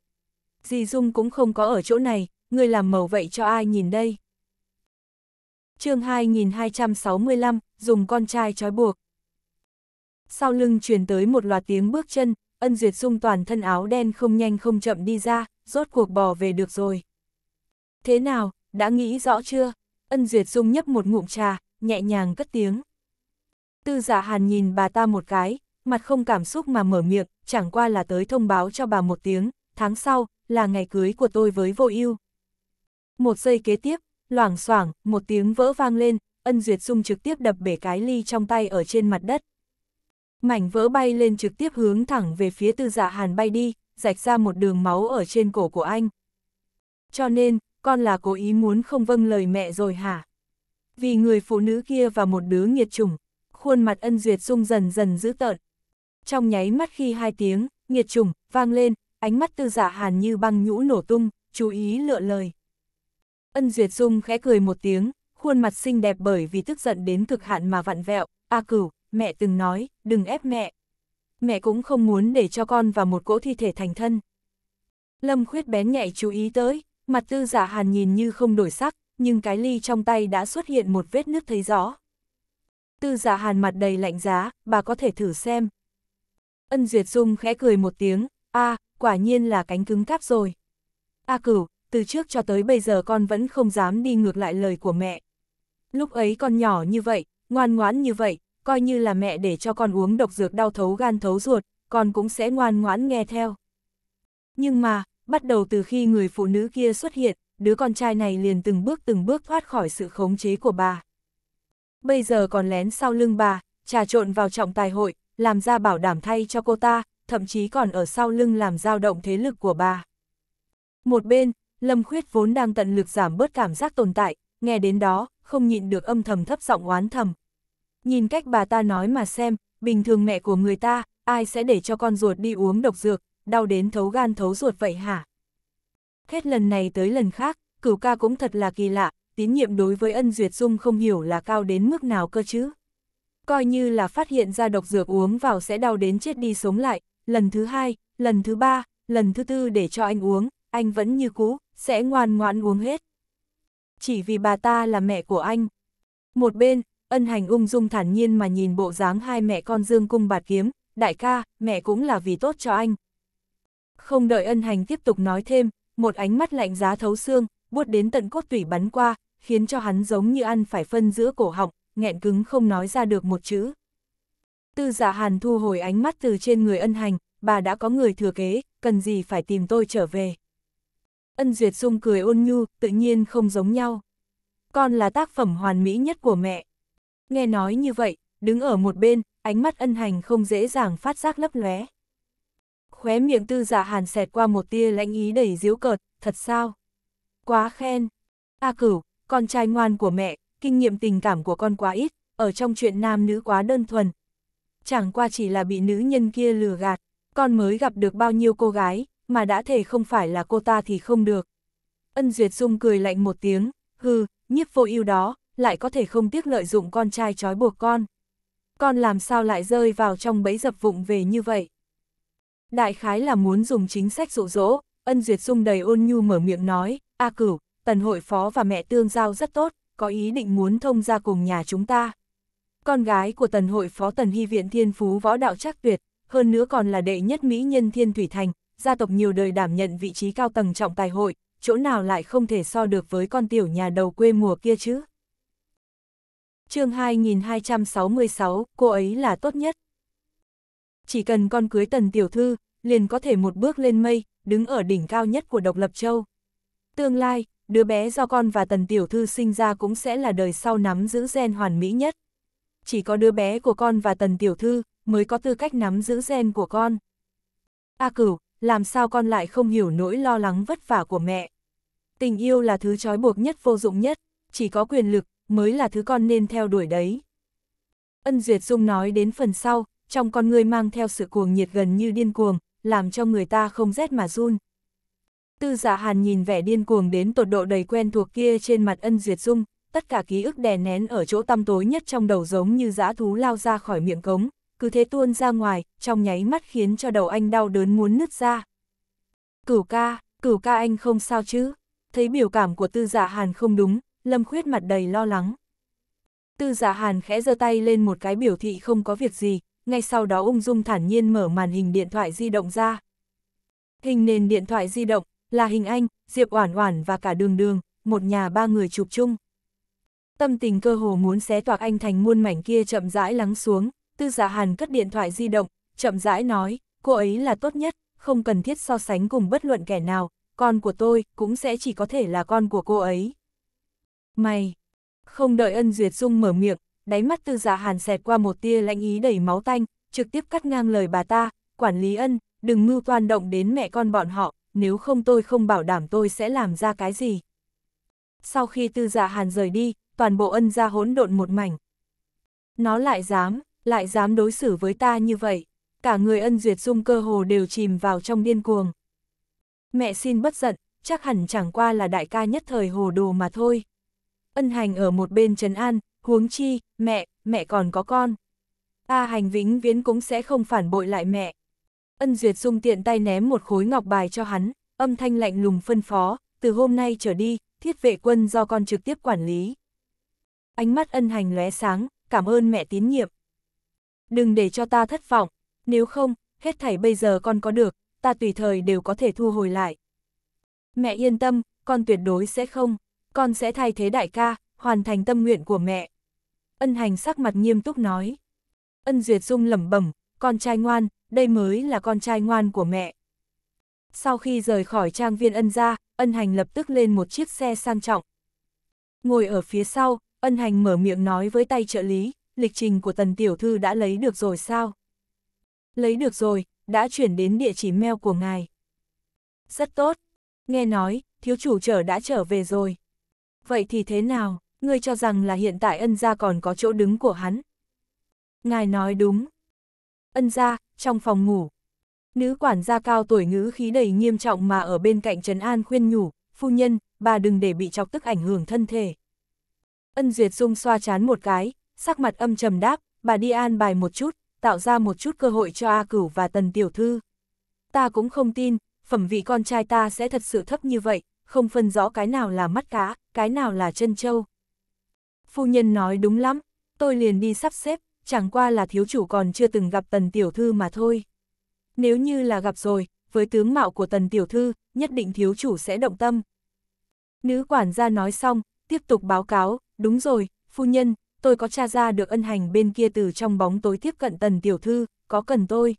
Dì Dung cũng không có ở chỗ này, người làm màu vậy cho ai nhìn đây chương 2265, dùng con trai trói buộc. Sau lưng truyền tới một loạt tiếng bước chân, ân duyệt dung toàn thân áo đen không nhanh không chậm đi ra, rốt cuộc bỏ về được rồi. Thế nào, đã nghĩ rõ chưa? Ân duyệt dung nhấp một ngụm trà, nhẹ nhàng cất tiếng. Tư giả dạ hàn nhìn bà ta một cái, mặt không cảm xúc mà mở miệng, chẳng qua là tới thông báo cho bà một tiếng, tháng sau, là ngày cưới của tôi với vô ưu. Một giây kế tiếp, Loảng xoảng, một tiếng vỡ vang lên, ân duyệt dung trực tiếp đập bể cái ly trong tay ở trên mặt đất. Mảnh vỡ bay lên trực tiếp hướng thẳng về phía tư dạ hàn bay đi, rạch ra một đường máu ở trên cổ của anh. Cho nên, con là cố ý muốn không vâng lời mẹ rồi hả? Vì người phụ nữ kia và một đứa nghiệt chủng, khuôn mặt ân duyệt dung dần dần dữ tợn. Trong nháy mắt khi hai tiếng, nghiệt chủng, vang lên, ánh mắt tư giả dạ hàn như băng nhũ nổ tung, chú ý lựa lời. Ân Duyệt Dung khẽ cười một tiếng, khuôn mặt xinh đẹp bởi vì tức giận đến cực hạn mà vặn vẹo, A cửu, mẹ từng nói, đừng ép mẹ. Mẹ cũng không muốn để cho con vào một cỗ thi thể thành thân. Lâm khuyết bén nhạy chú ý tới, mặt tư giả hàn nhìn như không đổi sắc, nhưng cái ly trong tay đã xuất hiện một vết nước thấy rõ. Tư giả hàn mặt đầy lạnh giá, bà có thể thử xem. Ân Duyệt Dung khẽ cười một tiếng, a quả nhiên là cánh cứng cáp rồi. A cửu, từ trước cho tới bây giờ con vẫn không dám đi ngược lại lời của mẹ. Lúc ấy con nhỏ như vậy, ngoan ngoãn như vậy, coi như là mẹ để cho con uống độc dược đau thấu gan thấu ruột, con cũng sẽ ngoan ngoãn nghe theo. Nhưng mà, bắt đầu từ khi người phụ nữ kia xuất hiện, đứa con trai này liền từng bước từng bước thoát khỏi sự khống chế của bà. Bây giờ còn lén sau lưng bà, trà trộn vào trọng tài hội, làm ra bảo đảm thay cho cô ta, thậm chí còn ở sau lưng làm dao động thế lực của bà. Một bên, Lâm Khuyết vốn đang tận lực giảm bớt cảm giác tồn tại, nghe đến đó, không nhịn được âm thầm thấp giọng oán thầm. Nhìn cách bà ta nói mà xem, bình thường mẹ của người ta, ai sẽ để cho con ruột đi uống độc dược, đau đến thấu gan thấu ruột vậy hả? Hết lần này tới lần khác, cửu ca cũng thật là kỳ lạ, tín nhiệm đối với ân duyệt dung không hiểu là cao đến mức nào cơ chứ. Coi như là phát hiện ra độc dược uống vào sẽ đau đến chết đi sống lại, lần thứ hai, lần thứ ba, lần thứ tư để cho anh uống, anh vẫn như cũ, sẽ ngoan ngoãn uống hết. Chỉ vì bà ta là mẹ của anh. Một bên, ân hành ung dung thản nhiên mà nhìn bộ dáng hai mẹ con dương cung bạt kiếm, đại ca, mẹ cũng là vì tốt cho anh. Không đợi ân hành tiếp tục nói thêm, một ánh mắt lạnh giá thấu xương, buốt đến tận cốt tủy bắn qua, khiến cho hắn giống như ăn phải phân giữa cổ họng, nghẹn cứng không nói ra được một chữ. Tư giả dạ hàn thu hồi ánh mắt từ trên người ân hành, bà đã có người thừa kế, cần gì phải tìm tôi trở về. Ân Duyệt Dung cười ôn nhu, tự nhiên không giống nhau. Con là tác phẩm hoàn mỹ nhất của mẹ. Nghe nói như vậy, đứng ở một bên, ánh mắt ân hành không dễ dàng phát giác lấp lóe. Khóe miệng tư giả dạ hàn xẹt qua một tia lãnh ý đầy diếu cợt, thật sao? Quá khen. A cửu, con trai ngoan của mẹ, kinh nghiệm tình cảm của con quá ít, ở trong chuyện nam nữ quá đơn thuần. Chẳng qua chỉ là bị nữ nhân kia lừa gạt, con mới gặp được bao nhiêu cô gái, mà đã thể không phải là cô ta thì không được. Ân Duyệt Dung cười lạnh một tiếng, hừ, nhiếp vô ưu đó, lại có thể không tiếc lợi dụng con trai trói buộc con. Con làm sao lại rơi vào trong bẫy dập vụng về như vậy? Đại khái là muốn dùng chính sách dụ dỗ, Ân Duyệt Dung đầy ôn nhu mở miệng nói, A cửu, tần hội phó và mẹ tương giao rất tốt, có ý định muốn thông ra cùng nhà chúng ta. Con gái của tần hội phó tần hy viện thiên phú võ đạo chắc tuyệt, hơn nữa còn là đệ nhất mỹ nhân thiên thủy thành, gia tộc nhiều đời đảm nhận vị trí cao tầng trọng tài hội, chỗ nào lại không thể so được với con tiểu nhà đầu quê mùa kia chứ. chương 2266, cô ấy là tốt nhất. Chỉ cần con cưới tần tiểu thư, liền có thể một bước lên mây, đứng ở đỉnh cao nhất của độc lập châu. Tương lai, đứa bé do con và tần tiểu thư sinh ra cũng sẽ là đời sau nắm giữ gen hoàn mỹ nhất. Chỉ có đứa bé của con và tần tiểu thư mới có tư cách nắm giữ gen của con. A cửu, làm sao con lại không hiểu nỗi lo lắng vất vả của mẹ. Tình yêu là thứ trói buộc nhất vô dụng nhất, chỉ có quyền lực mới là thứ con nên theo đuổi đấy. Ân Duyệt Dung nói đến phần sau, trong con người mang theo sự cuồng nhiệt gần như điên cuồng, làm cho người ta không rét mà run. Tư giả dạ hàn nhìn vẻ điên cuồng đến tột độ đầy quen thuộc kia trên mặt ân Duyệt Dung, tất cả ký ức đè nén ở chỗ tăm tối nhất trong đầu giống như dã thú lao ra khỏi miệng cống, cứ thế tuôn ra ngoài, trong nháy mắt khiến cho đầu anh đau đớn muốn nứt ra. Cửu ca, cửu ca anh không sao chứ? Thấy biểu cảm của tư giả dạ hàn không đúng, lâm khuyết mặt đầy lo lắng. Tư giả dạ hàn khẽ giơ tay lên một cái biểu thị không có việc gì, ngay sau đó ung dung thản nhiên mở màn hình điện thoại di động ra. Hình nền điện thoại di động là hình anh, Diệp Oản Oản và cả Đường Đường, một nhà ba người chụp chung. Tâm tình cơ hồ muốn xé toạc anh thành muôn mảnh kia chậm rãi lắng xuống, tư giả dạ hàn cất điện thoại di động, chậm rãi nói, cô ấy là tốt nhất, không cần thiết so sánh cùng bất luận kẻ nào, con của tôi cũng sẽ chỉ có thể là con của cô ấy. Mày! Không đợi ân duyệt dung mở miệng, đáy mắt tư giả dạ hàn xẹt qua một tia lãnh ý đầy máu tanh, trực tiếp cắt ngang lời bà ta, quản lý ân, đừng mưu toan động đến mẹ con bọn họ, nếu không tôi không bảo đảm tôi sẽ làm ra cái gì. Sau khi tư giả dạ hàn rời đi, toàn bộ ân ra hỗn độn một mảnh. Nó lại dám lại dám đối xử với ta như vậy, cả người ân duyệt dung cơ hồ đều chìm vào trong điên cuồng. Mẹ xin bất giận, chắc hẳn chẳng qua là đại ca nhất thời hồ đồ mà thôi. Ân hành ở một bên trấn an, huống chi, mẹ, mẹ còn có con. ta hành vĩnh viễn cũng sẽ không phản bội lại mẹ. Ân duyệt dung tiện tay ném một khối ngọc bài cho hắn, âm thanh lạnh lùng phân phó, từ hôm nay trở đi, thiết vệ quân do con trực tiếp quản lý. Ánh mắt ân hành lóe sáng, cảm ơn mẹ tín nhiệm đừng để cho ta thất vọng, nếu không, hết thảy bây giờ con có được, ta tùy thời đều có thể thu hồi lại. Mẹ yên tâm, con tuyệt đối sẽ không, con sẽ thay thế đại ca, hoàn thành tâm nguyện của mẹ. Ân hành sắc mặt nghiêm túc nói. Ân Duyệt Dung lẩm bẩm, con trai ngoan, đây mới là con trai ngoan của mẹ. Sau khi rời khỏi trang viên ân ra, ân hành lập tức lên một chiếc xe sang trọng. Ngồi ở phía sau, ân hành mở miệng nói với tay trợ lý, lịch trình của tần tiểu thư đã lấy được rồi sao? Lấy được rồi, đã chuyển đến địa chỉ mail của ngài. Rất tốt. Nghe nói, thiếu chủ trở đã trở về rồi. Vậy thì thế nào, ngươi cho rằng là hiện tại ân gia còn có chỗ đứng của hắn? Ngài nói đúng. Ân gia, trong phòng ngủ. Nữ quản gia cao tuổi ngữ khí đầy nghiêm trọng mà ở bên cạnh Trấn An khuyên nhủ, phu nhân, bà đừng để bị chọc tức ảnh hưởng thân thể. Ân Duyệt Dung xoa chán một cái, sắc mặt âm trầm đáp, bà đi an bài một chút, tạo ra một chút cơ hội cho A Cửu và Tần Tiểu Thư. Ta cũng không tin, phẩm vị con trai ta sẽ thật sự thấp như vậy, không phân rõ cái nào là mắt cá, cái nào là chân trâu. Phu nhân nói đúng lắm, tôi liền đi sắp xếp, chẳng qua là thiếu chủ còn chưa từng gặp Tần Tiểu Thư mà thôi. Nếu như là gặp rồi, với tướng mạo của Tần Tiểu Thư, nhất định thiếu chủ sẽ động tâm. Nữ quản gia nói xong, tiếp tục báo cáo, đúng rồi, phu nhân, tôi có tra ra được ân hành bên kia từ trong bóng tối tiếp cận tần tiểu thư, có cần tôi?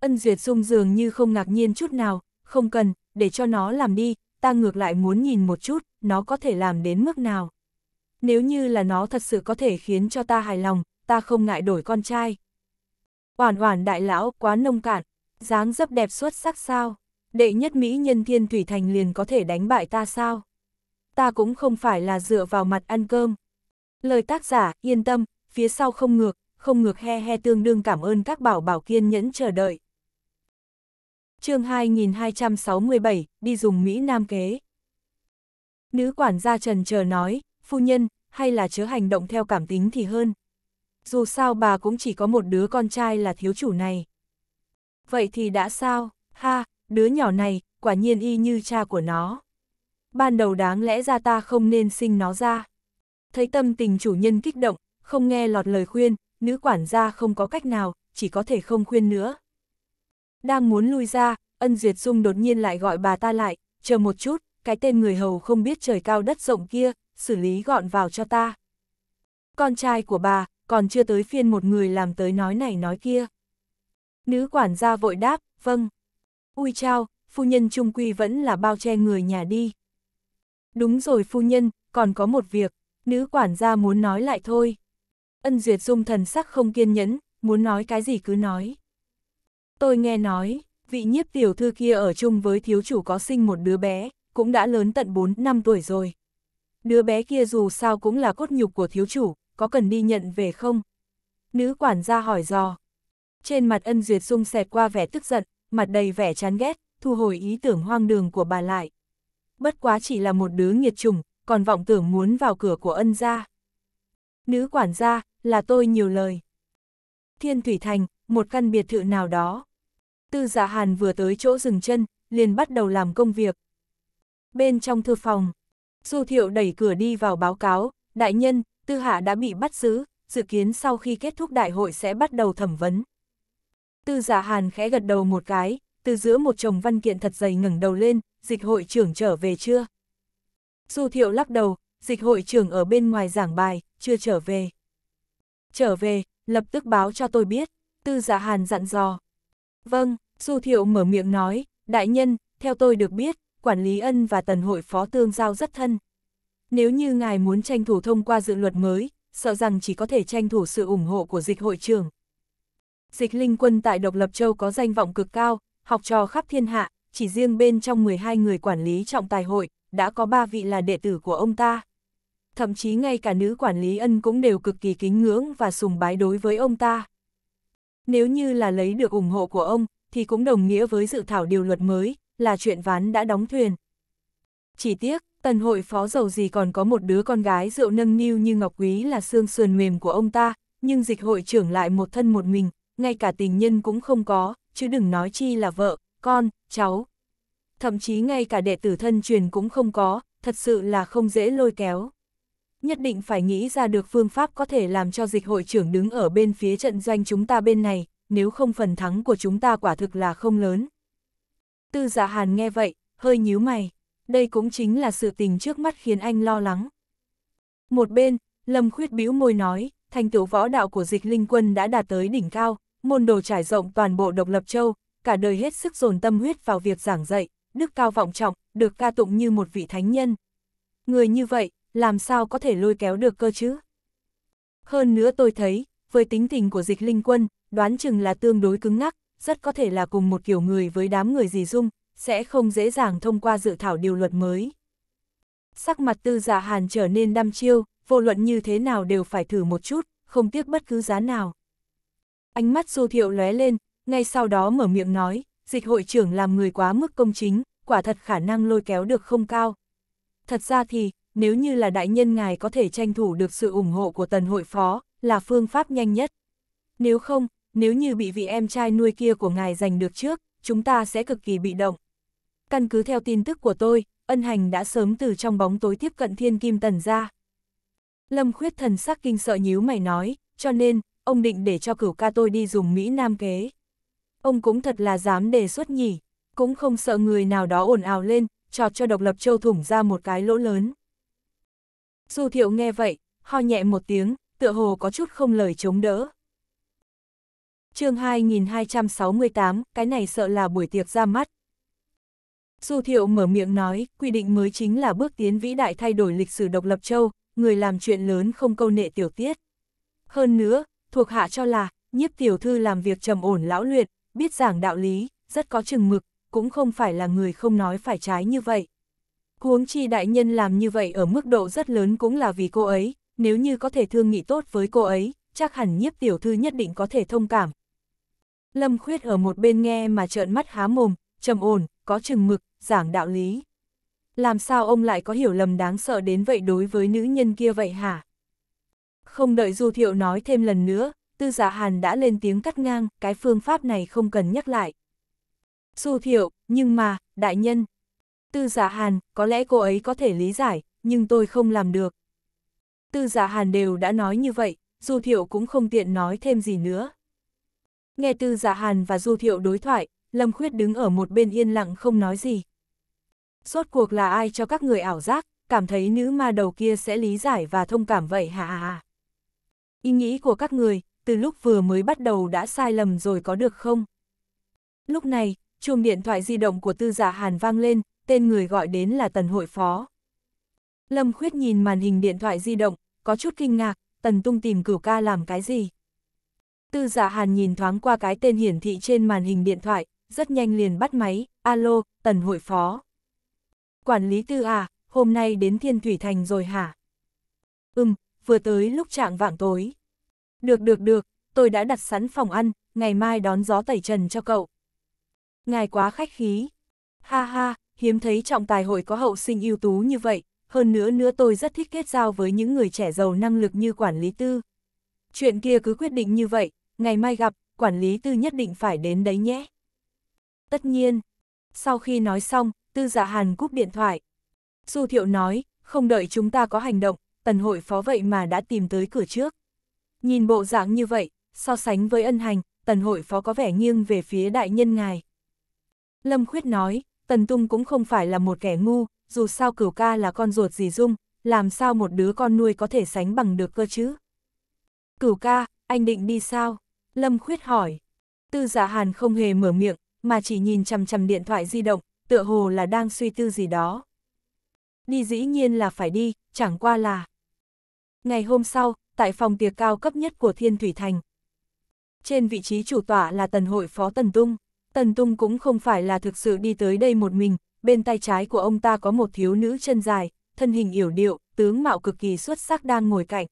Ân Duyệt sung dường như không ngạc nhiên chút nào, không cần, để cho nó làm đi, ta ngược lại muốn nhìn một chút, nó có thể làm đến mức nào. Nếu như là nó thật sự có thể khiến cho ta hài lòng, ta không ngại đổi con trai. Oản oản đại lão quá nông cạn, dáng dấp đẹp xuất sắc sao, đệ nhất Mỹ nhân thiên thủy thành liền có thể đánh bại ta sao. Ta cũng không phải là dựa vào mặt ăn cơm. Lời tác giả, yên tâm, phía sau không ngược, không ngược he he tương đương cảm ơn các bảo bảo kiên nhẫn chờ đợi. chương 2267, đi dùng Mỹ Nam kế. Nữ quản gia trần chờ nói, phu nhân, hay là chớ hành động theo cảm tính thì hơn. Dù sao bà cũng chỉ có một đứa con trai là thiếu chủ này. Vậy thì đã sao, ha, đứa nhỏ này, quả nhiên y như cha của nó. Ban đầu đáng lẽ ra ta không nên sinh nó ra thấy tâm tình chủ nhân kích động, không nghe lọt lời khuyên, nữ quản gia không có cách nào, chỉ có thể không khuyên nữa. Đang muốn lui ra, ân duyệt dung đột nhiên lại gọi bà ta lại, chờ một chút, cái tên người hầu không biết trời cao đất rộng kia, xử lý gọn vào cho ta. Con trai của bà, còn chưa tới phiên một người làm tới nói này nói kia. Nữ quản gia vội đáp, vâng. Ui chao, phu nhân trung quy vẫn là bao che người nhà đi. Đúng rồi phu nhân, còn có một việc, Nữ quản gia muốn nói lại thôi. Ân Duyệt Dung thần sắc không kiên nhẫn, muốn nói cái gì cứ nói. Tôi nghe nói, vị nhiếp tiểu thư kia ở chung với thiếu chủ có sinh một đứa bé, cũng đã lớn tận 4 năm tuổi rồi. Đứa bé kia dù sao cũng là cốt nhục của thiếu chủ, có cần đi nhận về không? Nữ quản gia hỏi dò. Trên mặt ân duyệt dung xẹt qua vẻ tức giận, mặt đầy vẻ chán ghét, thu hồi ý tưởng hoang đường của bà lại. Bất quá chỉ là một đứa nghiệt chủng, còn vọng tưởng muốn vào cửa của ân gia. Nữ quản gia, là tôi nhiều lời. Thiên Thủy Thành, một căn biệt thự nào đó. Tư giả dạ Hàn vừa tới chỗ dừng chân, liền bắt đầu làm công việc. Bên trong thư phòng, Du Thiệu đẩy cửa đi vào báo cáo, đại nhân, Tư Hạ đã bị bắt giữ, dự kiến sau khi kết thúc đại hội sẽ bắt đầu thẩm vấn. Tư giả dạ Hàn khẽ gật đầu một cái, từ giữa một chồng văn kiện thật dày ngẩng đầu lên, dịch hội trưởng trở về chưa? Du Thiệu lắc đầu, dịch hội trưởng ở bên ngoài giảng bài, chưa trở về. Trở về, lập tức báo cho tôi biết, Tư giả dạ Hàn dặn dò. Vâng, Du Thiệu mở miệng nói, đại nhân, theo tôi được biết, quản lý ân và tần hội phó tương giao rất thân. Nếu như ngài muốn tranh thủ thông qua dự luật mới, sợ rằng chỉ có thể tranh thủ sự ủng hộ của dịch hội trưởng. Dịch linh quân tại Độc Lập Châu có danh vọng cực cao, học trò khắp thiên hạ, chỉ riêng bên trong 12 người quản lý trọng tài hội, đã có ba vị là đệ tử của ông ta. Thậm chí ngay cả nữ quản lý ân cũng đều cực kỳ kính ngưỡng và sùng bái đối với ông ta. Nếu như là lấy được ủng hộ của ông, thì cũng đồng nghĩa với dự thảo điều luật mới, là chuyện ván đã đóng thuyền. Chỉ tiếc, tần hội phó giàu gì còn có một đứa con gái rượu nâng niu như ngọc quý là xương sườn mềm của ông ta, nhưng dịch hội trưởng lại một thân một mình, ngay cả tình nhân cũng không có, chứ đừng nói chi là vợ, con, cháu, thậm chí ngay cả đệ tử thân truyền cũng không có, thật sự là không dễ lôi kéo. Nhất định phải nghĩ ra được phương pháp có thể làm cho dịch hội trưởng đứng ở bên phía trận doanh chúng ta bên này, nếu không phần thắng của chúng ta quả thực là không lớn. Tư Dạ hàn nghe vậy, hơi nhíu mày, đây cũng chính là sự tình trước mắt khiến anh lo lắng. Một bên, Lâm Khuyết bĩu môi nói, thành tựu võ đạo của dịch linh quân đã đạt tới đỉnh cao, môn đồ trải rộng toàn bộ độc lập châu, cả đời hết sức dồn tâm huyết vào việc giảng dạy, đức cao vọng trọng, được ca tụng như một vị thánh nhân. Người như vậy, làm sao có thể lôi kéo được cơ chứ? Hơn nữa tôi thấy, với tính tình của dịch linh quân, đoán chừng là tương đối cứng ngắc, rất có thể là cùng một kiểu người với đám người dì dung, sẽ không dễ dàng thông qua dự thảo điều luật mới. Sắc mặt tư giả dạ hàn trở nên đăm chiêu, vô luận như thế nào đều phải thử một chút, không tiếc bất cứ giá nào. Ánh mắt du thiệu lóe lên, ngay sau đó mở miệng nói, dịch hội trưởng làm người quá mức công chính, quả thật khả năng lôi kéo được không cao. Thật ra thì, nếu như là đại nhân ngài có thể tranh thủ được sự ủng hộ của tần hội phó, là phương pháp nhanh nhất. Nếu không, nếu như bị vị em trai nuôi kia của ngài giành được trước, chúng ta sẽ cực kỳ bị động. Căn cứ theo tin tức của tôi, ân hành đã sớm từ trong bóng tối tiếp cận thiên kim tần ra. Lâm khuyết thần sắc kinh sợ nhíu mày nói, cho nên, ông định để cho cửu ca tôi đi dùng Mỹ Nam kế. Ông cũng thật là dám đề xuất nhỉ, cũng không sợ người nào đó ồn ào lên, trọt cho độc lập châu thủng ra một cái lỗ lớn. Du thiệu nghe vậy, ho nhẹ một tiếng, tựa hồ có chút không lời chống đỡ. chương 2268, cái này sợ là buổi tiệc ra mắt. Du thiệu mở miệng nói, quy định mới chính là bước tiến vĩ đại thay đổi lịch sử độc lập châu, người làm chuyện lớn không câu nệ tiểu tiết. Hơn nữa, thuộc hạ cho là, nhiếp tiểu thư làm việc trầm ổn lão luyện, biết giảng đạo lý, rất có chừng mực, cũng không phải là người không nói phải trái như vậy. Huống chi đại nhân làm như vậy ở mức độ rất lớn cũng là vì cô ấy, nếu như có thể thương nghị tốt với cô ấy, chắc hẳn nhiếp tiểu thư nhất định có thể thông cảm. Lâm Khuyết ở một bên nghe mà trợn mắt há mồm, trầm ổn, có chừng mực, giảng đạo lý. Làm sao ông lại có hiểu lầm đáng sợ đến vậy đối với nữ nhân kia vậy hả? Không đợi Du Thiệu nói thêm lần nữa, tư giả dạ hàn đã lên tiếng cắt ngang, cái phương pháp này không cần nhắc lại. Su thiệu, nhưng mà, đại nhân. Tư giả dạ hàn, có lẽ cô ấy có thể lý giải, nhưng tôi không làm được. Tư giả dạ hàn đều đã nói như vậy, Du thiệu cũng không tiện nói thêm gì nữa. Nghe tư giả hàn và Du thiệu đối thoại, Lâm Khuyết đứng ở một bên yên lặng không nói gì. Rốt cuộc là ai cho các người ảo giác, cảm thấy nữ ma đầu kia sẽ lý giải và thông cảm vậy hả? Ý nghĩ của các người, từ lúc vừa mới bắt đầu đã sai lầm rồi có được không? Lúc này, chuông điện thoại di động của tư giả dạ Hàn vang lên, tên người gọi đến là Tần Hội Phó. Lâm Khuyết nhìn màn hình điện thoại di động, có chút kinh ngạc, Tần Tung tìm cửu ca làm cái gì? Tư giả dạ Hàn nhìn thoáng qua cái tên hiển thị trên màn hình điện thoại, rất nhanh liền bắt máy, alo, Tần Hội Phó. Quản lý tư à, hôm nay đến Thiên Thủy Thành rồi hả? Ừm, vừa tới lúc trạng vạng tối. Được được được, tôi đã đặt sẵn phòng ăn, ngày mai đón gió tẩy trần cho cậu. Ngài quá khách khí. Ha ha, hiếm thấy trọng tài hội có hậu sinh ưu tú như vậy, hơn nữa nữa tôi rất thích kết giao với những người trẻ giàu năng lực như quản lý tư. Chuyện kia cứ quyết định như vậy, ngày mai gặp, quản lý tư nhất định phải đến đấy nhé. Tất nhiên, sau khi nói xong, tư dạ hàn cúp điện thoại. Du thiệu nói, không đợi chúng ta có hành động, tần hội phó vậy mà đã tìm tới cửa trước. Nhìn bộ dạng như vậy, so sánh với ân hành, tần hội phó có vẻ nghiêng về phía đại nhân ngài. Lâm Khuyết nói, tần tung cũng không phải là một kẻ ngu, dù sao cửu ca là con ruột gì dung, làm sao một đứa con nuôi có thể sánh bằng được cơ chứ. Cửu ca, anh định đi sao? Lâm Khuyết hỏi. Tư giả dạ hàn không hề mở miệng, mà chỉ nhìn chằm chằm điện thoại di động, tựa hồ là đang suy tư gì đó. Đi dĩ nhiên là phải đi, chẳng qua là. Ngày hôm sau, tại phòng tiệc cao cấp nhất của Thiên Thủy Thành. Trên vị trí chủ tọa là tần hội phó Tần Tung. Tần Tung cũng không phải là thực sự đi tới đây một mình, bên tay trái của ông ta có một thiếu nữ chân dài, thân hình yểu điệu, tướng mạo cực kỳ xuất sắc đang ngồi cạnh.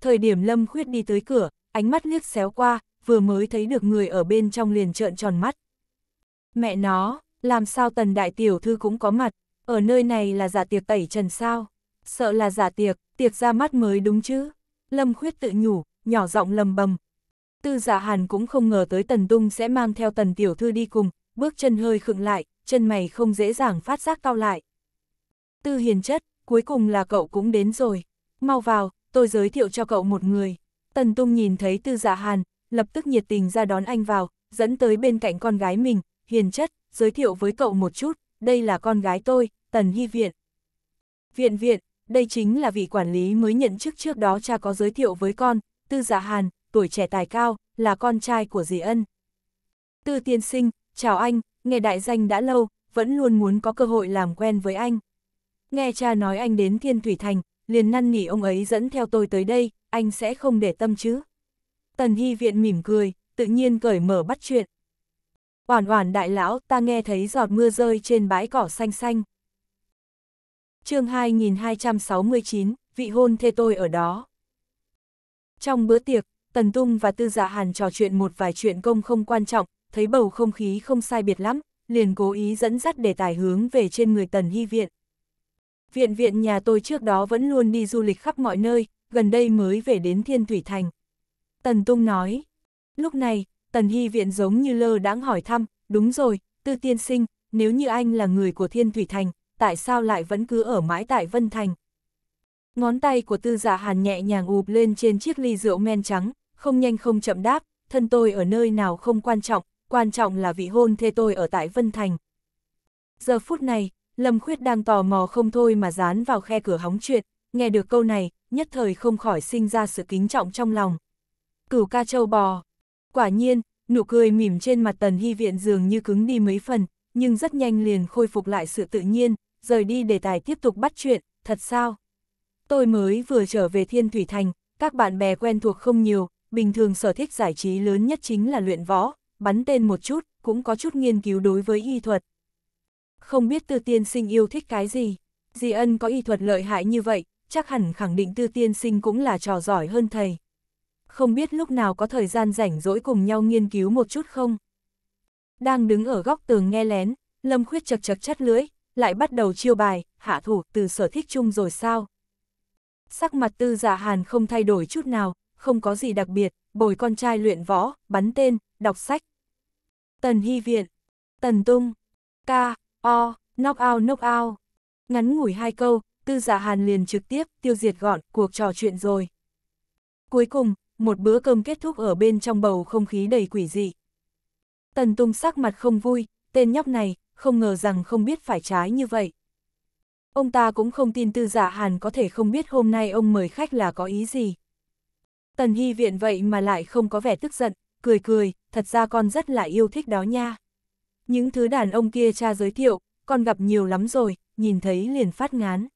Thời điểm Lâm Khuyết đi tới cửa, ánh mắt liếc xéo qua, vừa mới thấy được người ở bên trong liền trợn tròn mắt. Mẹ nó, làm sao tần đại tiểu thư cũng có mặt, ở nơi này là giả dạ tiệc tẩy trần sao? sợ là giả tiệc, tiệc ra mắt mới đúng chứ. Lâm Khuyết tự nhủ, nhỏ giọng lầm bầm. Tư giả dạ hàn cũng không ngờ tới Tần Tung sẽ mang theo Tần Tiểu Thư đi cùng, bước chân hơi khựng lại, chân mày không dễ dàng phát giác cao lại. Tư hiền chất, cuối cùng là cậu cũng đến rồi. Mau vào, tôi giới thiệu cho cậu một người. Tần Tung nhìn thấy Tư Dạ Hàn, lập tức nhiệt tình ra đón anh vào, dẫn tới bên cạnh con gái mình, hiền chất, giới thiệu với cậu một chút, đây là con gái tôi, Tần Hy Viện. Viện viện, đây chính là vị quản lý mới nhận chức trước đó cha có giới thiệu với con, Tư Dạ Hàn, tuổi trẻ tài cao, là con trai của dì ân. Tư tiên sinh, chào anh, nghe đại danh đã lâu, vẫn luôn muốn có cơ hội làm quen với anh. Nghe cha nói anh đến Thiên Thủy Thành, liền năn nỉ ông ấy dẫn theo tôi tới đây, anh sẽ không để tâm chứ. Tần Hy Viện mỉm cười, tự nhiên cởi mở bắt chuyện. Oản oản đại lão, ta nghe thấy giọt mưa rơi trên bãi cỏ xanh xanh chương 2269, vị hôn thê tôi ở đó. Trong bữa tiệc, Tần Tung và Tư Dạ Hàn trò chuyện một vài chuyện công không quan trọng, thấy bầu không khí không sai biệt lắm, liền cố ý dẫn dắt đề tài hướng về trên người Tần Hy Viện. Viện viện nhà tôi trước đó vẫn luôn đi du lịch khắp mọi nơi, gần đây mới về đến Thiên Thủy Thành. Tần Tung nói, lúc này, Tần Hy Viện giống như lơ đãng hỏi thăm, đúng rồi, Tư Tiên Sinh, nếu như anh là người của Thiên Thủy Thành, tại sao lại vẫn cứ ở mãi tại Vân Thành. Ngón tay của tư giả dạ hàn nhẹ nhàng ụp lên trên chiếc ly rượu men trắng, không nhanh không chậm đáp, thân tôi ở nơi nào không quan trọng, quan trọng là vị hôn thê tôi ở tại Vân Thành. Giờ phút này, Lâm Khuyết đang tò mò không thôi mà dán vào khe cửa hóng chuyện, nghe được câu này, nhất thời không khỏi sinh ra sự kính trọng trong lòng. Cửu ca châu bò. Quả nhiên, nụ cười mỉm trên mặt tần hy viện dường như cứng đi mấy phần, nhưng rất nhanh liền khôi phục lại sự tự nhiên, rời đi đề tài tiếp tục bắt chuyện, thật sao? Tôi mới vừa trở về Thiên Thủy Thành, các bạn bè quen thuộc không nhiều, bình thường sở thích giải trí lớn nhất chính là luyện võ, bắn tên một chút, cũng có chút nghiên cứu đối với y thuật. Không biết tư tiên sinh yêu thích cái gì, Di Ân có y thuật lợi hại như vậy, chắc hẳn khẳng định tư tiên sinh cũng là trò giỏi hơn thầy. Không biết lúc nào có thời gian rảnh rỗi cùng nhau nghiên cứu một chút không? Đang đứng ở góc tường nghe lén, Lâm Khuyết chật chật chất lưỡi, lại bắt đầu chiêu bài, hạ thủ từ sở thích chung rồi sao? Sắc mặt tư dạ hàn không thay đổi chút nào, không có gì đặc biệt, bồi con trai luyện võ, bắn tên, đọc sách. Tần Hy Viện, Tần Tung, Ca, O, Knock Out Knock Out. Ngắn ngủi hai câu, tư Dạ hàn liền trực tiếp tiêu diệt gọn cuộc trò chuyện rồi. Cuối cùng, một bữa cơm kết thúc ở bên trong bầu không khí đầy quỷ dị. Tần Tung sắc mặt không vui, tên nhóc này, không ngờ rằng không biết phải trái như vậy. Ông ta cũng không tin tư giả dạ hàn có thể không biết hôm nay ông mời khách là có ý gì. Tần Hy viện vậy mà lại không có vẻ tức giận, cười cười, thật ra con rất là yêu thích đó nha. Những thứ đàn ông kia cha giới thiệu, con gặp nhiều lắm rồi, nhìn thấy liền phát ngán.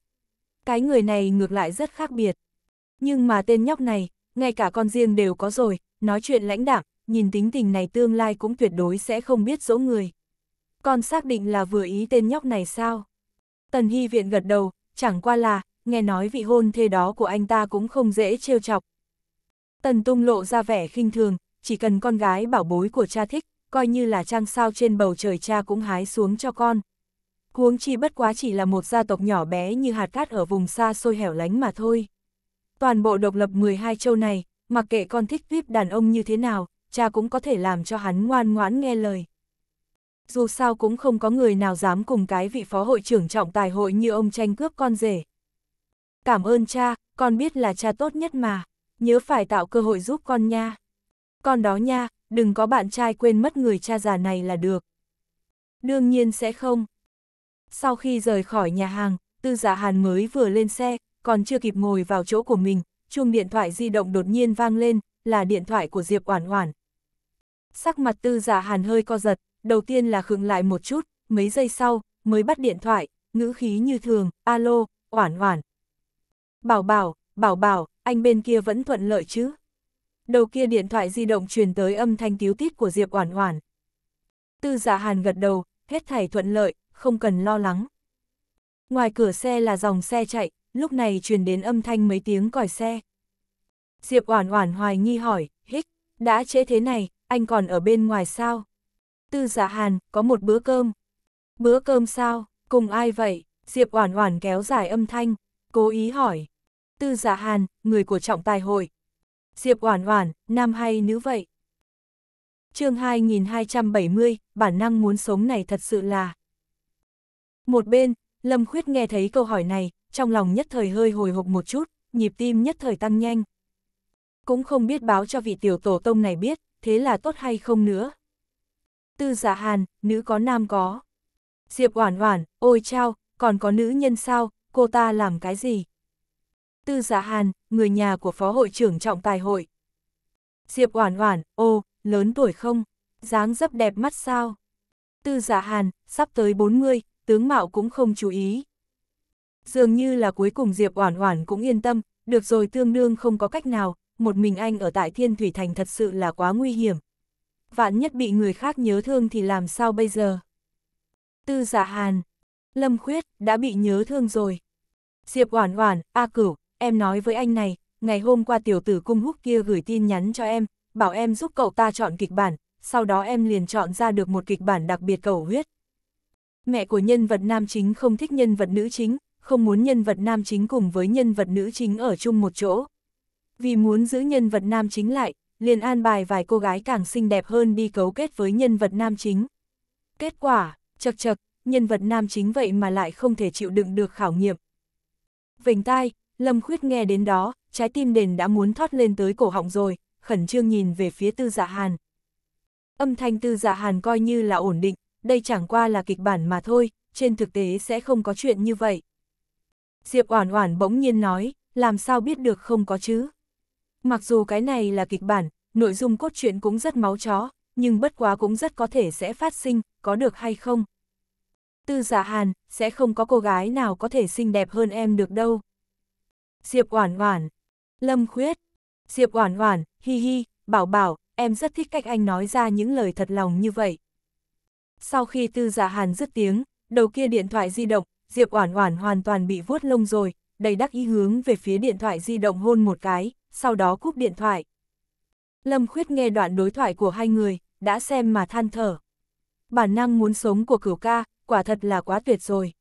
Cái người này ngược lại rất khác biệt. Nhưng mà tên nhóc này, ngay cả con riêng đều có rồi, nói chuyện lãnh đạm, nhìn tính tình này tương lai cũng tuyệt đối sẽ không biết dỗ người. Con xác định là vừa ý tên nhóc này sao? Tần Hy Viện gật đầu, chẳng qua là, nghe nói vị hôn thê đó của anh ta cũng không dễ trêu chọc. Tần Tung lộ ra vẻ khinh thường, chỉ cần con gái bảo bối của cha thích, coi như là trăng sao trên bầu trời cha cũng hái xuống cho con. Huống chi bất quá chỉ là một gia tộc nhỏ bé như hạt cát ở vùng xa xôi hẻo lánh mà thôi. Toàn bộ độc lập 12 châu này, mặc kệ con thích tuyếp đàn ông như thế nào, cha cũng có thể làm cho hắn ngoan ngoãn nghe lời dù sao cũng không có người nào dám cùng cái vị phó hội trưởng trọng tài hội như ông tranh cướp con rể. Cảm ơn cha, con biết là cha tốt nhất mà, nhớ phải tạo cơ hội giúp con nha. Con đó nha, đừng có bạn trai quên mất người cha già này là được. Đương nhiên sẽ không. Sau khi rời khỏi nhà hàng, tư giả dạ hàn mới vừa lên xe, còn chưa kịp ngồi vào chỗ của mình, chuông điện thoại di động đột nhiên vang lên, là điện thoại của Diệp Oản Oản. Sắc mặt tư giả dạ hàn hơi co giật, đầu tiên là khựng lại một chút, mấy giây sau, mới bắt điện thoại, ngữ khí như thường, alo, oản oản. Bảo bảo, bảo bảo, anh bên kia vẫn thuận lợi chứ. Đầu kia điện thoại di động truyền tới âm thanh tiếu tít của Diệp oản oản. Tư giả dạ hàn gật đầu, hết thảy thuận lợi, không cần lo lắng. Ngoài cửa xe là dòng xe chạy, lúc này truyền đến âm thanh mấy tiếng còi xe. Diệp Oản Oản hoài nghi hỏi, "Hích, đã chế thế này, anh còn ở bên ngoài sao?" Tư giả dạ Hàn, có một bữa cơm. Bữa cơm sao, cùng ai vậy? Diệp Oản Oản kéo dài âm thanh, cố ý hỏi. Tư giả dạ Hàn, người của trọng tài hội. Diệp Oản Oản, nam hay nữ vậy? Chương 2270, bản năng muốn sống này thật sự là. Một bên, Lâm Khuyết nghe thấy câu hỏi này, trong lòng nhất thời hơi hồi hộp một chút, nhịp tim nhất thời tăng nhanh. Cũng không biết báo cho vị tiểu tổ tông này biết, thế là tốt hay không nữa tư giả dạ hàn, nữ có nam có. Diệp Oản Oản, ôi chao, còn có nữ nhân sao, cô ta làm cái gì? Tư giả dạ hàn, người nhà của phó hội trưởng trọng tài hội. Diệp Oản Oản, ô, lớn tuổi không? Dáng dấp đẹp mắt sao? Tư giả dạ hàn, sắp tới 40, tướng mạo cũng không chú ý. Dường như là cuối cùng Diệp Oản Oản cũng yên tâm, được rồi tương đương không có cách nào, một mình anh ở tại Thiên Thủy Thành thật sự là quá nguy hiểm vạn nhất bị người khác nhớ thương thì làm sao bây giờ? Tư giả dạ hàn, lâm khuyết, đã bị nhớ thương rồi. Diệp Oản Oản, A Cửu, em nói với anh này, ngày hôm qua tiểu tử cung húc kia gửi tin nhắn cho em, bảo em giúp cậu ta chọn kịch bản, sau đó em liền chọn ra được một kịch bản đặc biệt cầu huyết. Mẹ của nhân vật nam chính không thích nhân vật nữ chính, không muốn nhân vật nam chính cùng với nhân vật nữ chính ở chung một chỗ. Vì muốn giữ nhân vật nam chính lại, liền an bài vài cô gái càng xinh đẹp hơn đi cấu kết với nhân vật nam chính. Kết quả, chật chật, nhân vật nam chính vậy mà lại không thể chịu đựng được khảo nghiệm. Vành tai, Lâm Khuyết nghe đến đó, trái tim đền đã muốn thoát lên tới cổ họng rồi, khẩn trương nhìn về phía tư dạ hàn. Âm thanh tư dạ hàn coi như là ổn định, đây chẳng qua là kịch bản mà thôi, trên thực tế sẽ không có chuyện như vậy. Diệp Oản Oản bỗng nhiên nói, làm sao biết được không có chứ? Mặc dù cái này là kịch bản, nội dung cốt truyện cũng rất máu chó, nhưng bất quá cũng rất có thể sẽ phát sinh, có được hay không. Tư giả dạ hàn, sẽ không có cô gái nào có thể xinh đẹp hơn em được đâu. Diệp Oản Oản, Lâm Khuyết, Diệp Oản Oản, hi hi, bảo bảo, em rất thích cách anh nói ra những lời thật lòng như vậy. Sau khi tư giả dạ hàn dứt tiếng, đầu kia điện thoại di động, Diệp Oản Oản hoàn toàn bị vuốt lông rồi, đầy đắc ý hướng về phía điện thoại di động hôn một cái sau đó cúp điện thoại. Lâm Khuyết nghe đoạn đối thoại của hai người, đã xem mà than thở. Bản năng muốn sống của cửu ca, quả thật là quá tuyệt rồi.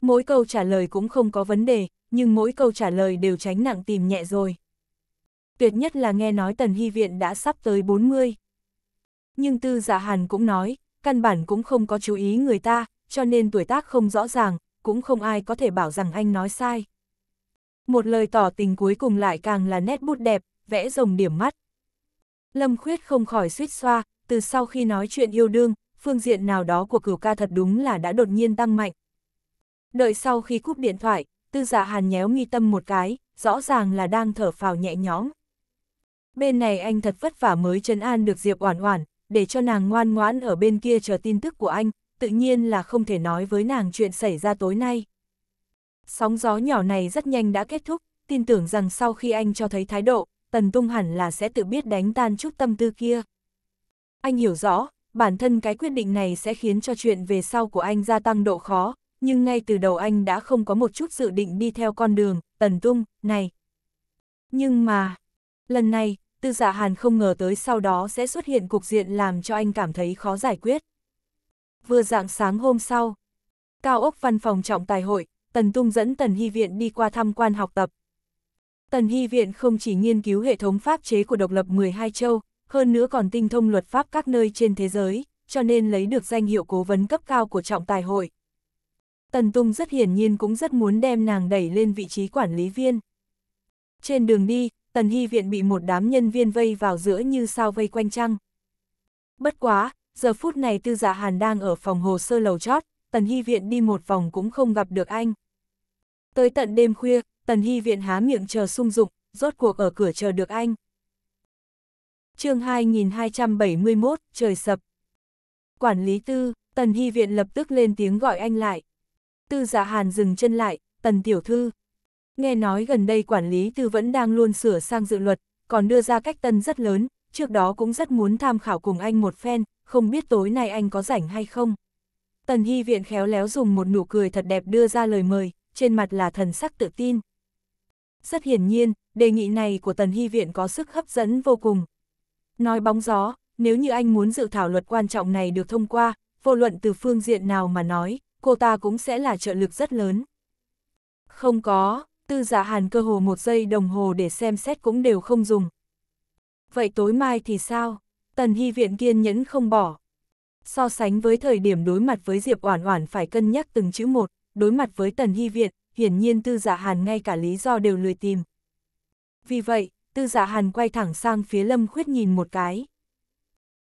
Mỗi câu trả lời cũng không có vấn đề, nhưng mỗi câu trả lời đều tránh nặng tìm nhẹ rồi. Tuyệt nhất là nghe nói Tần Hy Viện đã sắp tới 40. Nhưng Tư Dạ Hàn cũng nói, căn bản cũng không có chú ý người ta, cho nên tuổi tác không rõ ràng, cũng không ai có thể bảo rằng anh nói sai một lời tỏ tình cuối cùng lại càng là nét bút đẹp, vẽ rồng điểm mắt. Lâm Khuyết không khỏi suýt xoa, từ sau khi nói chuyện yêu đương, phương diện nào đó của cửu ca thật đúng là đã đột nhiên tăng mạnh. Đợi sau khi cúp điện thoại, tư giả dạ hàn nhéo nghi tâm một cái, rõ ràng là đang thở phào nhẹ nhõm. Bên này anh thật vất vả mới chấn an được Diệp Oản Oản, để cho nàng ngoan ngoãn ở bên kia chờ tin tức của anh, tự nhiên là không thể nói với nàng chuyện xảy ra tối nay. Sóng gió nhỏ này rất nhanh đã kết thúc, tin tưởng rằng sau khi anh cho thấy thái độ, Tần Tung hẳn là sẽ tự biết đánh tan chút tâm tư kia. Anh hiểu rõ, bản thân cái quyết định này sẽ khiến cho chuyện về sau của anh gia tăng độ khó, nhưng ngay từ đầu anh đã không có một chút dự định đi theo con đường, Tần Tung, này. Nhưng mà, lần này, Tư Dạ Hàn không ngờ tới sau đó sẽ xuất hiện cục diện làm cho anh cảm thấy khó giải quyết. Vừa dạng sáng hôm sau, cao ốc văn phòng trọng tài hội, Tần Tung dẫn Tần Hy Viện đi qua tham quan học tập. Tần Hy Viện không chỉ nghiên cứu hệ thống pháp chế của độc lập 12 châu, hơn nữa còn tinh thông luật pháp các nơi trên thế giới, cho nên lấy được danh hiệu cố vấn cấp cao của trọng tài hội. Tần Tung rất hiển nhiên cũng rất muốn đem nàng đẩy lên vị trí quản lý viên. Trên đường đi, Tần Hy Viện bị một đám nhân viên vây vào giữa như sao vây quanh trăng. Bất quá, giờ phút này Tư Dạ Hàn đang ở phòng hồ sơ lầu chót, Tần Hy Viện đi một vòng cũng không gặp được anh. Tới tận đêm khuya, Tần Hy Viện há miệng chờ sung dụng, rốt cuộc ở cửa chờ được anh. chương 2271, trời sập. Quản lý tư, Tần Hy Viện lập tức lên tiếng gọi anh lại. Tư giả dạ hàn dừng chân lại, Tần Tiểu Thư. Nghe nói gần đây quản lý tư vẫn đang luôn sửa sang dự luật, còn đưa ra cách tân rất lớn, trước đó cũng rất muốn tham khảo cùng anh một phen, không biết tối nay anh có rảnh hay không. Tần Hy Viện khéo léo dùng một nụ cười thật đẹp đưa ra lời mời, trên mặt là thần sắc tự tin. Rất hiển nhiên, đề nghị này của Tần Hy Viện có sức hấp dẫn vô cùng. Nói bóng gió, nếu như anh muốn dự thảo luật quan trọng này được thông qua, vô luận từ phương diện nào mà nói, cô ta cũng sẽ là trợ lực rất lớn. Không có, tư giả dạ hàn cơ hồ một giây đồng hồ để xem xét cũng đều không dùng. Vậy tối mai thì sao? Tần Hy Viện kiên nhẫn không bỏ. So sánh với thời điểm đối mặt với Diệp Oản Oản phải cân nhắc từng chữ một đối mặt với Tần Hy Viện, hiển nhiên Tư giả dạ Hàn ngay cả lý do đều lười tìm. Vì vậy, Tư giả dạ Hàn quay thẳng sang phía Lâm Khuyết nhìn một cái.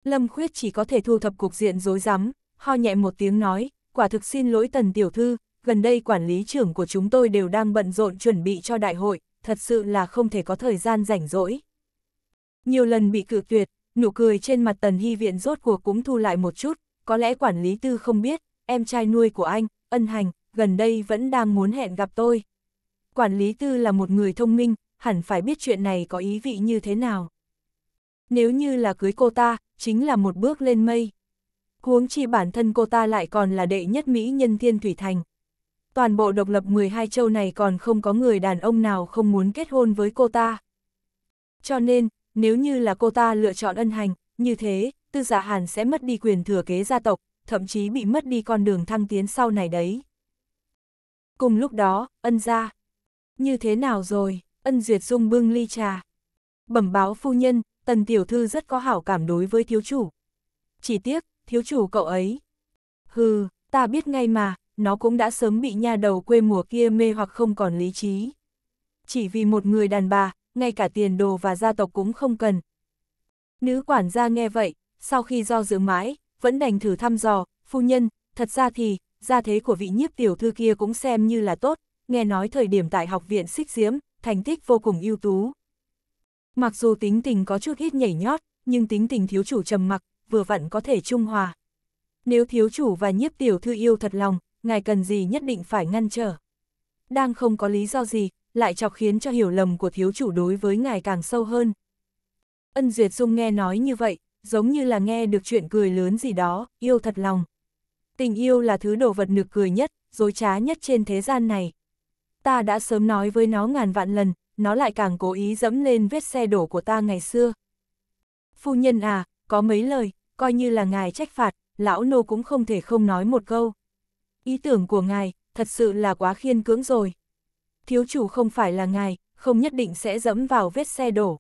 Lâm Khuyết chỉ có thể thu thập cục diện dối rắm, ho nhẹ một tiếng nói, quả thực xin lỗi Tần Tiểu Thư, gần đây quản lý trưởng của chúng tôi đều đang bận rộn chuẩn bị cho đại hội, thật sự là không thể có thời gian rảnh rỗi. Nhiều lần bị cự tuyệt, nụ cười trên mặt Tần Hy Viện rốt cuộc cũng thu lại một chút, có lẽ quản lý tư không biết, em trai nuôi của anh, ân hành, gần đây vẫn đang muốn hẹn gặp tôi. Quản lý tư là một người thông minh, hẳn phải biết chuyện này có ý vị như thế nào. Nếu như là cưới cô ta, chính là một bước lên mây. Huống chi bản thân cô ta lại còn là đệ nhất Mỹ nhân thiên thủy thành. Toàn bộ độc lập 12 châu này còn không có người đàn ông nào không muốn kết hôn với cô ta. Cho nên, nếu như là cô ta lựa chọn ân hành, như thế, tư giả dạ hàn sẽ mất đi quyền thừa kế gia tộc, thậm chí bị mất đi con đường thăng tiến sau này đấy. Cùng lúc đó, ân ra. Như thế nào rồi, ân duyệt dung bưng ly trà. Bẩm báo phu nhân, tần tiểu thư rất có hảo cảm đối với thiếu chủ. Chỉ tiếc, thiếu chủ cậu ấy. Hừ, ta biết ngay mà, nó cũng đã sớm bị nha đầu quê mùa kia mê hoặc không còn lý trí. Chỉ vì một người đàn bà, ngay cả tiền đồ và gia tộc cũng không cần. Nữ quản gia nghe vậy, sau khi do dự mãi, vẫn đành thử thăm dò, phu nhân, thật ra thì, gia thế của vị nhiếp tiểu thư kia cũng xem như là tốt, nghe nói thời điểm tại học viện xích diễm, thành tích vô cùng ưu tú. Mặc dù tính tình có chút ít nhảy nhót, nhưng tính tình thiếu chủ trầm mặc, vừa vặn có thể trung hòa. Nếu thiếu chủ và nhiếp tiểu thư yêu thật lòng, ngài cần gì nhất định phải ngăn trở. Đang không có lý do gì, lại chọc khiến cho hiểu lầm của thiếu chủ đối với ngài càng sâu hơn. Ân Duyệt Dung nghe nói như vậy, giống như là nghe được chuyện cười lớn gì đó, yêu thật lòng. Tình yêu là thứ đồ vật nực cười nhất, dối trá nhất trên thế gian này. Ta đã sớm nói với nó ngàn vạn lần, nó lại càng cố ý dẫm lên vết xe đổ của ta ngày xưa. Phu nhân à, có mấy lời, coi như là ngài trách phạt, lão nô cũng không thể không nói một câu. Ý tưởng của ngài, thật sự là quá khiên cưỡng rồi. Thiếu chủ không phải là ngài, không nhất định sẽ dẫm vào vết xe đổ.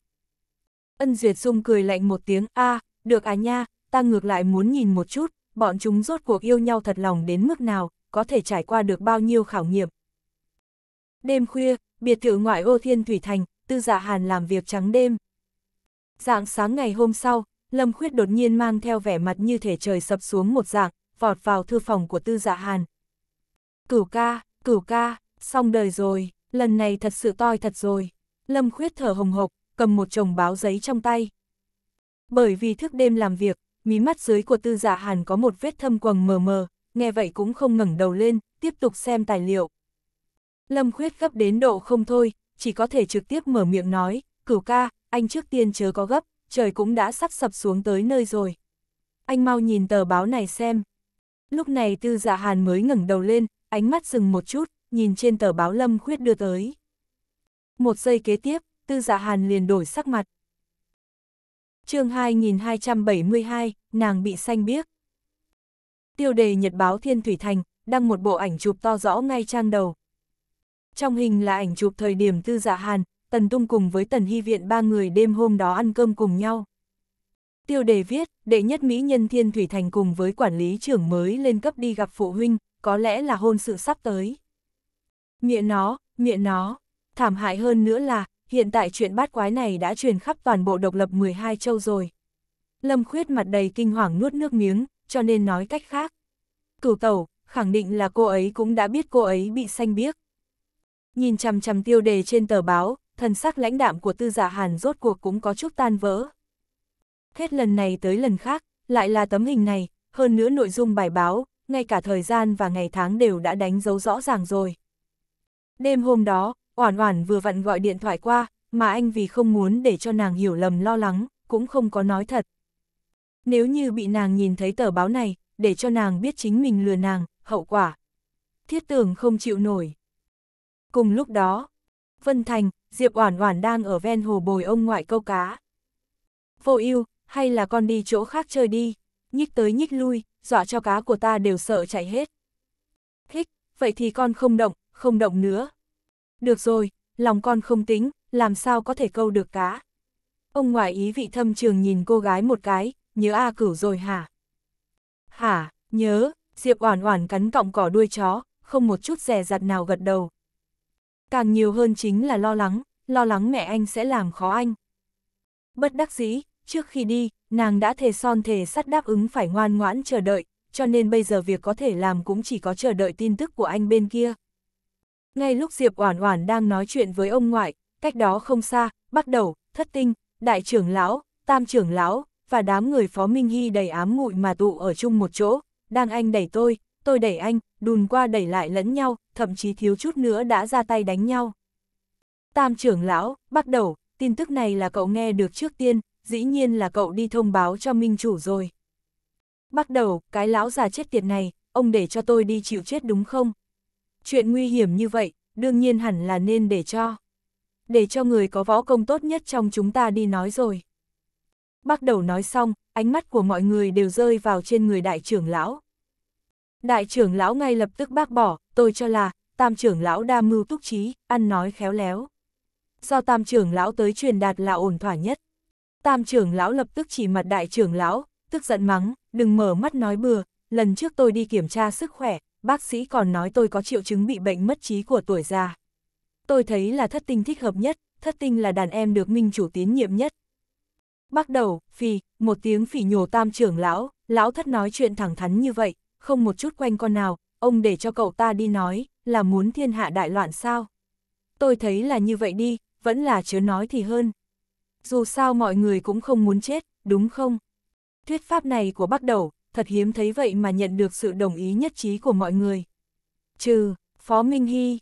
Ân Duyệt Dung cười lạnh một tiếng, a được à nha, ta ngược lại muốn nhìn một chút, bọn chúng rốt cuộc yêu nhau thật lòng đến mức nào, có thể trải qua được bao nhiêu khảo nghiệm. Đêm khuya, biệt thự ngoại ô Thiên Thủy Thành, Tư Dạ Hàn làm việc trắng đêm. Dạng sáng ngày hôm sau, Lâm Khuyết đột nhiên mang theo vẻ mặt như thể trời sập xuống một dạng, vọt vào thư phòng của Tư Dạ Hàn. Cửu ca, cửu ca, xong đời rồi, lần này thật sự toi thật rồi. Lâm Khuyết thở hồng hộc, cầm một chồng báo giấy trong tay. Bởi vì thức đêm làm việc, mí mắt dưới của tư giả hàn có một vết thâm quầng mờ mờ, nghe vậy cũng không ngẩng đầu lên, tiếp tục xem tài liệu. Lâm Khuyết gấp đến độ không thôi, chỉ có thể trực tiếp mở miệng nói, cửu ca, anh trước tiên chớ có gấp, trời cũng đã sắp sập xuống tới nơi rồi. Anh mau nhìn tờ báo này xem. Lúc này tư dạ hàn mới ngẩng đầu lên, ánh mắt dừng một chút, nhìn trên tờ báo Lâm Khuyết đưa tới. Một giây kế tiếp, tư dạ hàn liền đổi sắc mặt, chương 2272, nàng bị xanh biếc. Tiêu đề Nhật báo Thiên Thủy Thành, đăng một bộ ảnh chụp to rõ ngay trang đầu. Trong hình là ảnh chụp thời điểm Tư Dạ Hàn, Tần Tung cùng với Tần Hy Viện ba người đêm hôm đó ăn cơm cùng nhau. Tiêu đề viết, đệ nhất Mỹ nhân Thiên Thủy Thành cùng với quản lý trưởng mới lên cấp đi gặp phụ huynh, có lẽ là hôn sự sắp tới. Miệng nó, miệng nó, thảm hại hơn nữa là, hiện tại chuyện bát quái này đã truyền khắp toàn bộ độc lập 12 châu rồi. Lâm Khuyết mặt đầy kinh hoàng nuốt nước miếng, cho nên nói cách khác. Cửu tẩu, khẳng định là cô ấy cũng đã biết cô ấy bị xanh biếc. Nhìn chằm chằm tiêu đề trên tờ báo, thần sắc lãnh đạm của tư giả dạ hàn rốt cuộc cũng có chút tan vỡ. Hết lần này tới lần khác, lại là tấm hình này, hơn nữa nội dung bài báo, ngay cả thời gian và ngày tháng đều đã đánh dấu rõ ràng rồi. Đêm hôm đó, Oản Oản vừa vặn gọi điện thoại qua, mà anh vì không muốn để cho nàng hiểu lầm lo lắng, cũng không có nói thật. Nếu như bị nàng nhìn thấy tờ báo này, để cho nàng biết chính mình lừa nàng, hậu quả. Thiết tưởng không chịu nổi. Cùng lúc đó, Vân Thành, Diệp Oản Oản đang ở ven hồ bồi ông ngoại câu cá. Vô yêu, hay là con đi chỗ khác chơi đi, nhích tới nhích lui, dọa cho cá của ta đều sợ chạy hết. Thích, vậy thì con không động, không động nữa. Được rồi, lòng con không tính, làm sao có thể câu được cá. Ông ngoại ý vị thâm trường nhìn cô gái một cái, nhớ A cửu rồi hả? Hả, nhớ, Diệp Oản Oản cắn cọng cỏ đuôi chó, không một chút rè rặt nào gật đầu. Càng nhiều hơn chính là lo lắng, lo lắng mẹ anh sẽ làm khó anh. Bất đắc dĩ, trước khi đi, nàng đã thề son thề sắt đáp ứng phải ngoan ngoãn chờ đợi, cho nên bây giờ việc có thể làm cũng chỉ có chờ đợi tin tức của anh bên kia. Ngay lúc Diệp Oản Oản đang nói chuyện với ông ngoại, cách đó không xa, bắt đầu, thất tinh, đại trưởng lão, tam trưởng lão, và đám người phó Minh Hy đầy ám ngụy mà tụ ở chung một chỗ, đang anh đẩy tôi, tôi đẩy anh, đùn qua đẩy lại lẫn nhau, thậm chí thiếu chút nữa đã ra tay đánh nhau. Tam trưởng lão, bắt đầu, tin tức này là cậu nghe được trước tiên, dĩ nhiên là cậu đi thông báo cho minh chủ rồi. Bắt đầu, cái lão già chết tiệt này, ông để cho tôi đi chịu chết đúng không? chuyện nguy hiểm như vậy, đương nhiên hẳn là nên để cho. Để cho người có võ công tốt nhất trong chúng ta đi nói rồi. Bắt đầu nói xong, ánh mắt của mọi người đều rơi vào trên người đại trưởng lão. Đại trưởng lão ngay lập tức bác bỏ, tôi cho là, tam trưởng lão đa mưu túc trí, ăn nói khéo léo. Do tam trưởng lão tới truyền đạt là ổn thỏa nhất. Tam trưởng lão lập tức chỉ mặt đại trưởng lão, tức giận mắng, đừng mở mắt nói bừa, lần trước tôi đi kiểm tra sức khỏe, bác sĩ còn nói tôi có triệu chứng bị bệnh mất trí của tuổi già. Tôi thấy là thất tinh thích hợp nhất, thất tinh là đàn em được minh chủ tiến nhiệm nhất. Bắt đầu, phì, một tiếng phỉ nhổ tam trưởng lão, lão thất nói chuyện thẳng thắn như vậy, không một chút quanh con nào, ông để cho cậu ta đi nói, là muốn thiên hạ đại loạn sao. Tôi thấy là như vậy đi, vẫn là chớ nói thì hơn. Dù sao mọi người cũng không muốn chết, đúng không? Thuyết pháp này của bắt đầu, thật hiếm thấy vậy mà nhận được sự đồng ý nhất trí của mọi người. Trừ, Phó Minh Hy.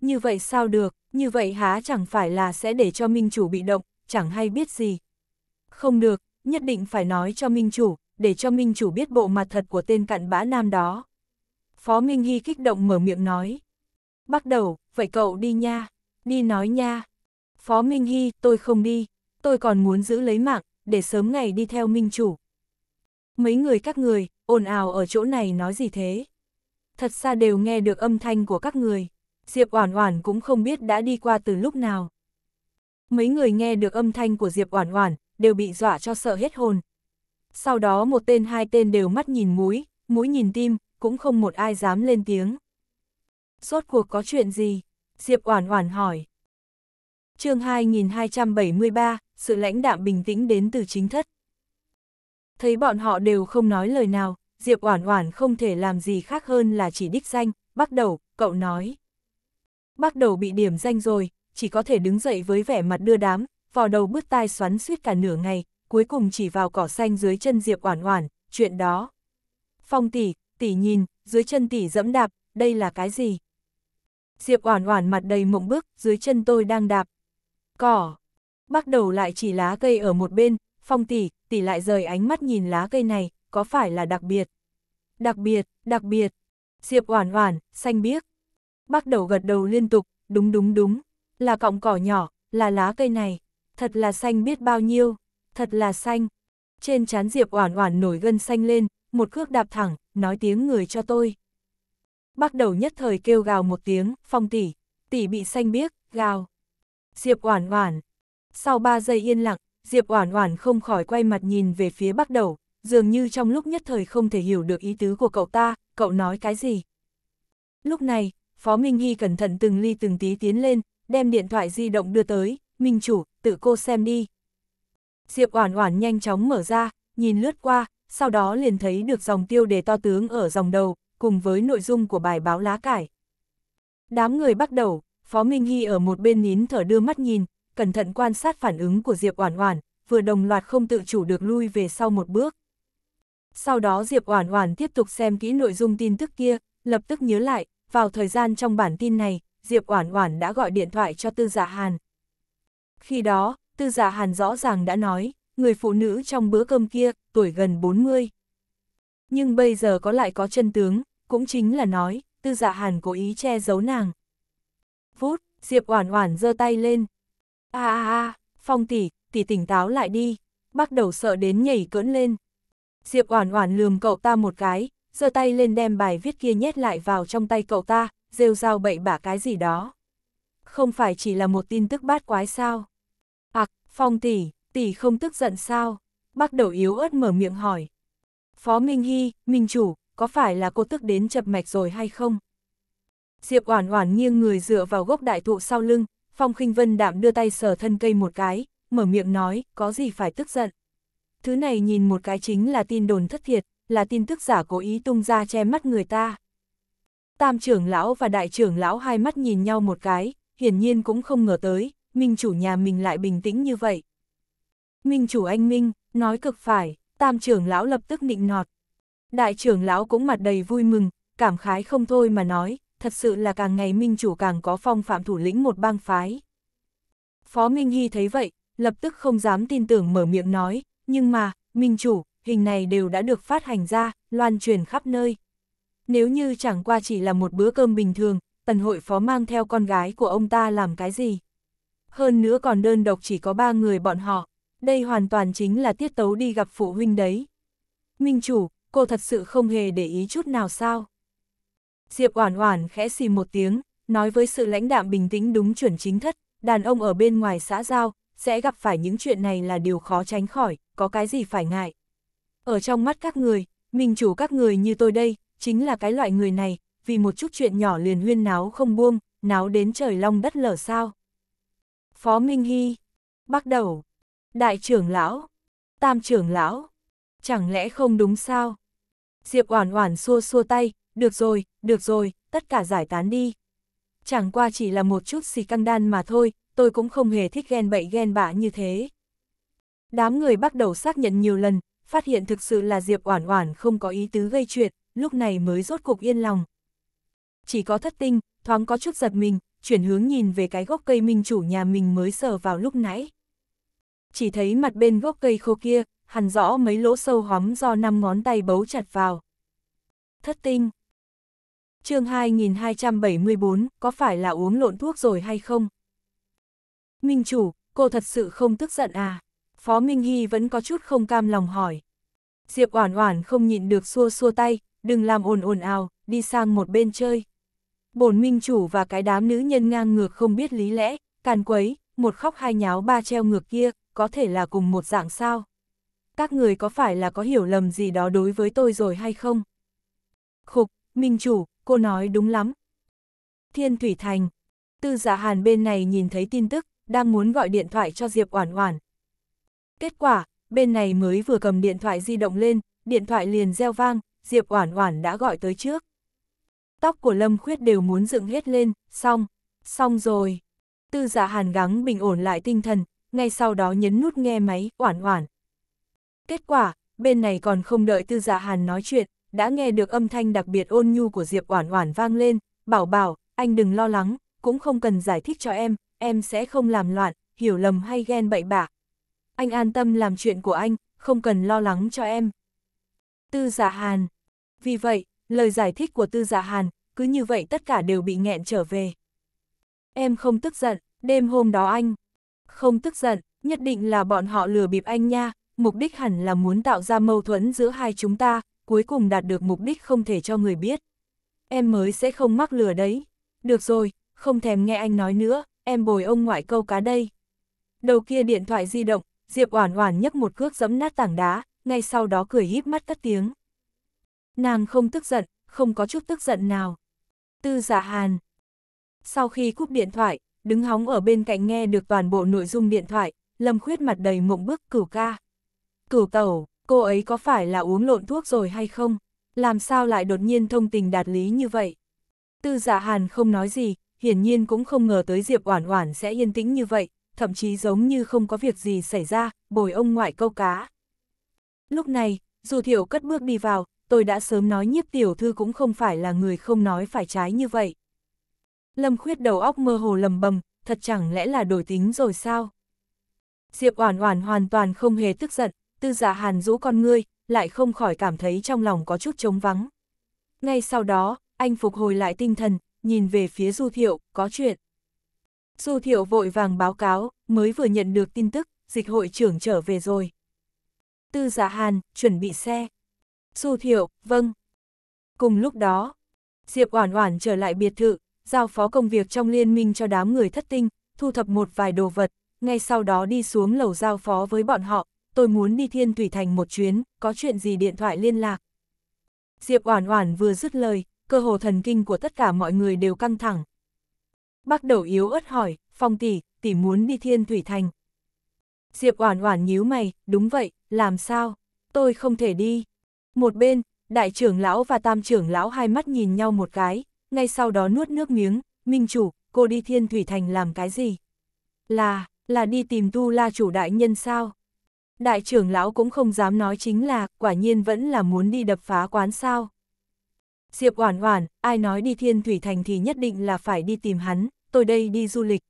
Như vậy sao được, như vậy há chẳng phải là sẽ để cho Minh Chủ bị động, chẳng hay biết gì. Không được, nhất định phải nói cho Minh Chủ, để cho Minh Chủ biết bộ mặt thật của tên cặn bã nam đó. Phó Minh Hy kích động mở miệng nói. Bắt đầu, vậy cậu đi nha, đi nói nha. Phó Minh Hy, tôi không đi, tôi còn muốn giữ lấy mạng, để sớm ngày đi theo Minh Chủ. Mấy người các người, ồn ào ở chỗ này nói gì thế? Thật xa đều nghe được âm thanh của các người. Diệp Oản Oản cũng không biết đã đi qua từ lúc nào. Mấy người nghe được âm thanh của Diệp Oản Oản, đều bị dọa cho sợ hết hồn. Sau đó một tên hai tên đều mắt nhìn mũi, mũi nhìn tim, cũng không một ai dám lên tiếng. Rốt cuộc có chuyện gì? Diệp Oản Oản hỏi. Chương 2273, sự lãnh đạm bình tĩnh đến từ chính thất thấy bọn họ đều không nói lời nào, Diệp Oản Oản không thể làm gì khác hơn là chỉ đích danh, bắt đầu, cậu nói. Bắt đầu bị điểm danh rồi, chỉ có thể đứng dậy với vẻ mặt đưa đám, vò đầu bứt tai xoắn suýt cả nửa ngày, cuối cùng chỉ vào cỏ xanh dưới chân Diệp Oản Oản, chuyện đó. Phong tỷ, tỷ nhìn, dưới chân tỷ dẫm đạp, đây là cái gì? Diệp Oản Oản mặt đầy mộng bức, dưới chân tôi đang đạp. Cỏ. Bắt đầu lại chỉ lá cây ở một bên, Phong tỷ, tỷ lại rời ánh mắt nhìn lá cây này, có phải là đặc biệt? Đặc biệt, đặc biệt. Diệp oản oản, xanh biếc. Bắt đầu gật đầu liên tục, đúng đúng đúng, là cọng cỏ nhỏ, là lá cây này, thật là xanh biết bao nhiêu, thật là xanh. Trên trán Diệp oản oản nổi gân xanh lên, một cước đạp thẳng, nói tiếng người cho tôi. Bắt đầu nhất thời kêu gào một tiếng, phong tỷ, tỷ bị xanh biếc, gào. Diệp oản oản. Sau 3 giây yên lặng, Diệp Oản Oản không khỏi quay mặt nhìn về phía Bắc Đầu, dường như trong lúc nhất thời không thể hiểu được ý tứ của cậu ta, cậu nói cái gì. Lúc này, Phó Minh Hy cẩn thận từng ly từng tí tiến lên, đem điện thoại di động đưa tới, "Minh chủ, tự cô xem đi." Diệp Oản Oản nhanh chóng mở ra, nhìn lướt qua, sau đó liền thấy được dòng tiêu đề to tướng ở dòng đầu, cùng với nội dung của bài báo lá cải. Đám người bắt đầu, Phó Minh Hy ở một bên nín thở đưa mắt nhìn, cẩn thận quan sát phản ứng của Diệp Oản Oản, vừa đồng loạt không tự chủ được lui về sau một bước. Sau đó Diệp Oản Oản tiếp tục xem kỹ nội dung tin tức kia, lập tức nhớ lại, vào thời gian trong bản tin này, Diệp Oản Oản đã gọi điện thoại cho Tư giả dạ Hàn. Khi đó, Tư giả dạ Hàn rõ ràng đã nói, người phụ nữ trong bữa cơm kia, tuổi gần 40. Nhưng bây giờ có lại có chân tướng, cũng chính là nói, Tư giả dạ Hàn cố ý che giấu nàng. phút Diệp Oản Oản giơ tay lên, a à, a à, à, phong tỷ, tỷ tỉnh táo lại đi, bắt đầu sợ đến nhảy cỡn lên. Diệp Oản Oản lườm cậu ta một cái, giơ tay lên đem bài viết kia nhét lại vào trong tay cậu ta, rêu rao bậy bạ cái gì đó. Không phải chỉ là một tin tức bát quái sao? Ặc, à, Phong tỷ, tỷ không tức giận sao? Bác đầu yếu ớt mở miệng hỏi. Phó Minh Hy, Minh chủ, có phải là cô tức đến chập mạch rồi hay không? Diệp Oản Oản nghiêng người dựa vào gốc đại thụ sau lưng, Phong khinh Vân đạm đưa tay sờ thân cây một cái, mở miệng nói, có gì phải tức giận. Thứ này nhìn một cái chính là tin đồn thất thiệt, là tin tức giả cố ý tung ra che mắt người ta. Tam trưởng lão và đại trưởng lão hai mắt nhìn nhau một cái, hiển nhiên cũng không ngờ tới, minh chủ nhà mình lại bình tĩnh như vậy. Minh chủ anh Minh, nói cực phải, tam trưởng lão lập tức nịnh nọt. Đại trưởng lão cũng mặt đầy vui mừng, cảm khái không thôi mà nói, thật sự là càng ngày minh chủ càng có phong phạm thủ lĩnh một bang phái. Phó Minh Hy thấy vậy, lập tức không dám tin tưởng mở miệng nói, nhưng mà, minh chủ, hình này đều đã được phát hành ra, loan truyền khắp nơi. Nếu như chẳng qua chỉ là một bữa cơm bình thường, tần hội phó mang theo con gái của ông ta làm cái gì? Hơn nữa còn đơn độc chỉ có ba người bọn họ, đây hoàn toàn chính là tiết tấu đi gặp phụ huynh đấy. Minh chủ, cô thật sự không hề để ý chút nào sao? Diệp Oản Oản khẽ xì một tiếng, nói với sự lãnh đạm bình tĩnh đúng chuẩn chính thất, đàn ông ở bên ngoài xã giao, sẽ gặp phải những chuyện này là điều khó tránh khỏi, có cái gì phải ngại. Ở trong mắt các người, mình chủ các người như tôi đây, chính là cái loại người này, vì một chút chuyện nhỏ liền huyên náo không buông, náo đến trời long đất lở sao. Phó Minh Hy, bắt Đầu, Đại trưởng lão, Tam trưởng lão, chẳng lẽ không đúng sao? Diệp Oản Oản xua xua tay, được rồi, được rồi, tất cả giải tán đi. Chẳng qua chỉ là một chút xì căng đan mà thôi, tôi cũng không hề thích ghen bậy ghen bạ như thế. Đám người bắt đầu xác nhận nhiều lần, phát hiện thực sự là Diệp Oản Oản không có ý tứ gây chuyện, lúc này mới rốt cục yên lòng. Chỉ có thất tinh, thoáng có chút giật mình, chuyển hướng nhìn về cái gốc cây minh chủ nhà mình mới sờ vào lúc nãy. Chỉ thấy mặt bên gốc cây khô kia, hẳn rõ mấy lỗ sâu hóm do năm ngón tay bấu chặt vào. Thất tinh chương 2274, có phải là uống lộn thuốc rồi hay không? Minh chủ, cô thật sự không tức giận à? Phó Minh Hy vẫn có chút không cam lòng hỏi. Diệp Oản Oản không nhịn được xua xua tay, đừng làm ồn ồn ào, đi sang một bên chơi. Bổn minh chủ và cái đám nữ nhân ngang ngược không biết lý lẽ, càn quấy, một khóc hai nháo ba treo ngược kia, có thể là cùng một dạng sao? Các người có phải là có hiểu lầm gì đó đối với tôi rồi hay không? Khục, minh chủ, cô nói đúng lắm. Thiên Thủy Thành, Tư Giả dạ Hàn bên này nhìn thấy tin tức, đang muốn gọi điện thoại cho Diệp Oản Oản. Kết quả, bên này mới vừa cầm điện thoại di động lên, điện thoại liền reo vang, Diệp Oản Oản đã gọi tới trước. Tóc của Lâm Khuyết đều muốn dựng hết lên, xong, xong rồi. Tư giả dạ Hàn gắng bình ổn lại tinh thần, ngay sau đó nhấn nút nghe máy, Oản Oản. Kết quả, bên này còn không đợi Tư giả dạ Hàn nói chuyện, đã nghe được âm thanh đặc biệt ôn nhu của Diệp Oản Oản vang lên, "Bảo Bảo, anh đừng lo lắng, cũng không cần giải thích cho em, em sẽ không làm loạn, hiểu lầm hay ghen bậy bạ. Anh an tâm làm chuyện của anh, không cần lo lắng cho em." Tư Dạ Hàn. Vì vậy, lời giải thích của Tư Dạ Hàn cứ như vậy tất cả đều bị nghẹn trở về. Em không tức giận, đêm hôm đó anh không tức giận, nhất định là bọn họ lừa bịp anh nha, mục đích hẳn là muốn tạo ra mâu thuẫn giữa hai chúng ta, cuối cùng đạt được mục đích không thể cho người biết. Em mới sẽ không mắc lừa đấy. Được rồi, không thèm nghe anh nói nữa, em bồi ông ngoại câu cá đây. Đầu kia điện thoại di động, Diệp Oản Oản nhấc một cước giẫm nát tảng đá, ngay sau đó cười híp mắt cất tiếng. Nàng không tức giận, không có chút tức giận nào. Tư Dạ Hàn. Sau khi cúp điện thoại, đứng hóng ở bên cạnh nghe được toàn bộ nội dung điện thoại, Lâm Khuyết mặt đầy mộng bức cửu ca. Cửu tẩu cô ấy có phải là uống lộn thuốc rồi hay không? Làm sao lại đột nhiên thông tình đạt lý như vậy? Tư Dạ Hàn không nói gì, hiển nhiên cũng không ngờ tới Diệp Oản Oản sẽ yên tĩnh như vậy, thậm chí giống như không có việc gì xảy ra, bồi ông ngoại câu cá. Lúc này, Dù Thiệu cất bước đi vào, tôi đã sớm nói nhiếp tiểu thư cũng không phải là người không nói phải trái như vậy. Lâm Khuyết đầu óc mơ hồ lầm bầm, thật chẳng lẽ là đổi tính rồi sao? Diệp Oản Oản hoàn toàn không hề tức giận, tư giả dạ hàn rũ con ngươi, lại không khỏi cảm thấy trong lòng có chút trống vắng. Ngay sau đó, anh phục hồi lại tinh thần, nhìn về phía Du Thiệu, có chuyện. Du Thiệu vội vàng báo cáo, mới vừa nhận được tin tức, dịch hội trưởng trở về rồi. Tư giả dạ hàn, chuẩn bị xe. Du Thiệu, vâng. Cùng lúc đó, Diệp Oản Oản trở lại biệt thự, giao phó công việc trong liên minh cho đám người thất tinh, thu thập một vài đồ vật, ngay sau đó đi xuống lầu giao phó với bọn họ, tôi muốn đi thiên thủy thành một chuyến, có chuyện gì điện thoại liên lạc. Diệp Oản Oản vừa dứt lời, cơ hồ thần kinh của tất cả mọi người đều căng thẳng. Bác đầu yếu ớt hỏi, phong tỷ, tỷ muốn đi thiên thủy thành. Diệp Oản Oản nhíu mày, đúng vậy, làm sao? Tôi không thể đi. Một bên, đại trưởng lão và tam trưởng lão hai mắt nhìn nhau một cái, ngay sau đó nuốt nước miếng, Minh chủ, cô đi thiên thủy thành làm cái gì? Là, là đi tìm tu la chủ đại nhân sao? đại trưởng lão cũng không dám nói chính là, quả nhiên vẫn là muốn đi đập phá quán sao. Diệp Oản Oản, ai nói đi Thiên Thủy Thành thì nhất định là phải đi tìm hắn, tôi đây đi du lịch.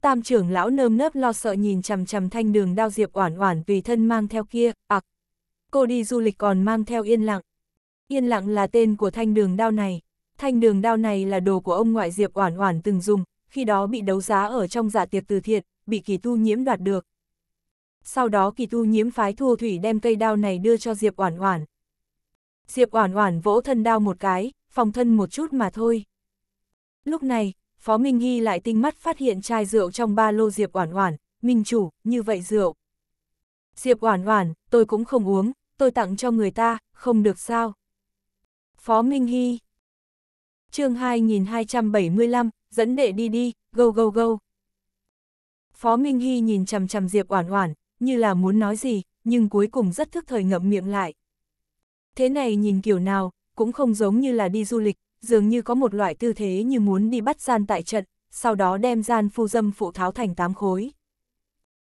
Tam trưởng lão nơm nớp lo sợ nhìn chằm chằm thanh đường đao Diệp Oản Oản vì thân mang theo kia, ạc à. cô đi du lịch còn mang theo yên lặng. Yên lặng là tên của thanh đường đao này. Thanh đường đao này là đồ của ông ngoại Diệp Oản Oản từng dùng, khi đó bị đấu giá ở trong giả dạ tiệc từ thiện, bị kỳ tu nhiễm đoạt được sau đó kỳ tu nhiễm phái thua thủy đem cây đao này đưa cho Diệp Oản Oản. Diệp Oản Oản vỗ thân đao một cái, phòng thân một chút mà thôi. Lúc này, Phó Minh Hy lại tinh mắt phát hiện chai rượu trong ba lô Diệp Oản Oản, "Minh chủ, như vậy rượu." Diệp Oản Oản, "Tôi cũng không uống, tôi tặng cho người ta, không được sao?" Phó Minh Hy. Chương 2275, dẫn đệ đi đi, go go go. Phó Minh Hy nhìn chằm chằm Diệp Oản Oản, như là muốn nói gì, nhưng cuối cùng rất thức thời ngậm miệng lại. Thế này nhìn kiểu nào, cũng không giống như là đi du lịch, dường như có một loại tư thế như muốn đi bắt gian tại trận, sau đó đem gian phu dâm phụ tháo thành tám khối.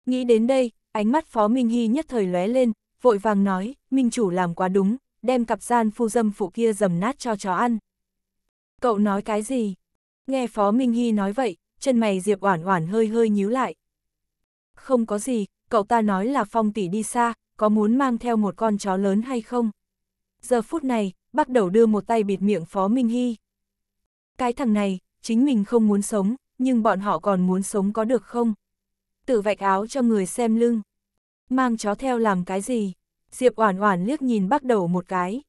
Nghĩ đến đây, ánh mắt Phó Minh Hy nhất thời lóe lên, vội vàng nói, Minh chủ làm quá đúng, đem cặp gian phu dâm phụ kia dầm nát cho chó ăn. Cậu nói cái gì? Nghe Phó Minh Hy nói vậy, chân mày Diệp Oản Oản hơi hơi nhíu lại. Không có gì, cậu ta nói là phong tỷ đi xa, có muốn mang theo một con chó lớn hay không? Giờ phút này, bắt đầu đưa một tay bịt miệng Phó Minh Hy. Cái thằng này, chính mình không muốn sống, nhưng bọn họ còn muốn sống có được không? Tự vạch áo cho người xem lưng. Mang chó theo làm cái gì? Diệp Oản Oản liếc nhìn bắt đầu một cái.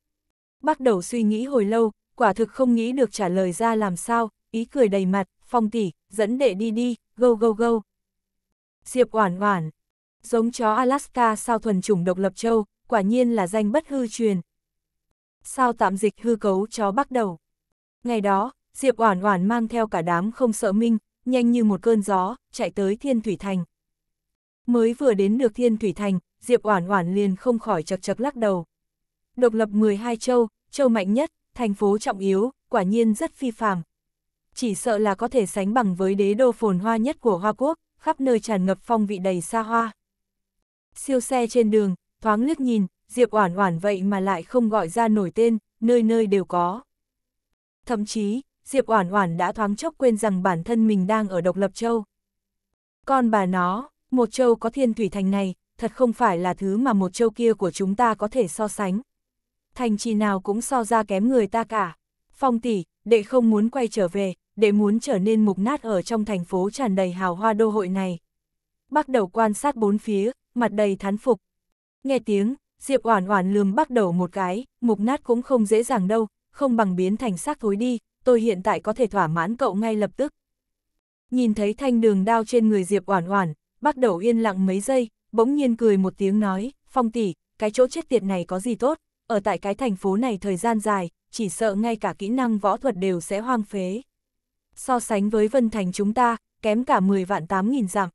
Bắt đầu suy nghĩ hồi lâu, quả thực không nghĩ được trả lời ra làm sao, ý cười đầy mặt, phong tỷ, dẫn đệ đi đi, go go go. Diệp Oản Oản, giống chó Alaska sao thuần chủng độc lập châu, quả nhiên là danh bất hư truyền. Sao tạm dịch hư cấu chó bắt đầu. Ngày đó, Diệp Oản Oản mang theo cả đám không sợ minh, nhanh như một cơn gió, chạy tới Thiên Thủy Thành. Mới vừa đến được Thiên Thủy Thành, Diệp Oản Oản liền không khỏi chật chật lắc đầu. Độc lập 12 châu, châu mạnh nhất, thành phố trọng yếu, quả nhiên rất phi phàm. Chỉ sợ là có thể sánh bằng với đế đô phồn hoa nhất của Hoa Quốc, khắp nơi tràn ngập phong vị đầy xa hoa siêu xe trên đường, thoáng liếc nhìn, Diệp Oản Oản vậy mà lại không gọi ra nổi tên, nơi nơi đều có. Thậm chí, Diệp Oản Oản đã thoáng chốc quên rằng bản thân mình đang ở Độc Lập Châu. Con bà nó, một châu có thiên thủy thành này, thật không phải là thứ mà một châu kia của chúng ta có thể so sánh. Thành trì nào cũng so ra kém người ta cả. Phong tỷ, đệ không muốn quay trở về, đệ muốn trở nên mục nát ở trong thành phố tràn đầy hào hoa đô hội này. Bắt đầu quan sát bốn phía, mặt đầy thán phục. Nghe tiếng, Diệp Oản Oản lườm bắt đầu một cái, mục nát cũng không dễ dàng đâu, không bằng biến thành xác thối đi, tôi hiện tại có thể thỏa mãn cậu ngay lập tức. Nhìn thấy thanh đường đao trên người Diệp Oản Oản, bắt đầu yên lặng mấy giây, bỗng nhiên cười một tiếng nói, "Phong tỷ, cái chỗ chết tiệt này có gì tốt, ở tại cái thành phố này thời gian dài, chỉ sợ ngay cả kỹ năng võ thuật đều sẽ hoang phế. So sánh với Vân Thành chúng ta, kém cả 10 vạn 8000 dặm."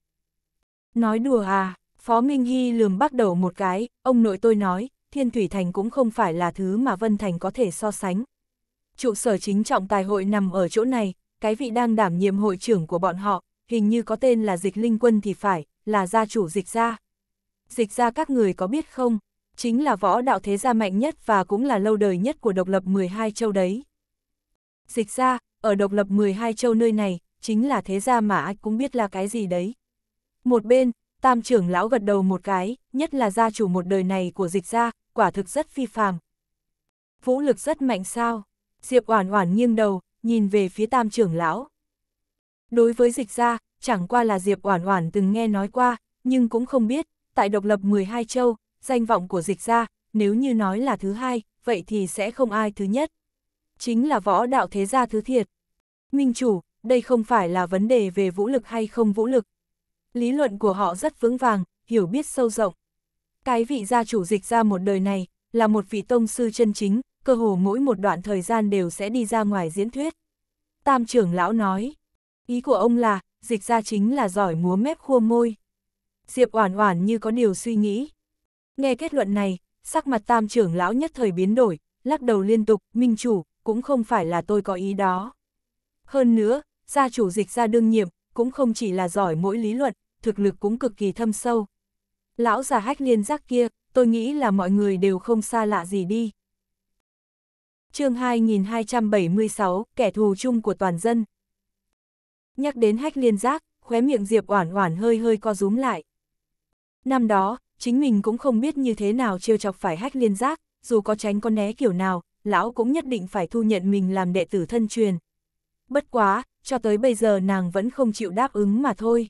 Nói đùa à? Phó Minh Hy lườm bắt đầu một cái, ông nội tôi nói, Thiên Thủy Thành cũng không phải là thứ mà Vân Thành có thể so sánh. Trụ sở chính trọng tài hội nằm ở chỗ này, cái vị đang đảm nhiệm hội trưởng của bọn họ, hình như có tên là Dịch Linh Quân thì phải, là gia chủ Dịch Gia. Dịch Gia các người có biết không, chính là võ đạo thế gia mạnh nhất và cũng là lâu đời nhất của độc lập 12 châu đấy. Dịch Gia, ở độc lập 12 châu nơi này, chính là thế gia mà ai cũng biết là cái gì đấy. Một bên, Tam trưởng lão gật đầu một cái, nhất là gia chủ một đời này của dịch gia, quả thực rất phi phàm. Vũ lực rất mạnh sao? Diệp Oản Oản nghiêng đầu, nhìn về phía Tam trưởng lão. Đối với dịch gia, chẳng qua là Diệp Oản Oản từng nghe nói qua, nhưng cũng không biết, tại độc lập 12 châu, danh vọng của dịch gia, nếu như nói là thứ hai, vậy thì sẽ không ai thứ nhất. Chính là võ đạo thế gia thứ thiệt. Minh chủ, đây không phải là vấn đề về vũ lực hay không vũ lực, Lý luận của họ rất vững vàng, hiểu biết sâu rộng. Cái vị gia chủ dịch ra một đời này, là một vị tông sư chân chính, cơ hồ mỗi một đoạn thời gian đều sẽ đi ra ngoài diễn thuyết. Tam trưởng lão nói, ý của ông là, dịch ra chính là giỏi múa mép khua môi. Diệp oản oản như có điều suy nghĩ. Nghe kết luận này, sắc mặt tam trưởng lão nhất thời biến đổi, lắc đầu liên tục, minh chủ, cũng không phải là tôi có ý đó. Hơn nữa, gia chủ dịch ra đương nhiệm, cũng không chỉ là giỏi mỗi lý luận, thực lực cũng cực kỳ thâm sâu. Lão già hách liên giác kia, tôi nghĩ là mọi người đều không xa lạ gì đi. chương 2276, kẻ thù chung của toàn dân. Nhắc đến hách liên giác, khóe miệng Diệp Oản Oản hơi hơi co rúm lại. Năm đó, chính mình cũng không biết như thế nào trêu chọc phải hách liên giác, dù có tránh có né kiểu nào, lão cũng nhất định phải thu nhận mình làm đệ tử thân truyền. Bất quá, cho tới bây giờ nàng vẫn không chịu đáp ứng mà thôi.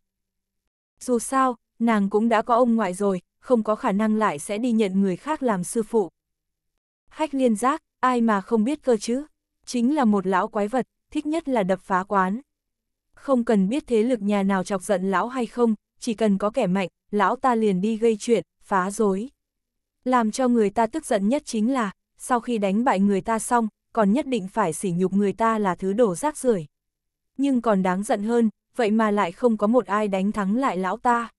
Dù sao, nàng cũng đã có ông ngoại rồi, không có khả năng lại sẽ đi nhận người khác làm sư phụ. Hách liên giác, ai mà không biết cơ chứ? Chính là một lão quái vật, thích nhất là đập phá quán. Không cần biết thế lực nhà nào chọc giận lão hay không, chỉ cần có kẻ mạnh, lão ta liền đi gây chuyện, phá rối. Làm cho người ta tức giận nhất chính là, sau khi đánh bại người ta xong, còn nhất định phải sỉ nhục người ta là thứ đổ rác rưởi nhưng còn đáng giận hơn, vậy mà lại không có một ai đánh thắng lại lão ta.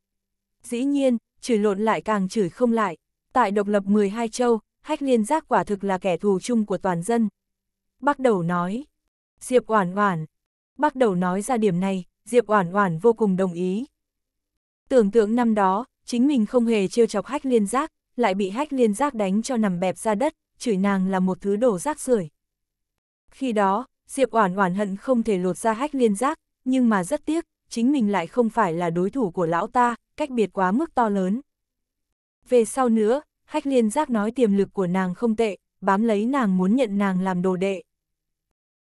Dĩ nhiên, chửi lộn lại càng chửi không lại, tại độc lập 12 châu, hách liên giác quả thực là kẻ thù chung của toàn dân. Bác đầu nói, Diệp Oản Oản, bác đầu nói ra điểm này, Diệp Oản Oản vô cùng đồng ý. Tưởng tượng năm đó, chính mình không hề trêu chọc hách liên giác, lại bị hách liên giác đánh cho nằm bẹp ra đất, chửi nàng là một thứ đồ rác rưởi. Khi đó, Diệp Oản Oản hận không thể lột ra hách liên giác, nhưng mà rất tiếc, chính mình lại không phải là đối thủ của lão ta, cách biệt quá mức to lớn. Về sau nữa, hách liên giác nói tiềm lực của nàng không tệ, bám lấy nàng muốn nhận nàng làm đồ đệ.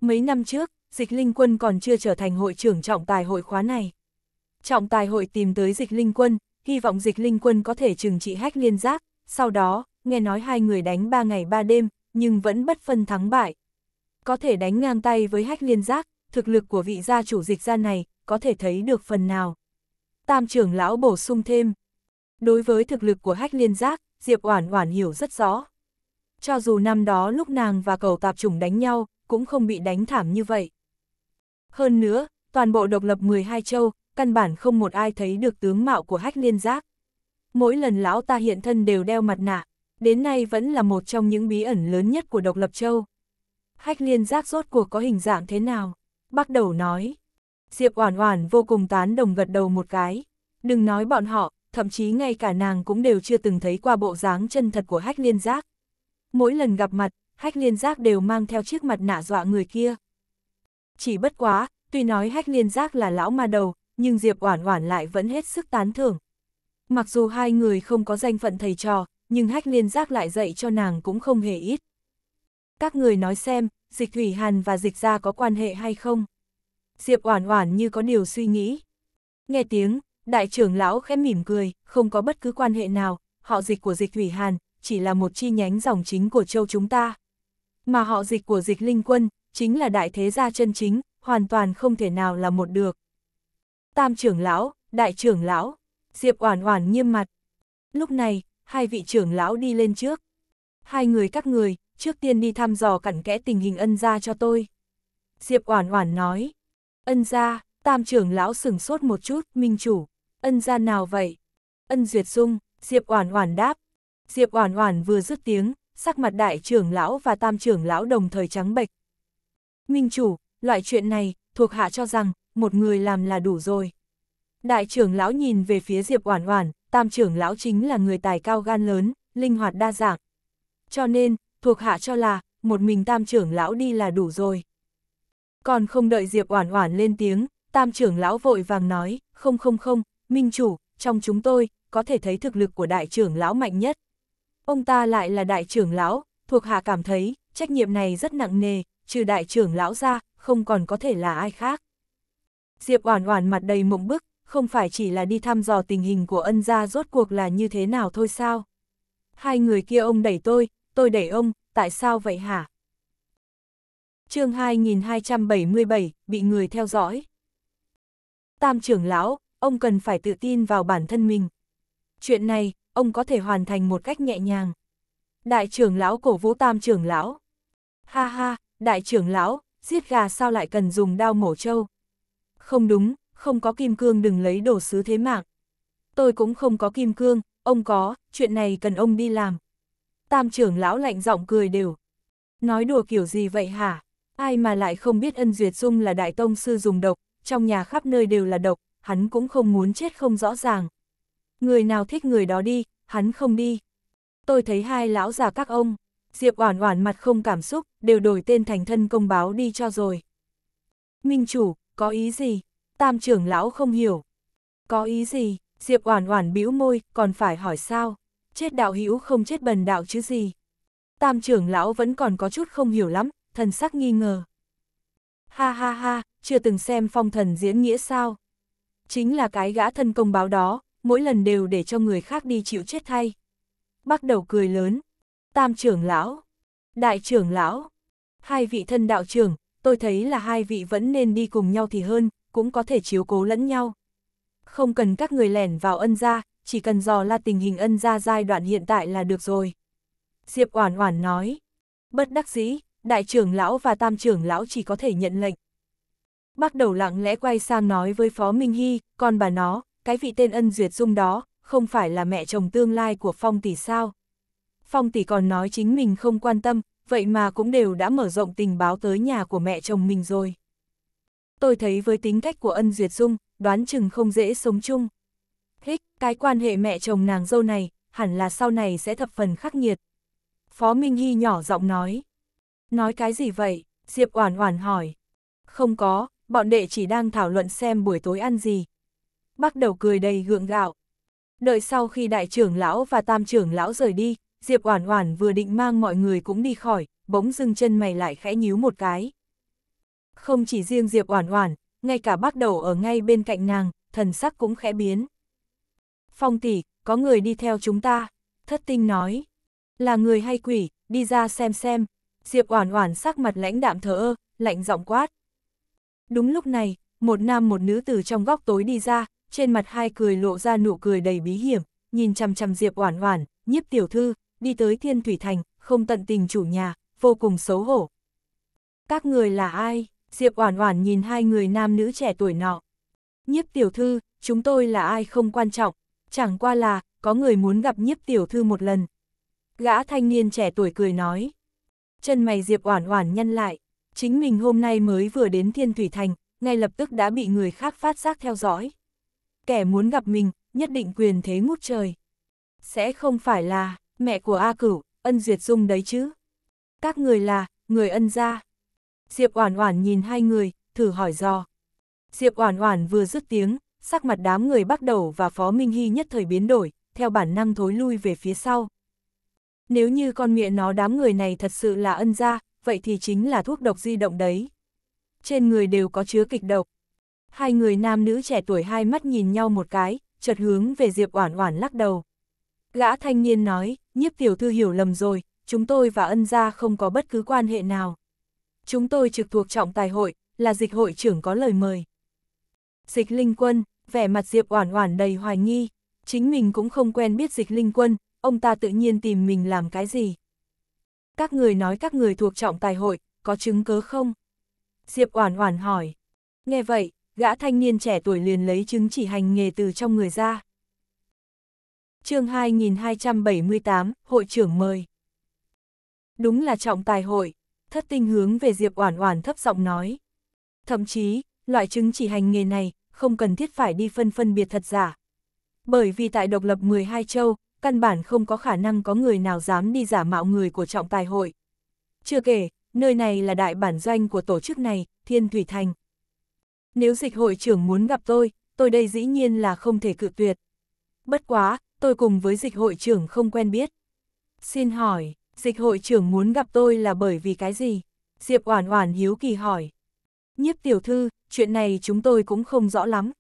Mấy năm trước, dịch linh quân còn chưa trở thành hội trưởng trọng tài hội khóa này. Trọng tài hội tìm tới dịch linh quân, hy vọng dịch linh quân có thể trừng trị hách liên giác, sau đó, nghe nói hai người đánh ba ngày ba đêm, nhưng vẫn bất phân thắng bại, có thể đánh ngang tay với hách liên giác, thực lực của vị gia chủ dịch gia này, có thể thấy được phần nào. Tam trưởng lão bổ sung thêm. Đối với thực lực của hách liên giác, Diệp Oản Oản hiểu rất rõ. Cho dù năm đó lúc nàng và cầu tạp Trùng đánh nhau, cũng không bị đánh thảm như vậy. Hơn nữa, toàn bộ độc lập 12 châu, căn bản không một ai thấy được tướng mạo của hách liên giác. Mỗi lần lão ta hiện thân đều đeo mặt nạ, đến nay vẫn là một trong những bí ẩn lớn nhất của độc lập châu hách liên giác rốt cuộc có hình dạng thế nào? Bắt đầu nói. Diệp Oản Oản vô cùng tán đồng gật đầu một cái. Đừng nói bọn họ, thậm chí ngay cả nàng cũng đều chưa từng thấy qua bộ dáng chân thật của hách liên giác. Mỗi lần gặp mặt, hách liên giác đều mang theo chiếc mặt nạ dọa người kia. Chỉ bất quá, tuy nói hách liên giác là lão ma đầu, nhưng Diệp Oản Oản lại vẫn hết sức tán thưởng. Mặc dù hai người không có danh phận thầy trò, nhưng hách liên giác lại dạy cho nàng cũng không hề ít các người nói xem, dịch Thủy Hàn và dịch ra có quan hệ hay không? Diệp Oản Oản như có điều suy nghĩ. Nghe tiếng, đại trưởng lão khẽ mỉm cười, không có bất cứ quan hệ nào, họ dịch của dịch Thủy Hàn chỉ là một chi nhánh dòng chính của châu chúng ta. Mà họ dịch của dịch Linh Quân chính là đại thế gia chân chính, hoàn toàn không thể nào là một được. Tam trưởng lão, đại trưởng lão, Diệp Oản Oản nghiêm mặt. Lúc này, hai vị trưởng lão đi lên trước. Hai người các người, trước tiên đi thăm dò cặn kẽ tình hình ân gia cho tôi. Diệp Oản Oản nói, ân gia, tam trưởng lão sừng sốt một chút, minh chủ, ân gia nào vậy? Ân Duyệt Dung, Diệp Oản Oản đáp. Diệp Oản Oản vừa dứt tiếng, sắc mặt đại trưởng lão và tam trưởng lão đồng thời trắng bệch. Minh chủ, loại chuyện này, thuộc hạ cho rằng, một người làm là đủ rồi. Đại trưởng lão nhìn về phía Diệp Oản Oản, tam trưởng lão chính là người tài cao gan lớn, linh hoạt đa dạng. Cho nên, thuộc hạ cho là, một mình tam trưởng lão đi là đủ rồi. Còn không đợi Diệp Oản Oản lên tiếng, tam trưởng lão vội vàng nói, không không không, minh chủ, trong chúng tôi, có thể thấy thực lực của đại trưởng lão mạnh nhất. Ông ta lại là đại trưởng lão, thuộc hạ cảm thấy, trách nhiệm này rất nặng nề, trừ đại trưởng lão ra, không còn có thể là ai khác. Diệp Oản Oản mặt đầy mộng bức, không phải chỉ là đi thăm dò tình hình của ân gia rốt cuộc là như thế nào thôi sao? Hai người kia ông đẩy tôi, tôi đẩy ông, tại sao vậy hả? chương 2277, bị người theo dõi. Tam trưởng lão, ông cần phải tự tin vào bản thân mình. Chuyện này, ông có thể hoàn thành một cách nhẹ nhàng. Đại trưởng lão cổ vũ tam trưởng lão. Ha ha, đại trưởng lão, giết gà sao lại cần dùng đao mổ trâu? Không đúng, không có kim cương đừng lấy đồ sứ thế mạng. Tôi cũng không có kim cương, ông có, chuyện này cần ông đi làm tam trưởng lão lạnh giọng cười đều. Nói đùa kiểu gì vậy hả? Ai mà lại không biết ân duyệt dung là đại tông sư dùng độc, trong nhà khắp nơi đều là độc, hắn cũng không muốn chết không rõ ràng. Người nào thích người đó đi, hắn không đi. Tôi thấy hai lão già các ông, Diệp Oản Oản mặt không cảm xúc, đều đổi tên thành thân công báo đi cho rồi. Minh chủ, có ý gì? Tam trưởng lão không hiểu. Có ý gì? Diệp Oản Oản bĩu môi, còn phải hỏi sao? chết đạo hữu không chết bần đạo chứ gì. Tam trưởng lão vẫn còn có chút không hiểu lắm, thần sắc nghi ngờ. Ha ha ha, chưa từng xem phong thần diễn nghĩa sao. Chính là cái gã thân công báo đó, mỗi lần đều để cho người khác đi chịu chết thay. Bắt đầu cười lớn. Tam trưởng lão, đại trưởng lão, hai vị thân đạo trưởng, tôi thấy là hai vị vẫn nên đi cùng nhau thì hơn, cũng có thể chiếu cố lẫn nhau. Không cần các người lẻn vào ân ra, chỉ cần dò la tình hình ân ra giai đoạn hiện tại là được rồi. Diệp Oản Oản nói, bất đắc dĩ, đại trưởng lão và tam trưởng lão chỉ có thể nhận lệnh. Bác đầu lặng lẽ quay sang nói với Phó Minh Hy, con bà nó, cái vị tên ân duyệt dung đó, không phải là mẹ chồng tương lai của Phong Tỷ sao. Phong Tỷ còn nói chính mình không quan tâm, vậy mà cũng đều đã mở rộng tình báo tới nhà của mẹ chồng mình rồi. Tôi thấy với tính cách của ân duyệt dung, đoán chừng không dễ sống chung thích, cái quan hệ mẹ chồng nàng dâu này, hẳn là sau này sẽ thập phần khắc nghiệt. Phó Minh Hy nhỏ giọng nói. Nói cái gì vậy? Diệp Oản Oản hỏi. Không có, bọn đệ chỉ đang thảo luận xem buổi tối ăn gì. Bắt đầu cười đầy gượng gạo. Đợi sau khi đại trưởng lão và tam trưởng lão rời đi, Diệp Oản Oản vừa định mang mọi người cũng đi khỏi, bỗng dưng chân mày lại khẽ nhíu một cái. Không chỉ riêng Diệp Oản Oản, ngay cả bắt đầu ở ngay bên cạnh nàng, thần sắc cũng khẽ biến. Phong tỷ, có người đi theo chúng ta, thất tinh nói. Là người hay quỷ, đi ra xem xem. Diệp Oản Oản sắc mặt lãnh đạm thờ ơ, lạnh giọng quát. Đúng lúc này, một nam một nữ từ trong góc tối đi ra, trên mặt hai cười lộ ra nụ cười đầy bí hiểm, nhìn chằm chằm Diệp Oản Oản, "Nhiếp tiểu thư, đi tới Thiên Thủy Thành, không tận tình chủ nhà, vô cùng xấu hổ." "Các người là ai?" Diệp Oản Oản nhìn hai người nam nữ trẻ tuổi nọ. "Nhiếp tiểu thư, chúng tôi là ai không quan trọng, chẳng qua là, có người muốn gặp nhiếp tiểu thư một lần. Gã thanh niên trẻ tuổi cười nói. Chân mày Diệp Oản Oản nhăn lại, chính mình hôm nay mới vừa đến Thiên Thủy Thành, ngay lập tức đã bị người khác phát giác theo dõi. Kẻ muốn gặp mình, nhất định quyền thế ngút trời. Sẽ không phải là mẹ của A Cửu, Ân Duyệt Dung đấy chứ? Các người là người Ân gia. Diệp Oản Oản nhìn hai người, thử hỏi dò. Diệp Oản Oản vừa dứt tiếng, sắc mặt đám người bắt đầu và Phó Minh Hy nhất thời biến đổi, theo bản năng thối lui về phía sau. Nếu như con miệng nó đám người này thật sự là ân gia, vậy thì chính là thuốc độc di động đấy. Trên người đều có chứa kịch độc. Hai người nam nữ trẻ tuổi hai mắt nhìn nhau một cái, chợt hướng về Diệp Oản Oản lắc đầu. Gã thanh niên nói, nhiếp tiểu thư hiểu lầm rồi, chúng tôi và ân gia không có bất cứ quan hệ nào. Chúng tôi trực thuộc trọng tài hội, là dịch hội trưởng có lời mời. Dịch Linh Quân, vẻ mặt Diệp Oản Oản đầy hoài nghi, chính mình cũng không quen biết Dịch Linh Quân, ông ta tự nhiên tìm mình làm cái gì? Các người nói các người thuộc trọng tài hội, có chứng cứ không? Diệp Oản Oản hỏi. Nghe vậy, gã thanh niên trẻ tuổi liền lấy chứng chỉ hành nghề từ trong người ra. Chương 2278, hội trưởng mời. Đúng là trọng tài hội, Thất Tinh hướng về Diệp Oản Oản thấp giọng nói. Thậm chí, loại chứng chỉ hành nghề này không cần thiết phải đi phân phân biệt thật giả. Bởi vì tại độc lập 12 châu, căn bản không có khả năng có người nào dám đi giả mạo người của trọng tài hội. Chưa kể, nơi này là đại bản doanh của tổ chức này, Thiên Thủy Thành. Nếu dịch hội trưởng muốn gặp tôi, tôi đây dĩ nhiên là không thể cự tuyệt. Bất quá, tôi cùng với dịch hội trưởng không quen biết. Xin hỏi, dịch hội trưởng muốn gặp tôi là bởi vì cái gì? Diệp Oản Oản hiếu kỳ hỏi. Nhiếp tiểu thư, chuyện này chúng tôi cũng không rõ lắm.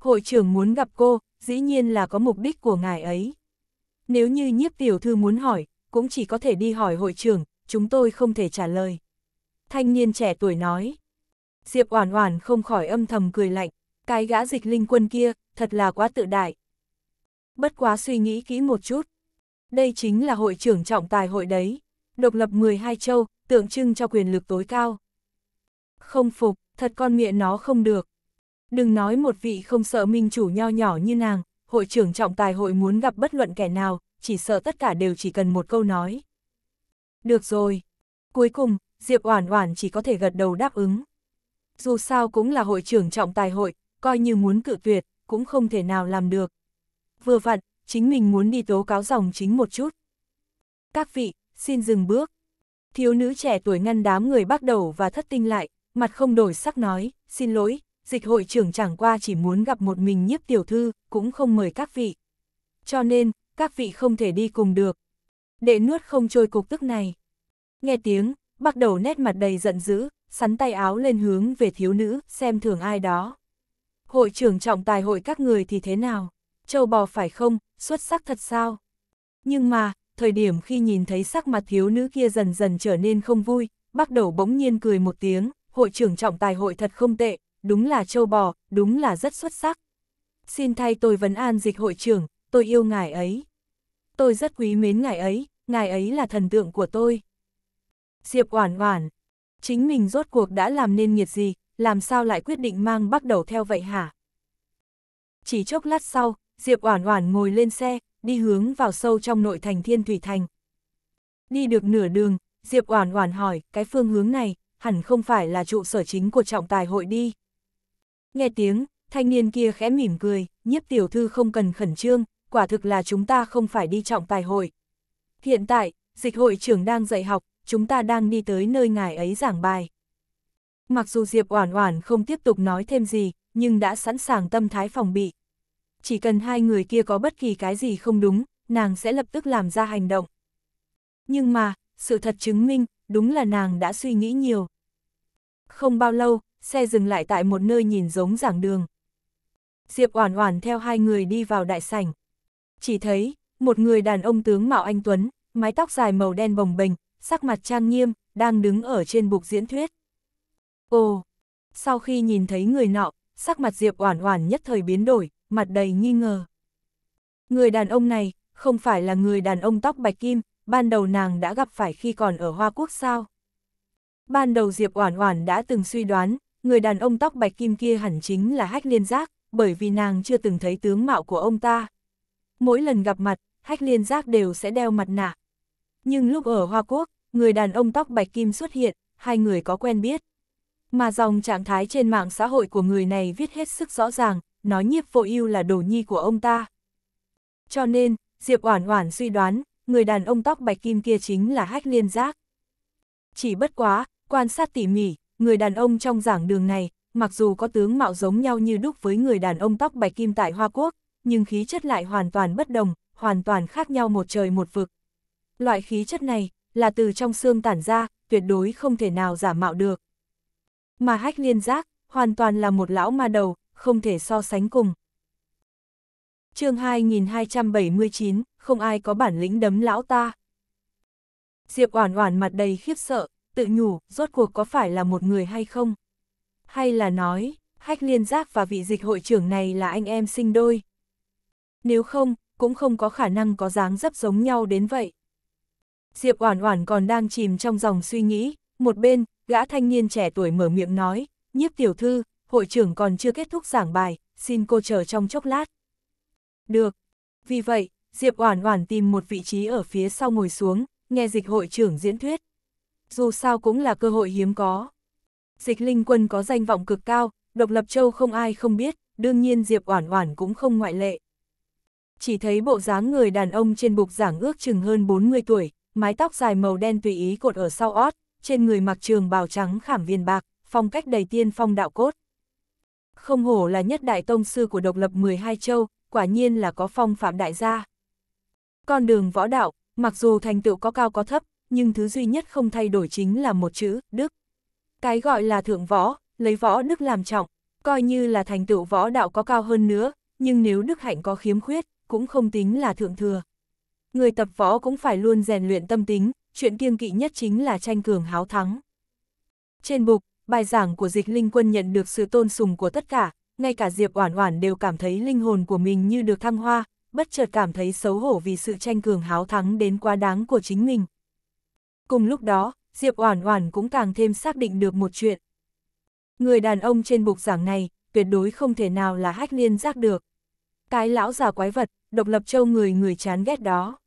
Hội trưởng muốn gặp cô, dĩ nhiên là có mục đích của ngài ấy. Nếu như nhiếp tiểu thư muốn hỏi, cũng chỉ có thể đi hỏi hội trưởng, chúng tôi không thể trả lời. Thanh niên trẻ tuổi nói. Diệp Oản Oản không khỏi âm thầm cười lạnh, cái gã dịch linh quân kia, thật là quá tự đại. Bất quá suy nghĩ kỹ một chút. Đây chính là hội trưởng trọng tài hội đấy, độc lập 12 châu, tượng trưng cho quyền lực tối cao không phục, thật con mẹ nó không được. Đừng nói một vị không sợ minh chủ nho nhỏ như nàng, hội trưởng trọng tài hội muốn gặp bất luận kẻ nào, chỉ sợ tất cả đều chỉ cần một câu nói. Được rồi. Cuối cùng, Diệp Oản Oản chỉ có thể gật đầu đáp ứng. Dù sao cũng là hội trưởng trọng tài hội, coi như muốn cự tuyệt, cũng không thể nào làm được. Vừa vặn, chính mình muốn đi tố cáo dòng chính một chút. Các vị, xin dừng bước. Thiếu nữ trẻ tuổi ngăn đám người bắt đầu và thất tinh lại, mặt không đổi sắc nói, xin lỗi, dịch hội trưởng chẳng qua chỉ muốn gặp một mình nhiếp tiểu thư, cũng không mời các vị. Cho nên, các vị không thể đi cùng được. Đệ nuốt không trôi cục tức này. Nghe tiếng, bắt đầu nét mặt đầy giận dữ, sắn tay áo lên hướng về thiếu nữ, xem thường ai đó. Hội trưởng trọng tài hội các người thì thế nào? Châu bò phải không? Xuất sắc thật sao? Nhưng mà, thời điểm khi nhìn thấy sắc mặt thiếu nữ kia dần dần trở nên không vui, bắt đầu bỗng nhiên cười một tiếng, hội trưởng trọng tài hội thật không tệ, đúng là châu bò, đúng là rất xuất sắc. Xin thay tôi vấn an dịch hội trưởng, tôi yêu ngài ấy. Tôi rất quý mến ngài ấy, ngài ấy là thần tượng của tôi. Diệp Oản Oản, chính mình rốt cuộc đã làm nên nghiệt gì, làm sao lại quyết định mang bắt đầu theo vậy hả? Chỉ chốc lát sau, Diệp Oản Oản ngồi lên xe, đi hướng vào sâu trong nội thành Thiên Thủy Thành. Đi được nửa đường, Diệp Oản Oản hỏi, cái phương hướng này, hẳn không phải là trụ sở chính của trọng tài hội đi. Nghe tiếng, thanh niên kia khẽ mỉm cười, nhiếp tiểu thư không cần khẩn trương, quả thực là chúng ta không phải đi trọng tài hội. Hiện tại, dịch hội trưởng đang dạy học, chúng ta đang đi tới nơi ngài ấy giảng bài. Mặc dù Diệp Oản Oản không tiếp tục nói thêm gì, nhưng đã sẵn sàng tâm thái phòng bị. Chỉ cần hai người kia có bất kỳ cái gì không đúng, nàng sẽ lập tức làm ra hành động. Nhưng mà, sự thật chứng minh, đúng là nàng đã suy nghĩ nhiều. Không bao lâu, xe dừng lại tại một nơi nhìn giống giảng đường. Diệp Oản Oản theo hai người đi vào đại sảnh. Chỉ thấy, một người đàn ông tướng mạo anh tuấn, mái tóc dài màu đen bồng bềnh, sắc mặt trang nghiêm, đang đứng ở trên bục diễn thuyết. Ồ, sau khi nhìn thấy người nọ, sắc mặt Diệp Oản Oản nhất thời biến đổi, mặt đầy nghi ngờ. Người đàn ông này, không phải là người đàn ông tóc bạch kim, ban đầu nàng đã gặp phải khi còn ở Hoa Quốc sao? Ban đầu Diệp Oản Oản đã từng suy đoán, người đàn ông tóc bạch kim kia hẳn chính là Hách Liên Giác, bởi vì nàng chưa từng thấy tướng mạo của ông ta. Mỗi lần gặp mặt, Hách Liên Giác đều sẽ đeo mặt nạ. Nhưng lúc ở Hoa Quốc, người đàn ông tóc bạch kim xuất hiện, hai người có quen biết. Mà dòng trạng thái trên mạng xã hội của người này viết hết sức rõ ràng, nói nhiếp vô ưu là đồ nhi của ông ta. Cho nên, Diệp Oản Oản suy đoán, người đàn ông tóc bạch kim kia chính là Hách Liên Giác. Chỉ bất quá, Quan sát tỉ mỉ, người đàn ông trong giảng đường này, mặc dù có tướng mạo giống nhau như đúc với người đàn ông tóc bạch kim tại Hoa Quốc, nhưng khí chất lại hoàn toàn bất đồng, hoàn toàn khác nhau một trời một vực. Loại khí chất này, là từ trong xương tản ra, tuyệt đối không thể nào giả mạo được. Mà hách liên giác, hoàn toàn là một lão ma đầu, không thể so sánh cùng. chương 2279, không ai có bản lĩnh đấm lão ta. Diệp Oản Oản mặt đầy khiếp sợ, tự nhủ, rốt cuộc có phải là một người hay không? Hay là nói, Hách Liên Giác và vị dịch hội trưởng này là anh em sinh đôi? Nếu không, cũng không có khả năng có dáng dấp giống nhau đến vậy. Diệp Oản Oản còn đang chìm trong dòng suy nghĩ, một bên, gã thanh niên trẻ tuổi mở miệng nói, "Nhiếp tiểu thư, hội trưởng còn chưa kết thúc giảng bài, xin cô chờ trong chốc lát." "Được." Vì vậy, Diệp Oản Oản tìm một vị trí ở phía sau ngồi xuống, nghe dịch hội trưởng diễn thuyết dù sao cũng là cơ hội hiếm có. Dịch linh quân có danh vọng cực cao, độc lập châu không ai không biết, đương nhiên Diệp Oản Oản cũng không ngoại lệ. Chỉ thấy bộ dáng người đàn ông trên bục giảng ước chừng hơn 40 tuổi, mái tóc dài màu đen tùy ý cột ở sau ót, trên người mặc trường bào trắng khảm viền bạc, phong cách đầy tiên phong đạo cốt. Không hổ là nhất đại tông sư của độc lập 12 châu, quả nhiên là có phong phạm đại gia. Con đường võ đạo, mặc dù thành tựu có cao có thấp, nhưng thứ duy nhất không thay đổi chính là một chữ, đức. Cái gọi là thượng võ, lấy võ đức làm trọng, coi như là thành tựu võ đạo có cao hơn nữa, nhưng nếu đức hạnh có khiếm khuyết, cũng không tính là thượng thừa. Người tập võ cũng phải luôn rèn luyện tâm tính, chuyện kiêng kỵ nhất chính là tranh cường háo thắng. Trên bục, bài giảng của dịch linh quân nhận được sự tôn sùng của tất cả, ngay cả Diệp Oản Oản đều cảm thấy linh hồn của mình như được thăng hoa, bất chợt cảm thấy xấu hổ vì sự tranh cường háo thắng đến quá đáng của chính mình. Cùng lúc đó, Diệp Oản Oản cũng càng thêm xác định được một chuyện. Người đàn ông trên bục giảng này, tuyệt đối không thể nào là hách liên giác được. Cái lão già quái vật, độc lập châu người người chán ghét đó.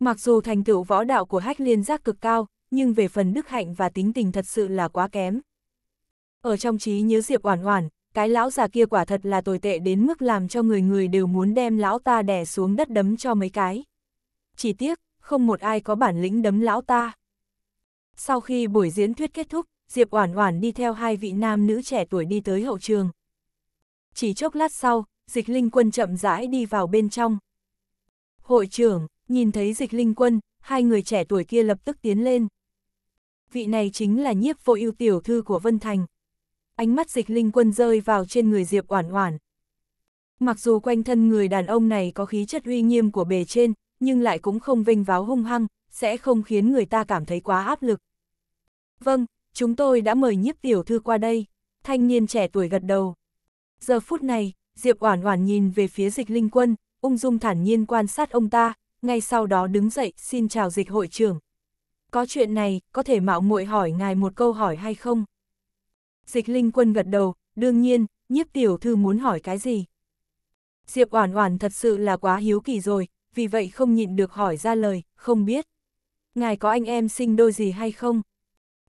Mặc dù thành tựu võ đạo của hách liên giác cực cao, nhưng về phần đức hạnh và tính tình thật sự là quá kém. Ở trong trí nhớ Diệp Oản Oản, cái lão già kia quả thật là tồi tệ đến mức làm cho người người đều muốn đem lão ta đè xuống đất đấm cho mấy cái. Chỉ tiếc, không một ai có bản lĩnh đấm lão ta. Sau khi buổi diễn thuyết kết thúc, Diệp Oản Oản đi theo hai vị nam nữ trẻ tuổi đi tới hậu trường. Chỉ chốc lát sau, Dịch Linh Quân chậm rãi đi vào bên trong. Hội trưởng, nhìn thấy Dịch Linh Quân, hai người trẻ tuổi kia lập tức tiến lên. Vị này chính là nhiếp vô ưu tiểu thư của Vân Thành. Ánh mắt Dịch Linh Quân rơi vào trên người Diệp Oản Oản. Mặc dù quanh thân người đàn ông này có khí chất uy nghiêm của bề trên, nhưng lại cũng không vinh váo hung hăng, sẽ không khiến người ta cảm thấy quá áp lực. Vâng, chúng tôi đã mời nhiếp tiểu thư qua đây, thanh niên trẻ tuổi gật đầu. Giờ phút này, Diệp Oản Oản nhìn về phía dịch linh quân, ung dung thản nhiên quan sát ông ta, ngay sau đó đứng dậy xin chào dịch hội trưởng. Có chuyện này, có thể mạo muội hỏi ngài một câu hỏi hay không? Dịch linh quân gật đầu, đương nhiên, nhiếp tiểu thư muốn hỏi cái gì? Diệp Oản Oản thật sự là quá hiếu kỳ rồi, vì vậy không nhịn được hỏi ra lời, không biết. Ngài có anh em sinh đôi gì hay không?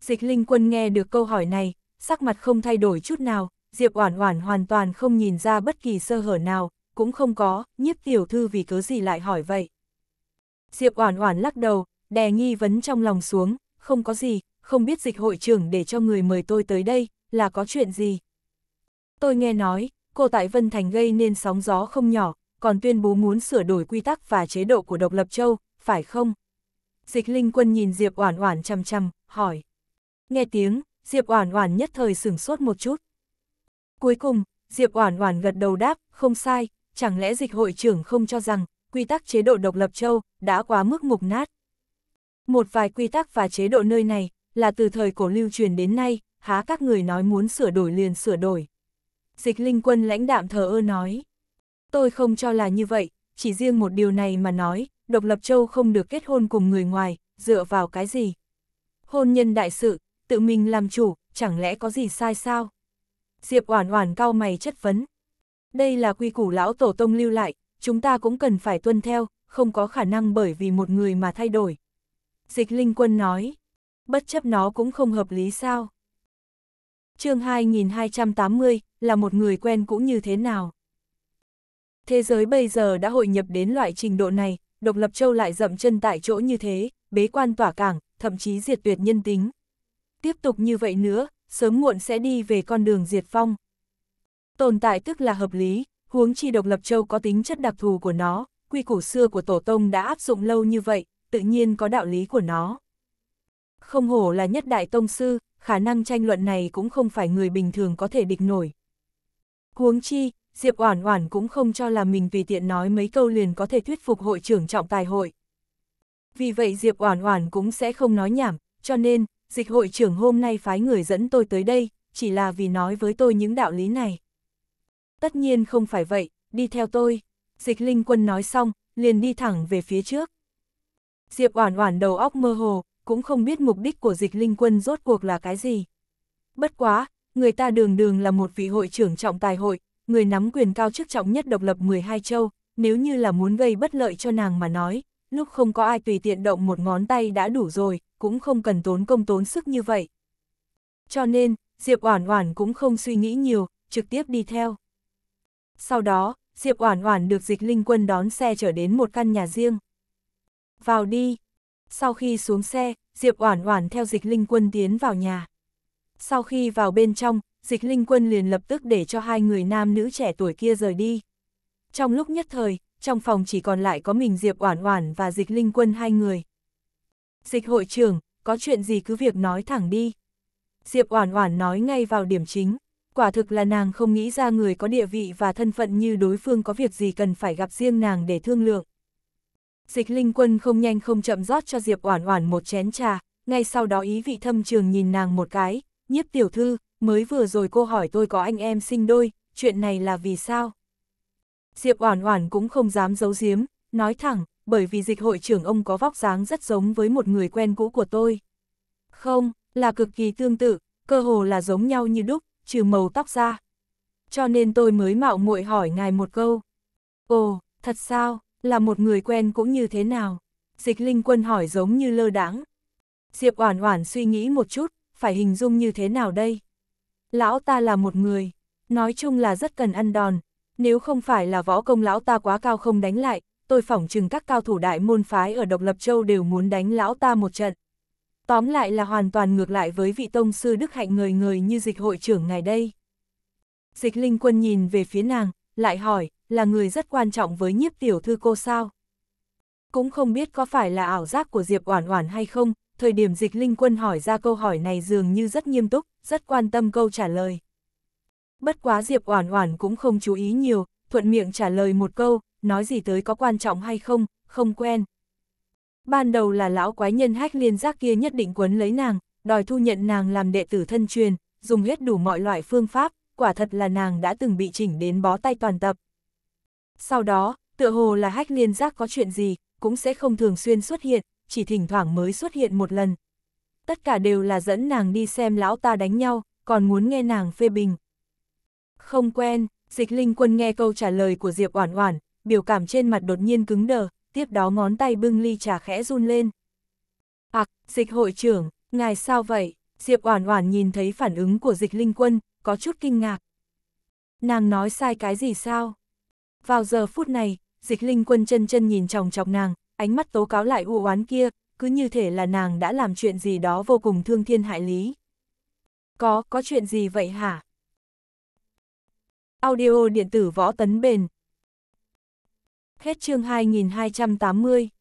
Dịch linh quân nghe được câu hỏi này, sắc mặt không thay đổi chút nào, Diệp Oản Oản hoàn toàn không nhìn ra bất kỳ sơ hở nào, cũng không có, nhiếp tiểu thư vì cớ gì lại hỏi vậy. Diệp Oản Oản lắc đầu, đè nghi vấn trong lòng xuống, không có gì, không biết dịch hội trưởng để cho người mời tôi tới đây, là có chuyện gì. Tôi nghe nói, cô tại Vân Thành gây nên sóng gió không nhỏ, còn tuyên bố muốn sửa đổi quy tắc và chế độ của độc lập châu, phải không? Dịch linh quân nhìn Diệp Oản Oản chằm chằm, hỏi. Nghe tiếng, Diệp Oản Oản nhất thời sửng sốt một chút. Cuối cùng, Diệp Oản Oản gật đầu đáp, không sai, chẳng lẽ dịch hội trưởng không cho rằng quy tắc chế độ độc lập châu đã quá mức mục nát. Một vài quy tắc và chế độ nơi này là từ thời cổ lưu truyền đến nay, há các người nói muốn sửa đổi liền sửa đổi. Dịch linh quân lãnh đạm thờ ơ nói. Tôi không cho là như vậy, chỉ riêng một điều này mà nói, Độc Lập Châu không được kết hôn cùng người ngoài, dựa vào cái gì? Hôn nhân đại sự, tự mình làm chủ, chẳng lẽ có gì sai sao? Diệp Oản Oản cao mày chất vấn. Đây là quy củ lão tổ tông lưu lại, chúng ta cũng cần phải tuân theo, không có khả năng bởi vì một người mà thay đổi. Dịch Linh Quân nói, bất chấp nó cũng không hợp lý sao? Chương 2280 là một người quen cũng như thế nào? Thế giới bây giờ đã hội nhập đến loại trình độ này, độc lập châu lại dậm chân tại chỗ như thế, bế quan tỏa cảng, thậm chí diệt tuyệt nhân tính. Tiếp tục như vậy nữa, sớm muộn sẽ đi về con đường diệt phong. Tồn tại tức là hợp lý, huống chi độc lập châu có tính chất đặc thù của nó, quy củ xưa của Tổ Tông đã áp dụng lâu như vậy, tự nhiên có đạo lý của nó. Không hổ là nhất đại tông sư, khả năng tranh luận này cũng không phải người bình thường có thể địch nổi. Huống chi, Diệp Oản Oản cũng không cho là mình tùy tiện nói mấy câu liền có thể thuyết phục hội trưởng trọng tài hội. Vì vậy Diệp Oản Oản cũng sẽ không nói nhảm, cho nên, dịch hội trưởng hôm nay phái người dẫn tôi tới đây, chỉ là vì nói với tôi những đạo lý này. Tất nhiên không phải vậy, đi theo tôi. Dịch Linh Quân nói xong, liền đi thẳng về phía trước. Diệp Oản Oản đầu óc mơ hồ, cũng không biết mục đích của Dịch Linh Quân rốt cuộc là cái gì. Bất quá, người ta đường đường là một vị hội trưởng trọng tài hội, người nắm quyền cao chức trọng nhất độc lập 12 châu, nếu như là muốn gây bất lợi cho nàng mà nói, lúc không có ai tùy tiện động một ngón tay đã đủ rồi, cũng không cần tốn công tốn sức như vậy. Cho nên, Diệp Oản Oản cũng không suy nghĩ nhiều, trực tiếp đi theo. Sau đó, Diệp Oản Oản được Dịch Linh Quân đón xe trở đến một căn nhà riêng. "Vào đi." Sau khi xuống xe, Diệp Oản Oản theo Dịch Linh Quân tiến vào nhà. Sau khi vào bên trong, dịch linh quân liền lập tức để cho hai người nam nữ trẻ tuổi kia rời đi. Trong lúc nhất thời, trong phòng chỉ còn lại có mình Diệp Oản Oản và dịch linh quân hai người. Dịch hội trưởng, có chuyện gì cứ việc nói thẳng đi. Diệp Oản Oản nói ngay vào điểm chính, quả thực là nàng không nghĩ ra người có địa vị và thân phận như đối phương có việc gì cần phải gặp riêng nàng để thương lượng. Dịch Linh Quân không nhanh không chậm rót cho Diệp Oản Oản một chén trà, ngay sau đó ý vị thâm trường nhìn nàng một cái, "Nhiếp tiểu thư, mới vừa rồi cô hỏi tôi có anh em sinh đôi, chuyện này là vì sao? Diệp Oản Oản cũng không dám giấu giếm, nói thẳng, bởi vì dịch hội trưởng ông có vóc dáng rất giống với một người quen cũ của tôi. Không, là cực kỳ tương tự, cơ hồ là giống nhau như đúc, trừ màu tóc ra. Cho nên tôi mới mạo muội hỏi ngài một câu. Ồ, thật sao, là một người quen cũng như thế nào? Dịch Linh Quân hỏi giống như lơ đãng. Diệp Oản Oản suy nghĩ một chút, phải hình dung như thế nào đây? Lão ta là một người, nói chung là rất cần ăn đòn, nếu không phải là võ công lão ta quá cao không đánh lại, tôi phỏng chừng các cao thủ đại môn phái ở Độc Lập Châu đều muốn đánh lão ta một trận. Tóm lại là hoàn toàn ngược lại với vị tông sư Đức Hạnh người người như dịch hội trưởng ngày đây. Dịch linh quân nhìn về phía nàng, lại hỏi, là người rất quan trọng với nhiếp tiểu thư cô sao? Cũng không biết có phải là ảo giác của Diệp Oản Oản hay không, thời điểm dịch linh quân hỏi ra câu hỏi này dường như rất nghiêm túc, rất quan tâm câu trả lời. Bất quá Diệp Oản Oản cũng không chú ý nhiều, thuận miệng trả lời một câu, nói gì tới có quan trọng hay không, không quen. Ban đầu là lão quái nhân hách liên giác kia nhất định quấn lấy nàng, đòi thu nhận nàng làm đệ tử thân truyền, dùng hết đủ mọi loại phương pháp, quả thật là nàng đã từng bị chỉnh đến bó tay toàn tập. Sau đó, tựa hồ là hách liên giác có chuyện gì, cũng sẽ không thường xuyên xuất hiện, chỉ thỉnh thoảng mới xuất hiện một lần. Tất cả đều là dẫn nàng đi xem lão ta đánh nhau, còn muốn nghe nàng phê bình. Không quen, dịch linh quân nghe câu trả lời của Diệp Oản Oản, biểu cảm trên mặt đột nhiên cứng đờ, tiếp đó ngón tay bưng ly trà khẽ run lên. Ặc, dịch hội trưởng, ngài sao vậy? Diệp Oản Oản nhìn thấy phản ứng của Dịch Linh Quân, có chút kinh ngạc. Nàng nói sai cái gì sao? Vào giờ phút này, Dịch Linh Quân chân chân nhìn chòng chọc nàng, ánh mắt tố cáo lại u oán kia, cứ như thể là nàng đã làm chuyện gì đó vô cùng thương thiên hại lý. Có, có chuyện gì vậy hả? Audio điện tử võ tấn bền. Hết chương 2280